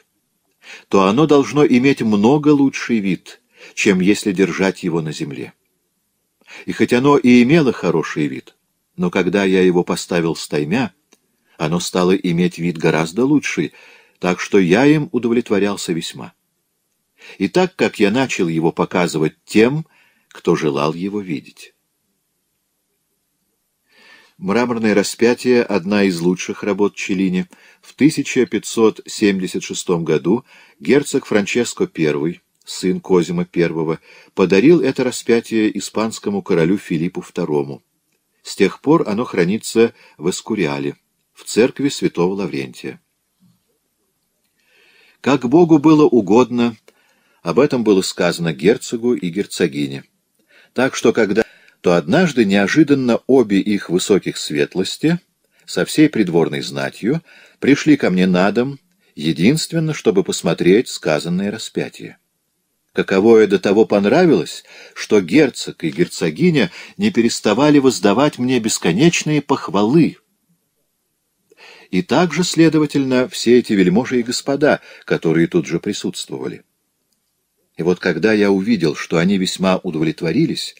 то оно должно иметь много лучший вид, чем если держать его на земле. И хоть оно и имело хороший вид, но когда я его поставил стаймя, оно стало иметь вид гораздо лучший, так что я им удовлетворялся весьма. И так как я начал его показывать тем, кто желал его видеть. Мраморное распятие — одна из лучших работ Челлини. В 1576 году герцог Франческо I, сын Козима I, подарил это распятие испанскому королю Филиппу II. С тех пор оно хранится в Эскуриале, в церкви святого Лаврентия. Как Богу было угодно, об этом было сказано герцогу и герцогине. Так что, когда то однажды неожиданно обе их высоких светлости со всей придворной знатью пришли ко мне на дом, единственно, чтобы посмотреть сказанное распятие. Каковое до того понравилось, что герцог и герцогиня не переставали воздавать мне бесконечные похвалы. И также, следовательно, все эти вельможи и господа, которые тут же присутствовали. И вот когда я увидел, что они весьма удовлетворились,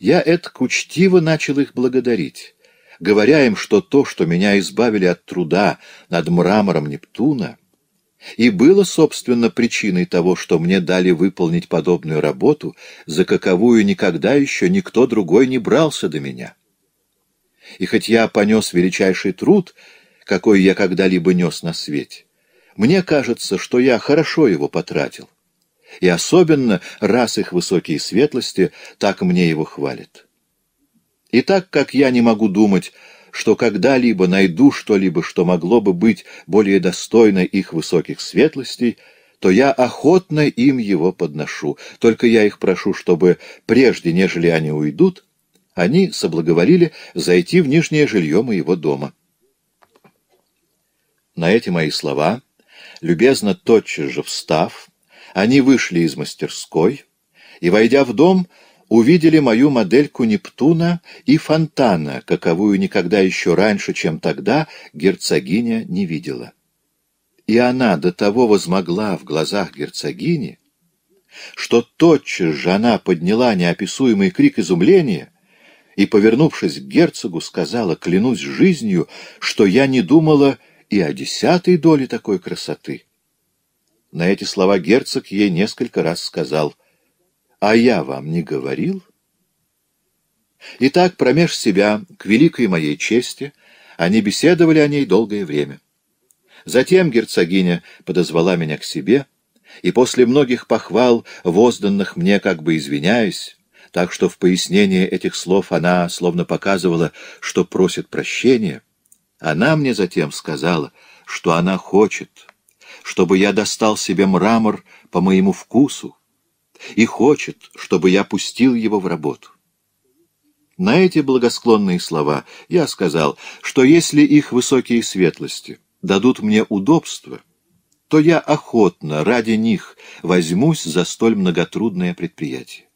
я это учтиво начал их благодарить, говоря им, что то, что меня избавили от труда над мрамором Нептуна, и было, собственно, причиной того, что мне дали выполнить подобную работу, за каковую никогда еще никто другой не брался до меня. И хоть я понес величайший труд, какой я когда-либо нес на свете, мне кажется, что я хорошо его потратил и особенно раз их высокие светлости так мне его хвалят. И так как я не могу думать, что когда-либо найду что-либо, что могло бы быть более достойно их высоких светлостей, то я охотно им его подношу. Только я их прошу, чтобы, прежде нежели они уйдут, они соблаговолили зайти в нижнее жилье моего дома. На эти мои слова, любезно тотчас же встав, они вышли из мастерской и, войдя в дом, увидели мою модельку Нептуна и Фонтана, каковую никогда еще раньше, чем тогда, герцогиня не видела. И она до того возмогла в глазах герцогини, что тотчас же она подняла неописуемый крик изумления и, повернувшись к герцогу, сказала, клянусь жизнью, что я не думала и о десятой доле такой красоты. На эти слова герцог ей несколько раз сказал «А я вам не говорил?» Итак, промеж себя, к великой моей чести, они беседовали о ней долгое время. Затем герцогиня подозвала меня к себе, и после многих похвал, возданных мне как бы извиняясь, так что в пояснении этих слов она словно показывала, что просит прощения, она мне затем сказала, что она хочет, чтобы я достал себе мрамор по моему вкусу и хочет, чтобы я пустил его в работу. На эти благосклонные слова я сказал, что если их высокие светлости дадут мне удобство, то я охотно ради них возьмусь за столь многотрудное предприятие.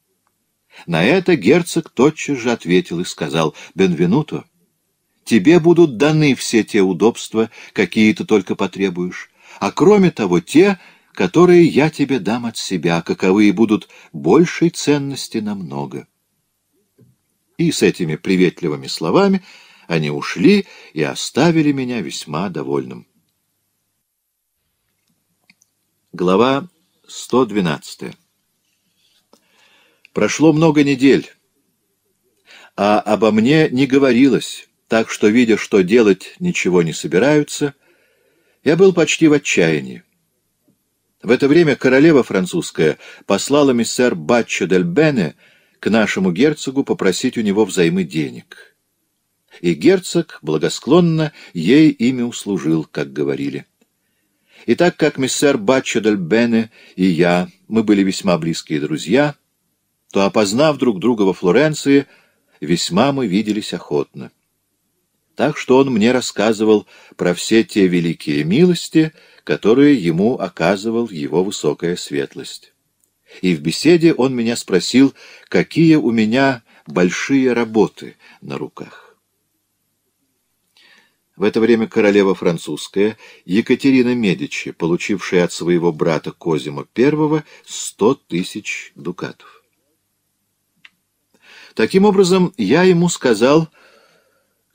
На это герцог тотчас же ответил и сказал, «Бенвенуто, тебе будут даны все те удобства, какие ты только потребуешь, а кроме того те, которые я тебе дам от себя, каковые будут большей ценности намного». И с этими приветливыми словами они ушли и оставили меня весьма довольным. Глава 112 Прошло много недель, а обо мне не говорилось, так что, видя, что делать ничего не собираются, я был почти в отчаянии. В это время королева французская послала миссер Батчо дель Бене к нашему герцогу попросить у него взаймы денег. И герцог благосклонно ей ими услужил, как говорили. И так как миссер Батчо дель Бене и я, мы были весьма близкие друзья, то, опознав друг друга во Флоренции, весьма мы виделись охотно. Так что он мне рассказывал про все те великие милости, которые ему оказывал его высокая светлость. И в беседе он меня спросил, какие у меня большие работы на руках. В это время королева французская Екатерина Медичи, получившая от своего брата Козима I сто тысяч дукатов. Таким образом, я ему сказал,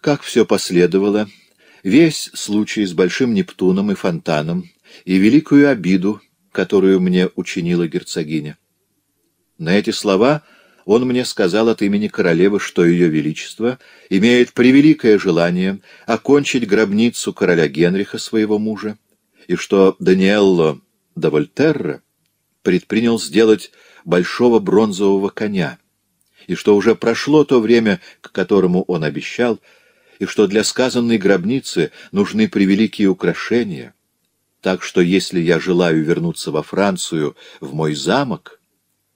как все последовало, весь случай с Большим Нептуном и Фонтаном и великую обиду, которую мне учинила герцогиня. На эти слова он мне сказал от имени королевы, что ее величество имеет превеликое желание окончить гробницу короля Генриха, своего мужа, и что Даниэлло да Вольтерра предпринял сделать большого бронзового коня, и что уже прошло то время, к которому он обещал — и что для сказанной гробницы нужны превеликие украшения. Так что если я желаю вернуться во Францию, в мой замок,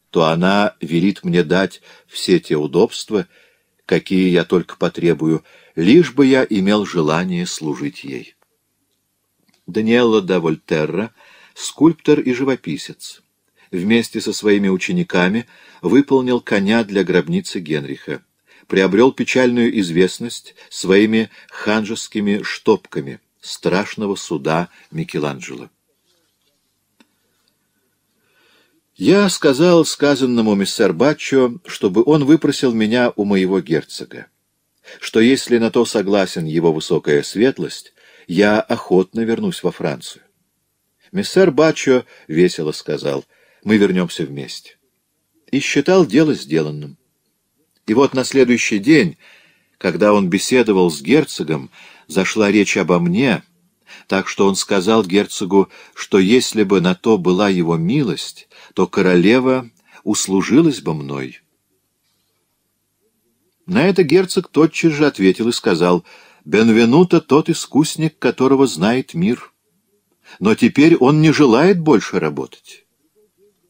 то она велит мне дать все те удобства, какие я только потребую, лишь бы я имел желание служить ей. Даниэлло да Вольтерра, скульптор и живописец, вместе со своими учениками выполнил коня для гробницы Генриха приобрел печальную известность своими ханжескими штопками страшного суда Микеланджело. Я сказал сказанному мистер Баччо, чтобы он выпросил меня у моего герцога, что если на то согласен его высокая светлость, я охотно вернусь во Францию. Мистер Баччо весело сказал, мы вернемся вместе. И считал дело сделанным. И вот на следующий день, когда он беседовал с герцогом, зашла речь обо мне, так что он сказал герцогу, что если бы на то была его милость, то королева услужилась бы мной. На это герцог тотчас же ответил и сказал, «Бенвенуто тот искусник, которого знает мир. Но теперь он не желает больше работать».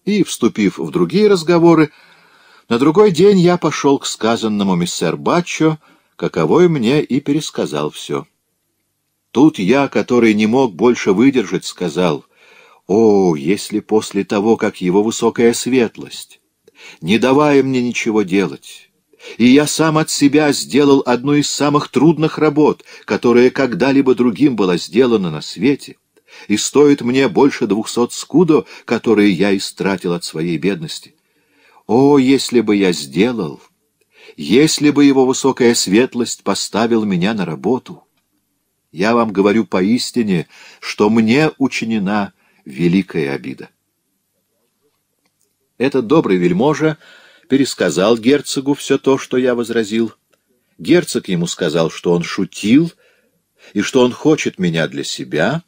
И, вступив в другие разговоры, на другой день я пошел к сказанному миссер Баччо, каковой мне и пересказал все. Тут я, который не мог больше выдержать, сказал, «О, если после того, как его высокая светлость, не давая мне ничего делать, и я сам от себя сделал одну из самых трудных работ, которая когда-либо другим была сделана на свете, и стоит мне больше двухсот скудо, которые я истратил от своей бедности». О, если бы я сделал! Если бы его высокая светлость поставил меня на работу! Я вам говорю поистине, что мне учинена великая обида. Этот добрый вельможа пересказал герцогу все то, что я возразил. Герцог ему сказал, что он шутил и что он хочет меня для себя,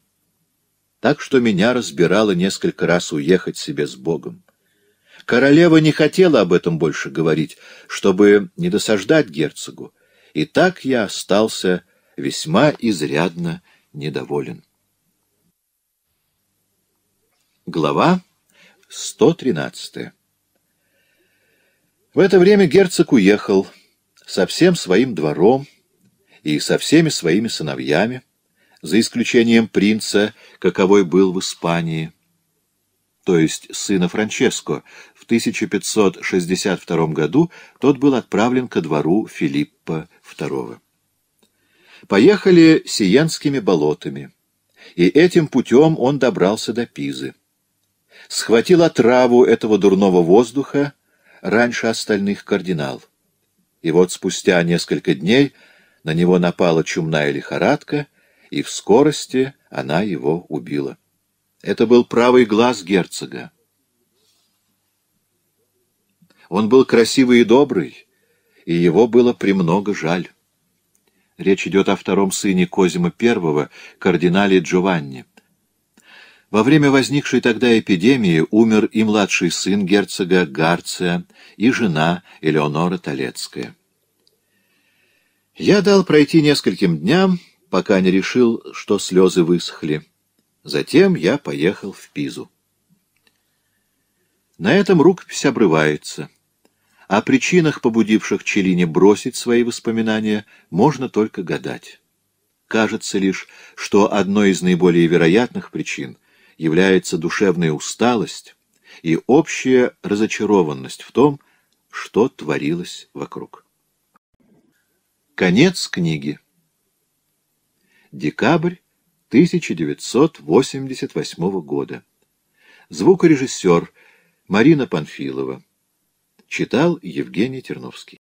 так что меня разбирало несколько раз уехать себе с Богом. Королева не хотела об этом больше говорить, чтобы не досаждать герцогу, и так я остался весьма изрядно недоволен. Глава 113 В это время герцог уехал со всем своим двором и со всеми своими сыновьями, за исключением принца, каковой был в Испании, то есть сына Франческо, в 1562 году тот был отправлен ко двору Филиппа II. Поехали Сиенскими болотами, и этим путем он добрался до Пизы. Схватил отраву этого дурного воздуха раньше остальных кардинал. И вот спустя несколько дней на него напала чумная лихорадка, и в скорости она его убила. Это был правый глаз герцога. Он был красивый и добрый, и его было премного жаль. Речь идет о втором сыне Козима I, кардинале Джованни. Во время возникшей тогда эпидемии умер и младший сын герцога Гарция, и жена Элеонора Толецкая. Я дал пройти нескольким дням, пока не решил, что слезы высохли. Затем я поехал в Пизу. На этом рукопись обрывается. О причинах, побудивших Челине бросить свои воспоминания, можно только гадать. Кажется лишь, что одной из наиболее вероятных причин является душевная усталость и общая разочарованность в том, что творилось вокруг. Конец книги. Декабрь 1988 года. Звукорежиссер Марина Панфилова. Читал Евгений Терновский.